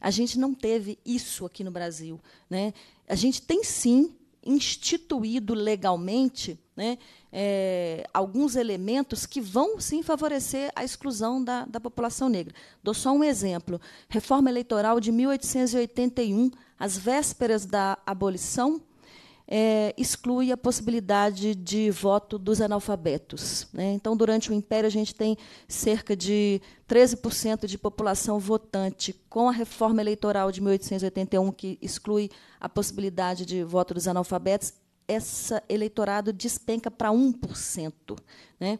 A gente não teve isso aqui no Brasil. Né? A gente tem, sim, instituído legalmente né, é, alguns elementos que vão sim favorecer a exclusão da, da população negra. Dou só um exemplo: reforma eleitoral de 1881, às vésperas da abolição, é, exclui a possibilidade de voto dos analfabetos. Né? Então, durante o Império, a gente tem cerca de 13% de população votante. Com a reforma eleitoral de 1881, que exclui a possibilidade de voto dos analfabetos, esse eleitorado despenca para 1%. Né?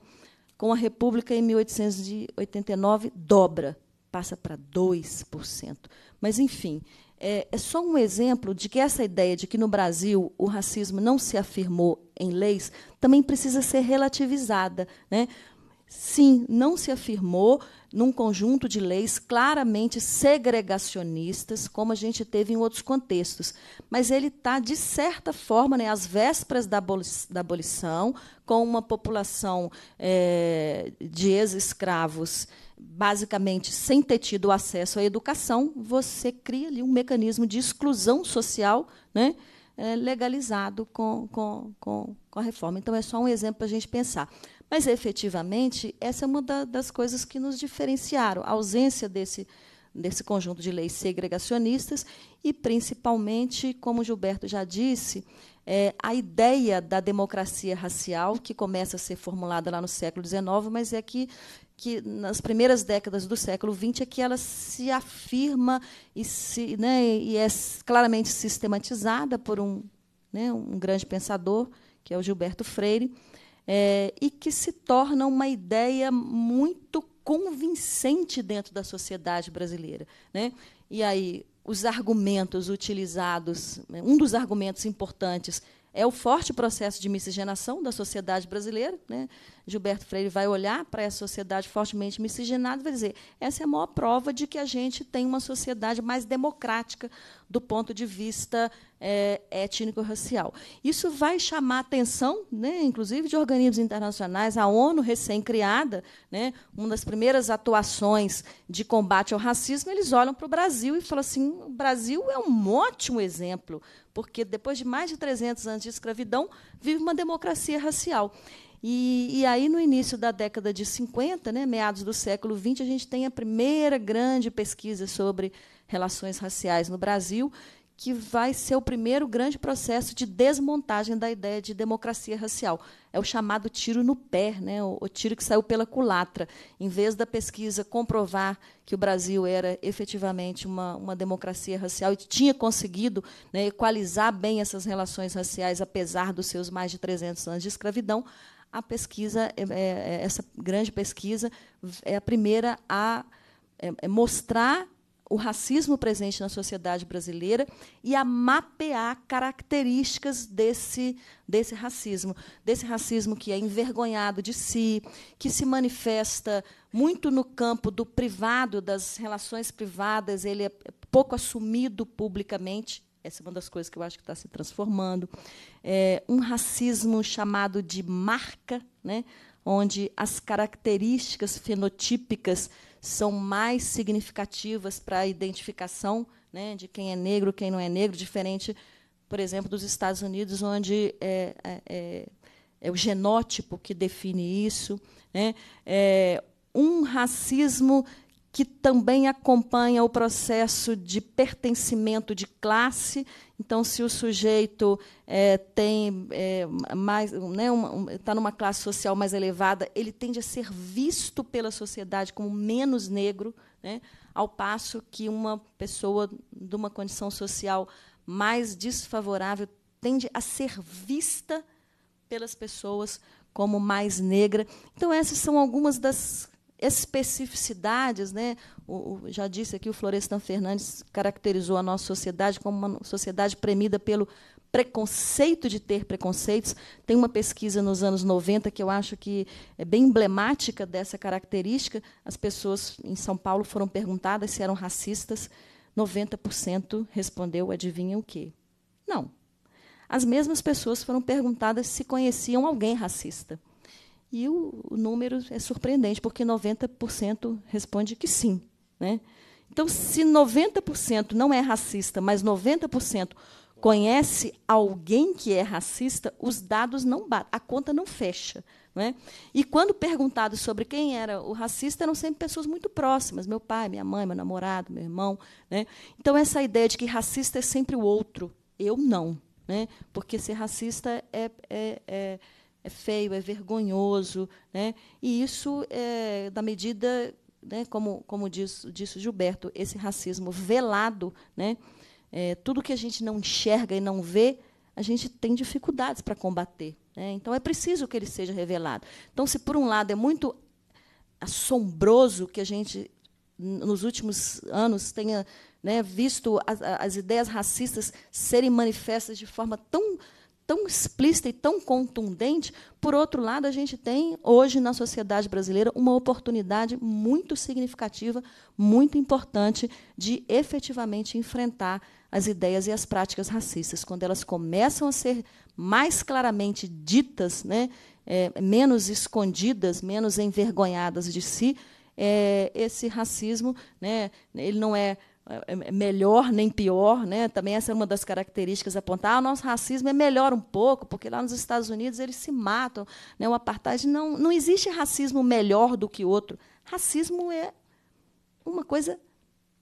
Com a República, em 1889, dobra, passa para 2%. Mas, enfim, é, é só um exemplo de que essa ideia de que no Brasil o racismo não se afirmou em leis também precisa ser relativizada. Né? sim, não se afirmou num conjunto de leis claramente segregacionistas, como a gente teve em outros contextos. Mas ele está, de certa forma, né, às vésperas da, abolição, com uma população é, de ex-escravos basicamente sem ter tido acesso à educação, você cria ali um mecanismo de exclusão social né, eh, legalizado com, com, com, com a reforma. Então, é só um exemplo para a gente pensar. Mas, efetivamente, essa é uma da, das coisas que nos diferenciaram, a ausência desse, desse conjunto de leis segregacionistas e, principalmente, como Gilberto já disse, é, a ideia da democracia racial, que começa a ser formulada lá no século XIX, mas é que, que nas primeiras décadas do século XX é que ela se afirma e, se, né, e é claramente sistematizada por um, né, um grande pensador, que é o Gilberto Freire, é, e que se torna uma ideia muito convincente dentro da sociedade brasileira. Né? E aí, os argumentos utilizados, né, um dos argumentos importantes é o forte processo de miscigenação da sociedade brasileira. Né? Gilberto Freire vai olhar para essa sociedade fortemente miscigenada e vai dizer: essa é a maior prova de que a gente tem uma sociedade mais democrática do ponto de vista é, étnico-racial. Isso vai chamar atenção, né, inclusive, de organismos internacionais. A ONU, recém-criada, né, uma das primeiras atuações de combate ao racismo, eles olham para o Brasil e falam assim: o Brasil é um ótimo exemplo porque depois de mais de 300 anos de escravidão, vive uma democracia racial. E, e, aí, no início da década de 50, né, meados do século XX, a gente tem a primeira grande pesquisa sobre relações raciais no Brasil, que vai ser o primeiro grande processo de desmontagem da ideia de democracia racial. É o chamado tiro no pé, né? o, o tiro que saiu pela culatra. Em vez da pesquisa comprovar que o Brasil era efetivamente uma, uma democracia racial e tinha conseguido né, equalizar bem essas relações raciais, apesar dos seus mais de 300 anos de escravidão, a pesquisa, é, é, é, essa grande pesquisa, é a primeira a mostrar o racismo presente na sociedade brasileira e a mapear características desse, desse racismo. Desse racismo que é envergonhado de si, que se manifesta muito no campo do privado, das relações privadas, ele é pouco assumido publicamente. Essa é uma das coisas que eu acho que está se transformando. É um racismo chamado de marca, né? onde as características fenotípicas são mais significativas para a identificação né, de quem é negro, quem não é negro, diferente, por exemplo, dos Estados Unidos, onde é, é, é, é o genótipo que define isso. Né? É um racismo que também acompanha o processo de pertencimento de classe. Então, se o sujeito é, tem é, mais, né, está numa classe social mais elevada, ele tende a ser visto pela sociedade como menos negro, né, ao passo que uma pessoa de uma condição social mais desfavorável tende a ser vista pelas pessoas como mais negra. Então, essas são algumas das especificidades, né? O, o, já disse aqui, o Florestan Fernandes caracterizou a nossa sociedade como uma sociedade premida pelo preconceito de ter preconceitos. Tem uma pesquisa nos anos 90 que eu acho que é bem emblemática dessa característica. As pessoas em São Paulo foram perguntadas se eram racistas. 90% respondeu, adivinha o quê? Não. As mesmas pessoas foram perguntadas se conheciam alguém racista. E o, o número é surpreendente, porque 90% responde que sim. Né? Então, se 90% não é racista, mas 90% conhece alguém que é racista, os dados não batem, a conta não fecha. Né? E quando perguntados sobre quem era o racista, eram sempre pessoas muito próximas: meu pai, minha mãe, meu namorado, meu irmão. Né? Então, essa ideia de que racista é sempre o outro, eu não. Né? Porque ser racista é, é, é é feio, é vergonhoso. Né? E isso, é, da medida, né, como, como diz, disse Gilberto, esse racismo velado, né, é, tudo que a gente não enxerga e não vê, a gente tem dificuldades para combater. Né? Então, é preciso que ele seja revelado. Então, se, por um lado, é muito assombroso que a gente, nos últimos anos, tenha né, visto as, as ideias racistas serem manifestas de forma tão tão explícita e tão contundente, por outro lado, a gente tem hoje na sociedade brasileira uma oportunidade muito significativa, muito importante de efetivamente enfrentar as ideias e as práticas racistas. Quando elas começam a ser mais claramente ditas, né, é, menos escondidas, menos envergonhadas de si, é, esse racismo né, ele não é é, é melhor nem pior, né? Também essa é uma das características apontar. Ah, o nosso racismo é melhor um pouco, porque lá nos Estados Unidos eles se matam, né? O apartheid não não existe racismo melhor do que outro. Racismo é uma coisa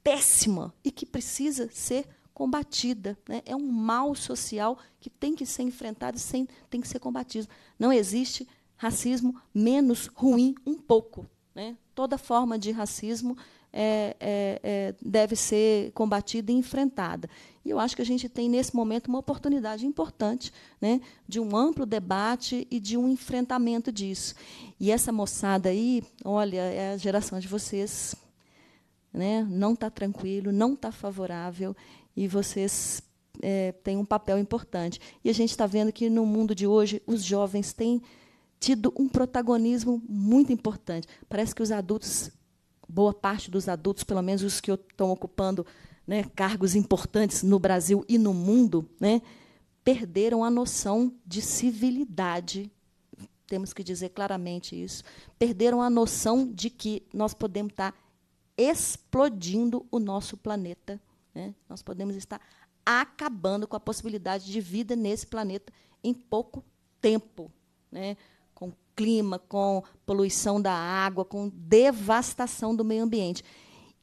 péssima e que precisa ser combatida, né? É um mal social que tem que ser enfrentado e sem, tem que ser combatido. Não existe racismo menos ruim um pouco, né? Toda forma de racismo é, é, é, deve ser combatida e enfrentada. E eu acho que a gente tem, nesse momento, uma oportunidade importante né, de um amplo debate e de um enfrentamento disso. E essa moçada aí, olha, é a geração de vocês. Né? Não está tranquilo, não está favorável, e vocês é, um papel importante. E a gente está vendo que no mundo de hoje os jovens têm tido um protagonismo muito importante. Parece que os adultos boa parte dos adultos, pelo menos os que estão ocupando né, cargos importantes no Brasil e no mundo, né, perderam a noção de civilidade. Temos que dizer claramente isso. Perderam a noção de que nós podemos estar explodindo o nosso planeta. Né? Nós podemos estar acabando com a possibilidade de vida nesse planeta em pouco tempo. Né? clima, com poluição da água, com devastação do meio ambiente.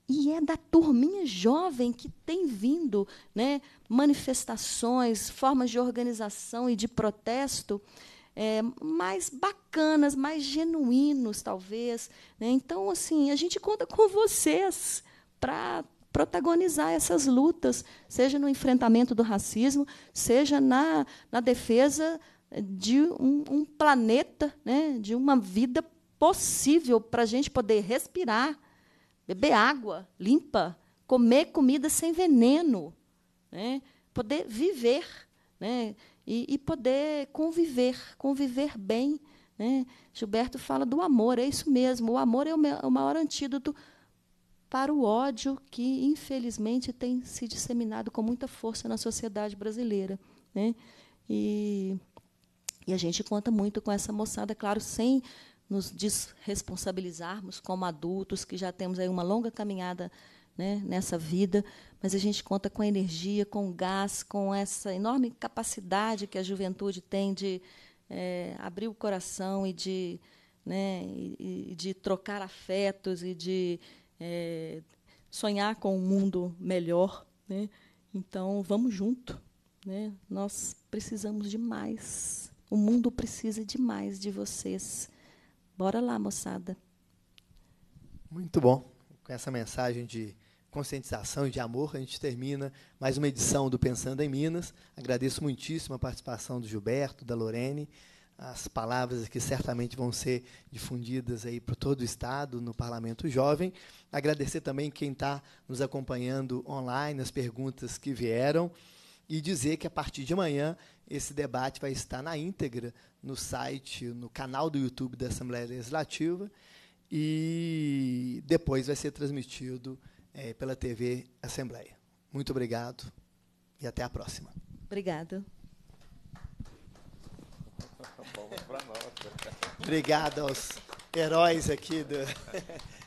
E é da turminha jovem que tem vindo né, manifestações, formas de organização e de protesto é, mais bacanas, mais genuínos, talvez. Né? Então, assim, a gente conta com vocês para protagonizar essas lutas, seja no enfrentamento do racismo, seja na, na defesa de um, um planeta, né, de uma vida possível para a gente poder respirar, beber água limpa, comer comida sem veneno, né, poder viver né, e, e poder conviver, conviver bem. Né? Gilberto fala do amor, é isso mesmo. O amor é o, maior antídoto para o ódio que, infelizmente, tem se disseminado com muita força na sociedade brasileira. Né? E e a gente conta muito com essa moçada, é claro, sem nos desresponsabilizarmos como adultos, que já temos aí uma longa caminhada né, nessa vida, mas a gente conta com a energia, com o gás, com essa enorme capacidade que a juventude tem de é, abrir o coração e de, né, e, e de trocar afetos e de é, sonhar com um mundo melhor. Né? Então, vamos junto. Né. Nós precisamos de mais o mundo precisa demais de vocês. Bora lá, moçada. Muito bom. Com essa mensagem de conscientização e de amor, a gente termina mais uma edição do Pensando em Minas. Agradeço muitíssimo a participação do Gilberto, da Lorene. As palavras que certamente vão ser difundidas aí para todo o Estado no Parlamento Jovem. Agradecer também quem está nos acompanhando online, as perguntas que vieram. E dizer que a partir de amanhã esse debate vai estar na íntegra no site, no canal do YouTube da Assembleia Legislativa e depois vai ser transmitido é, pela TV Assembleia. Muito obrigado e até a próxima. Obrigada. <laughs> Né? Obrigado aos heróis aqui do. <laughs>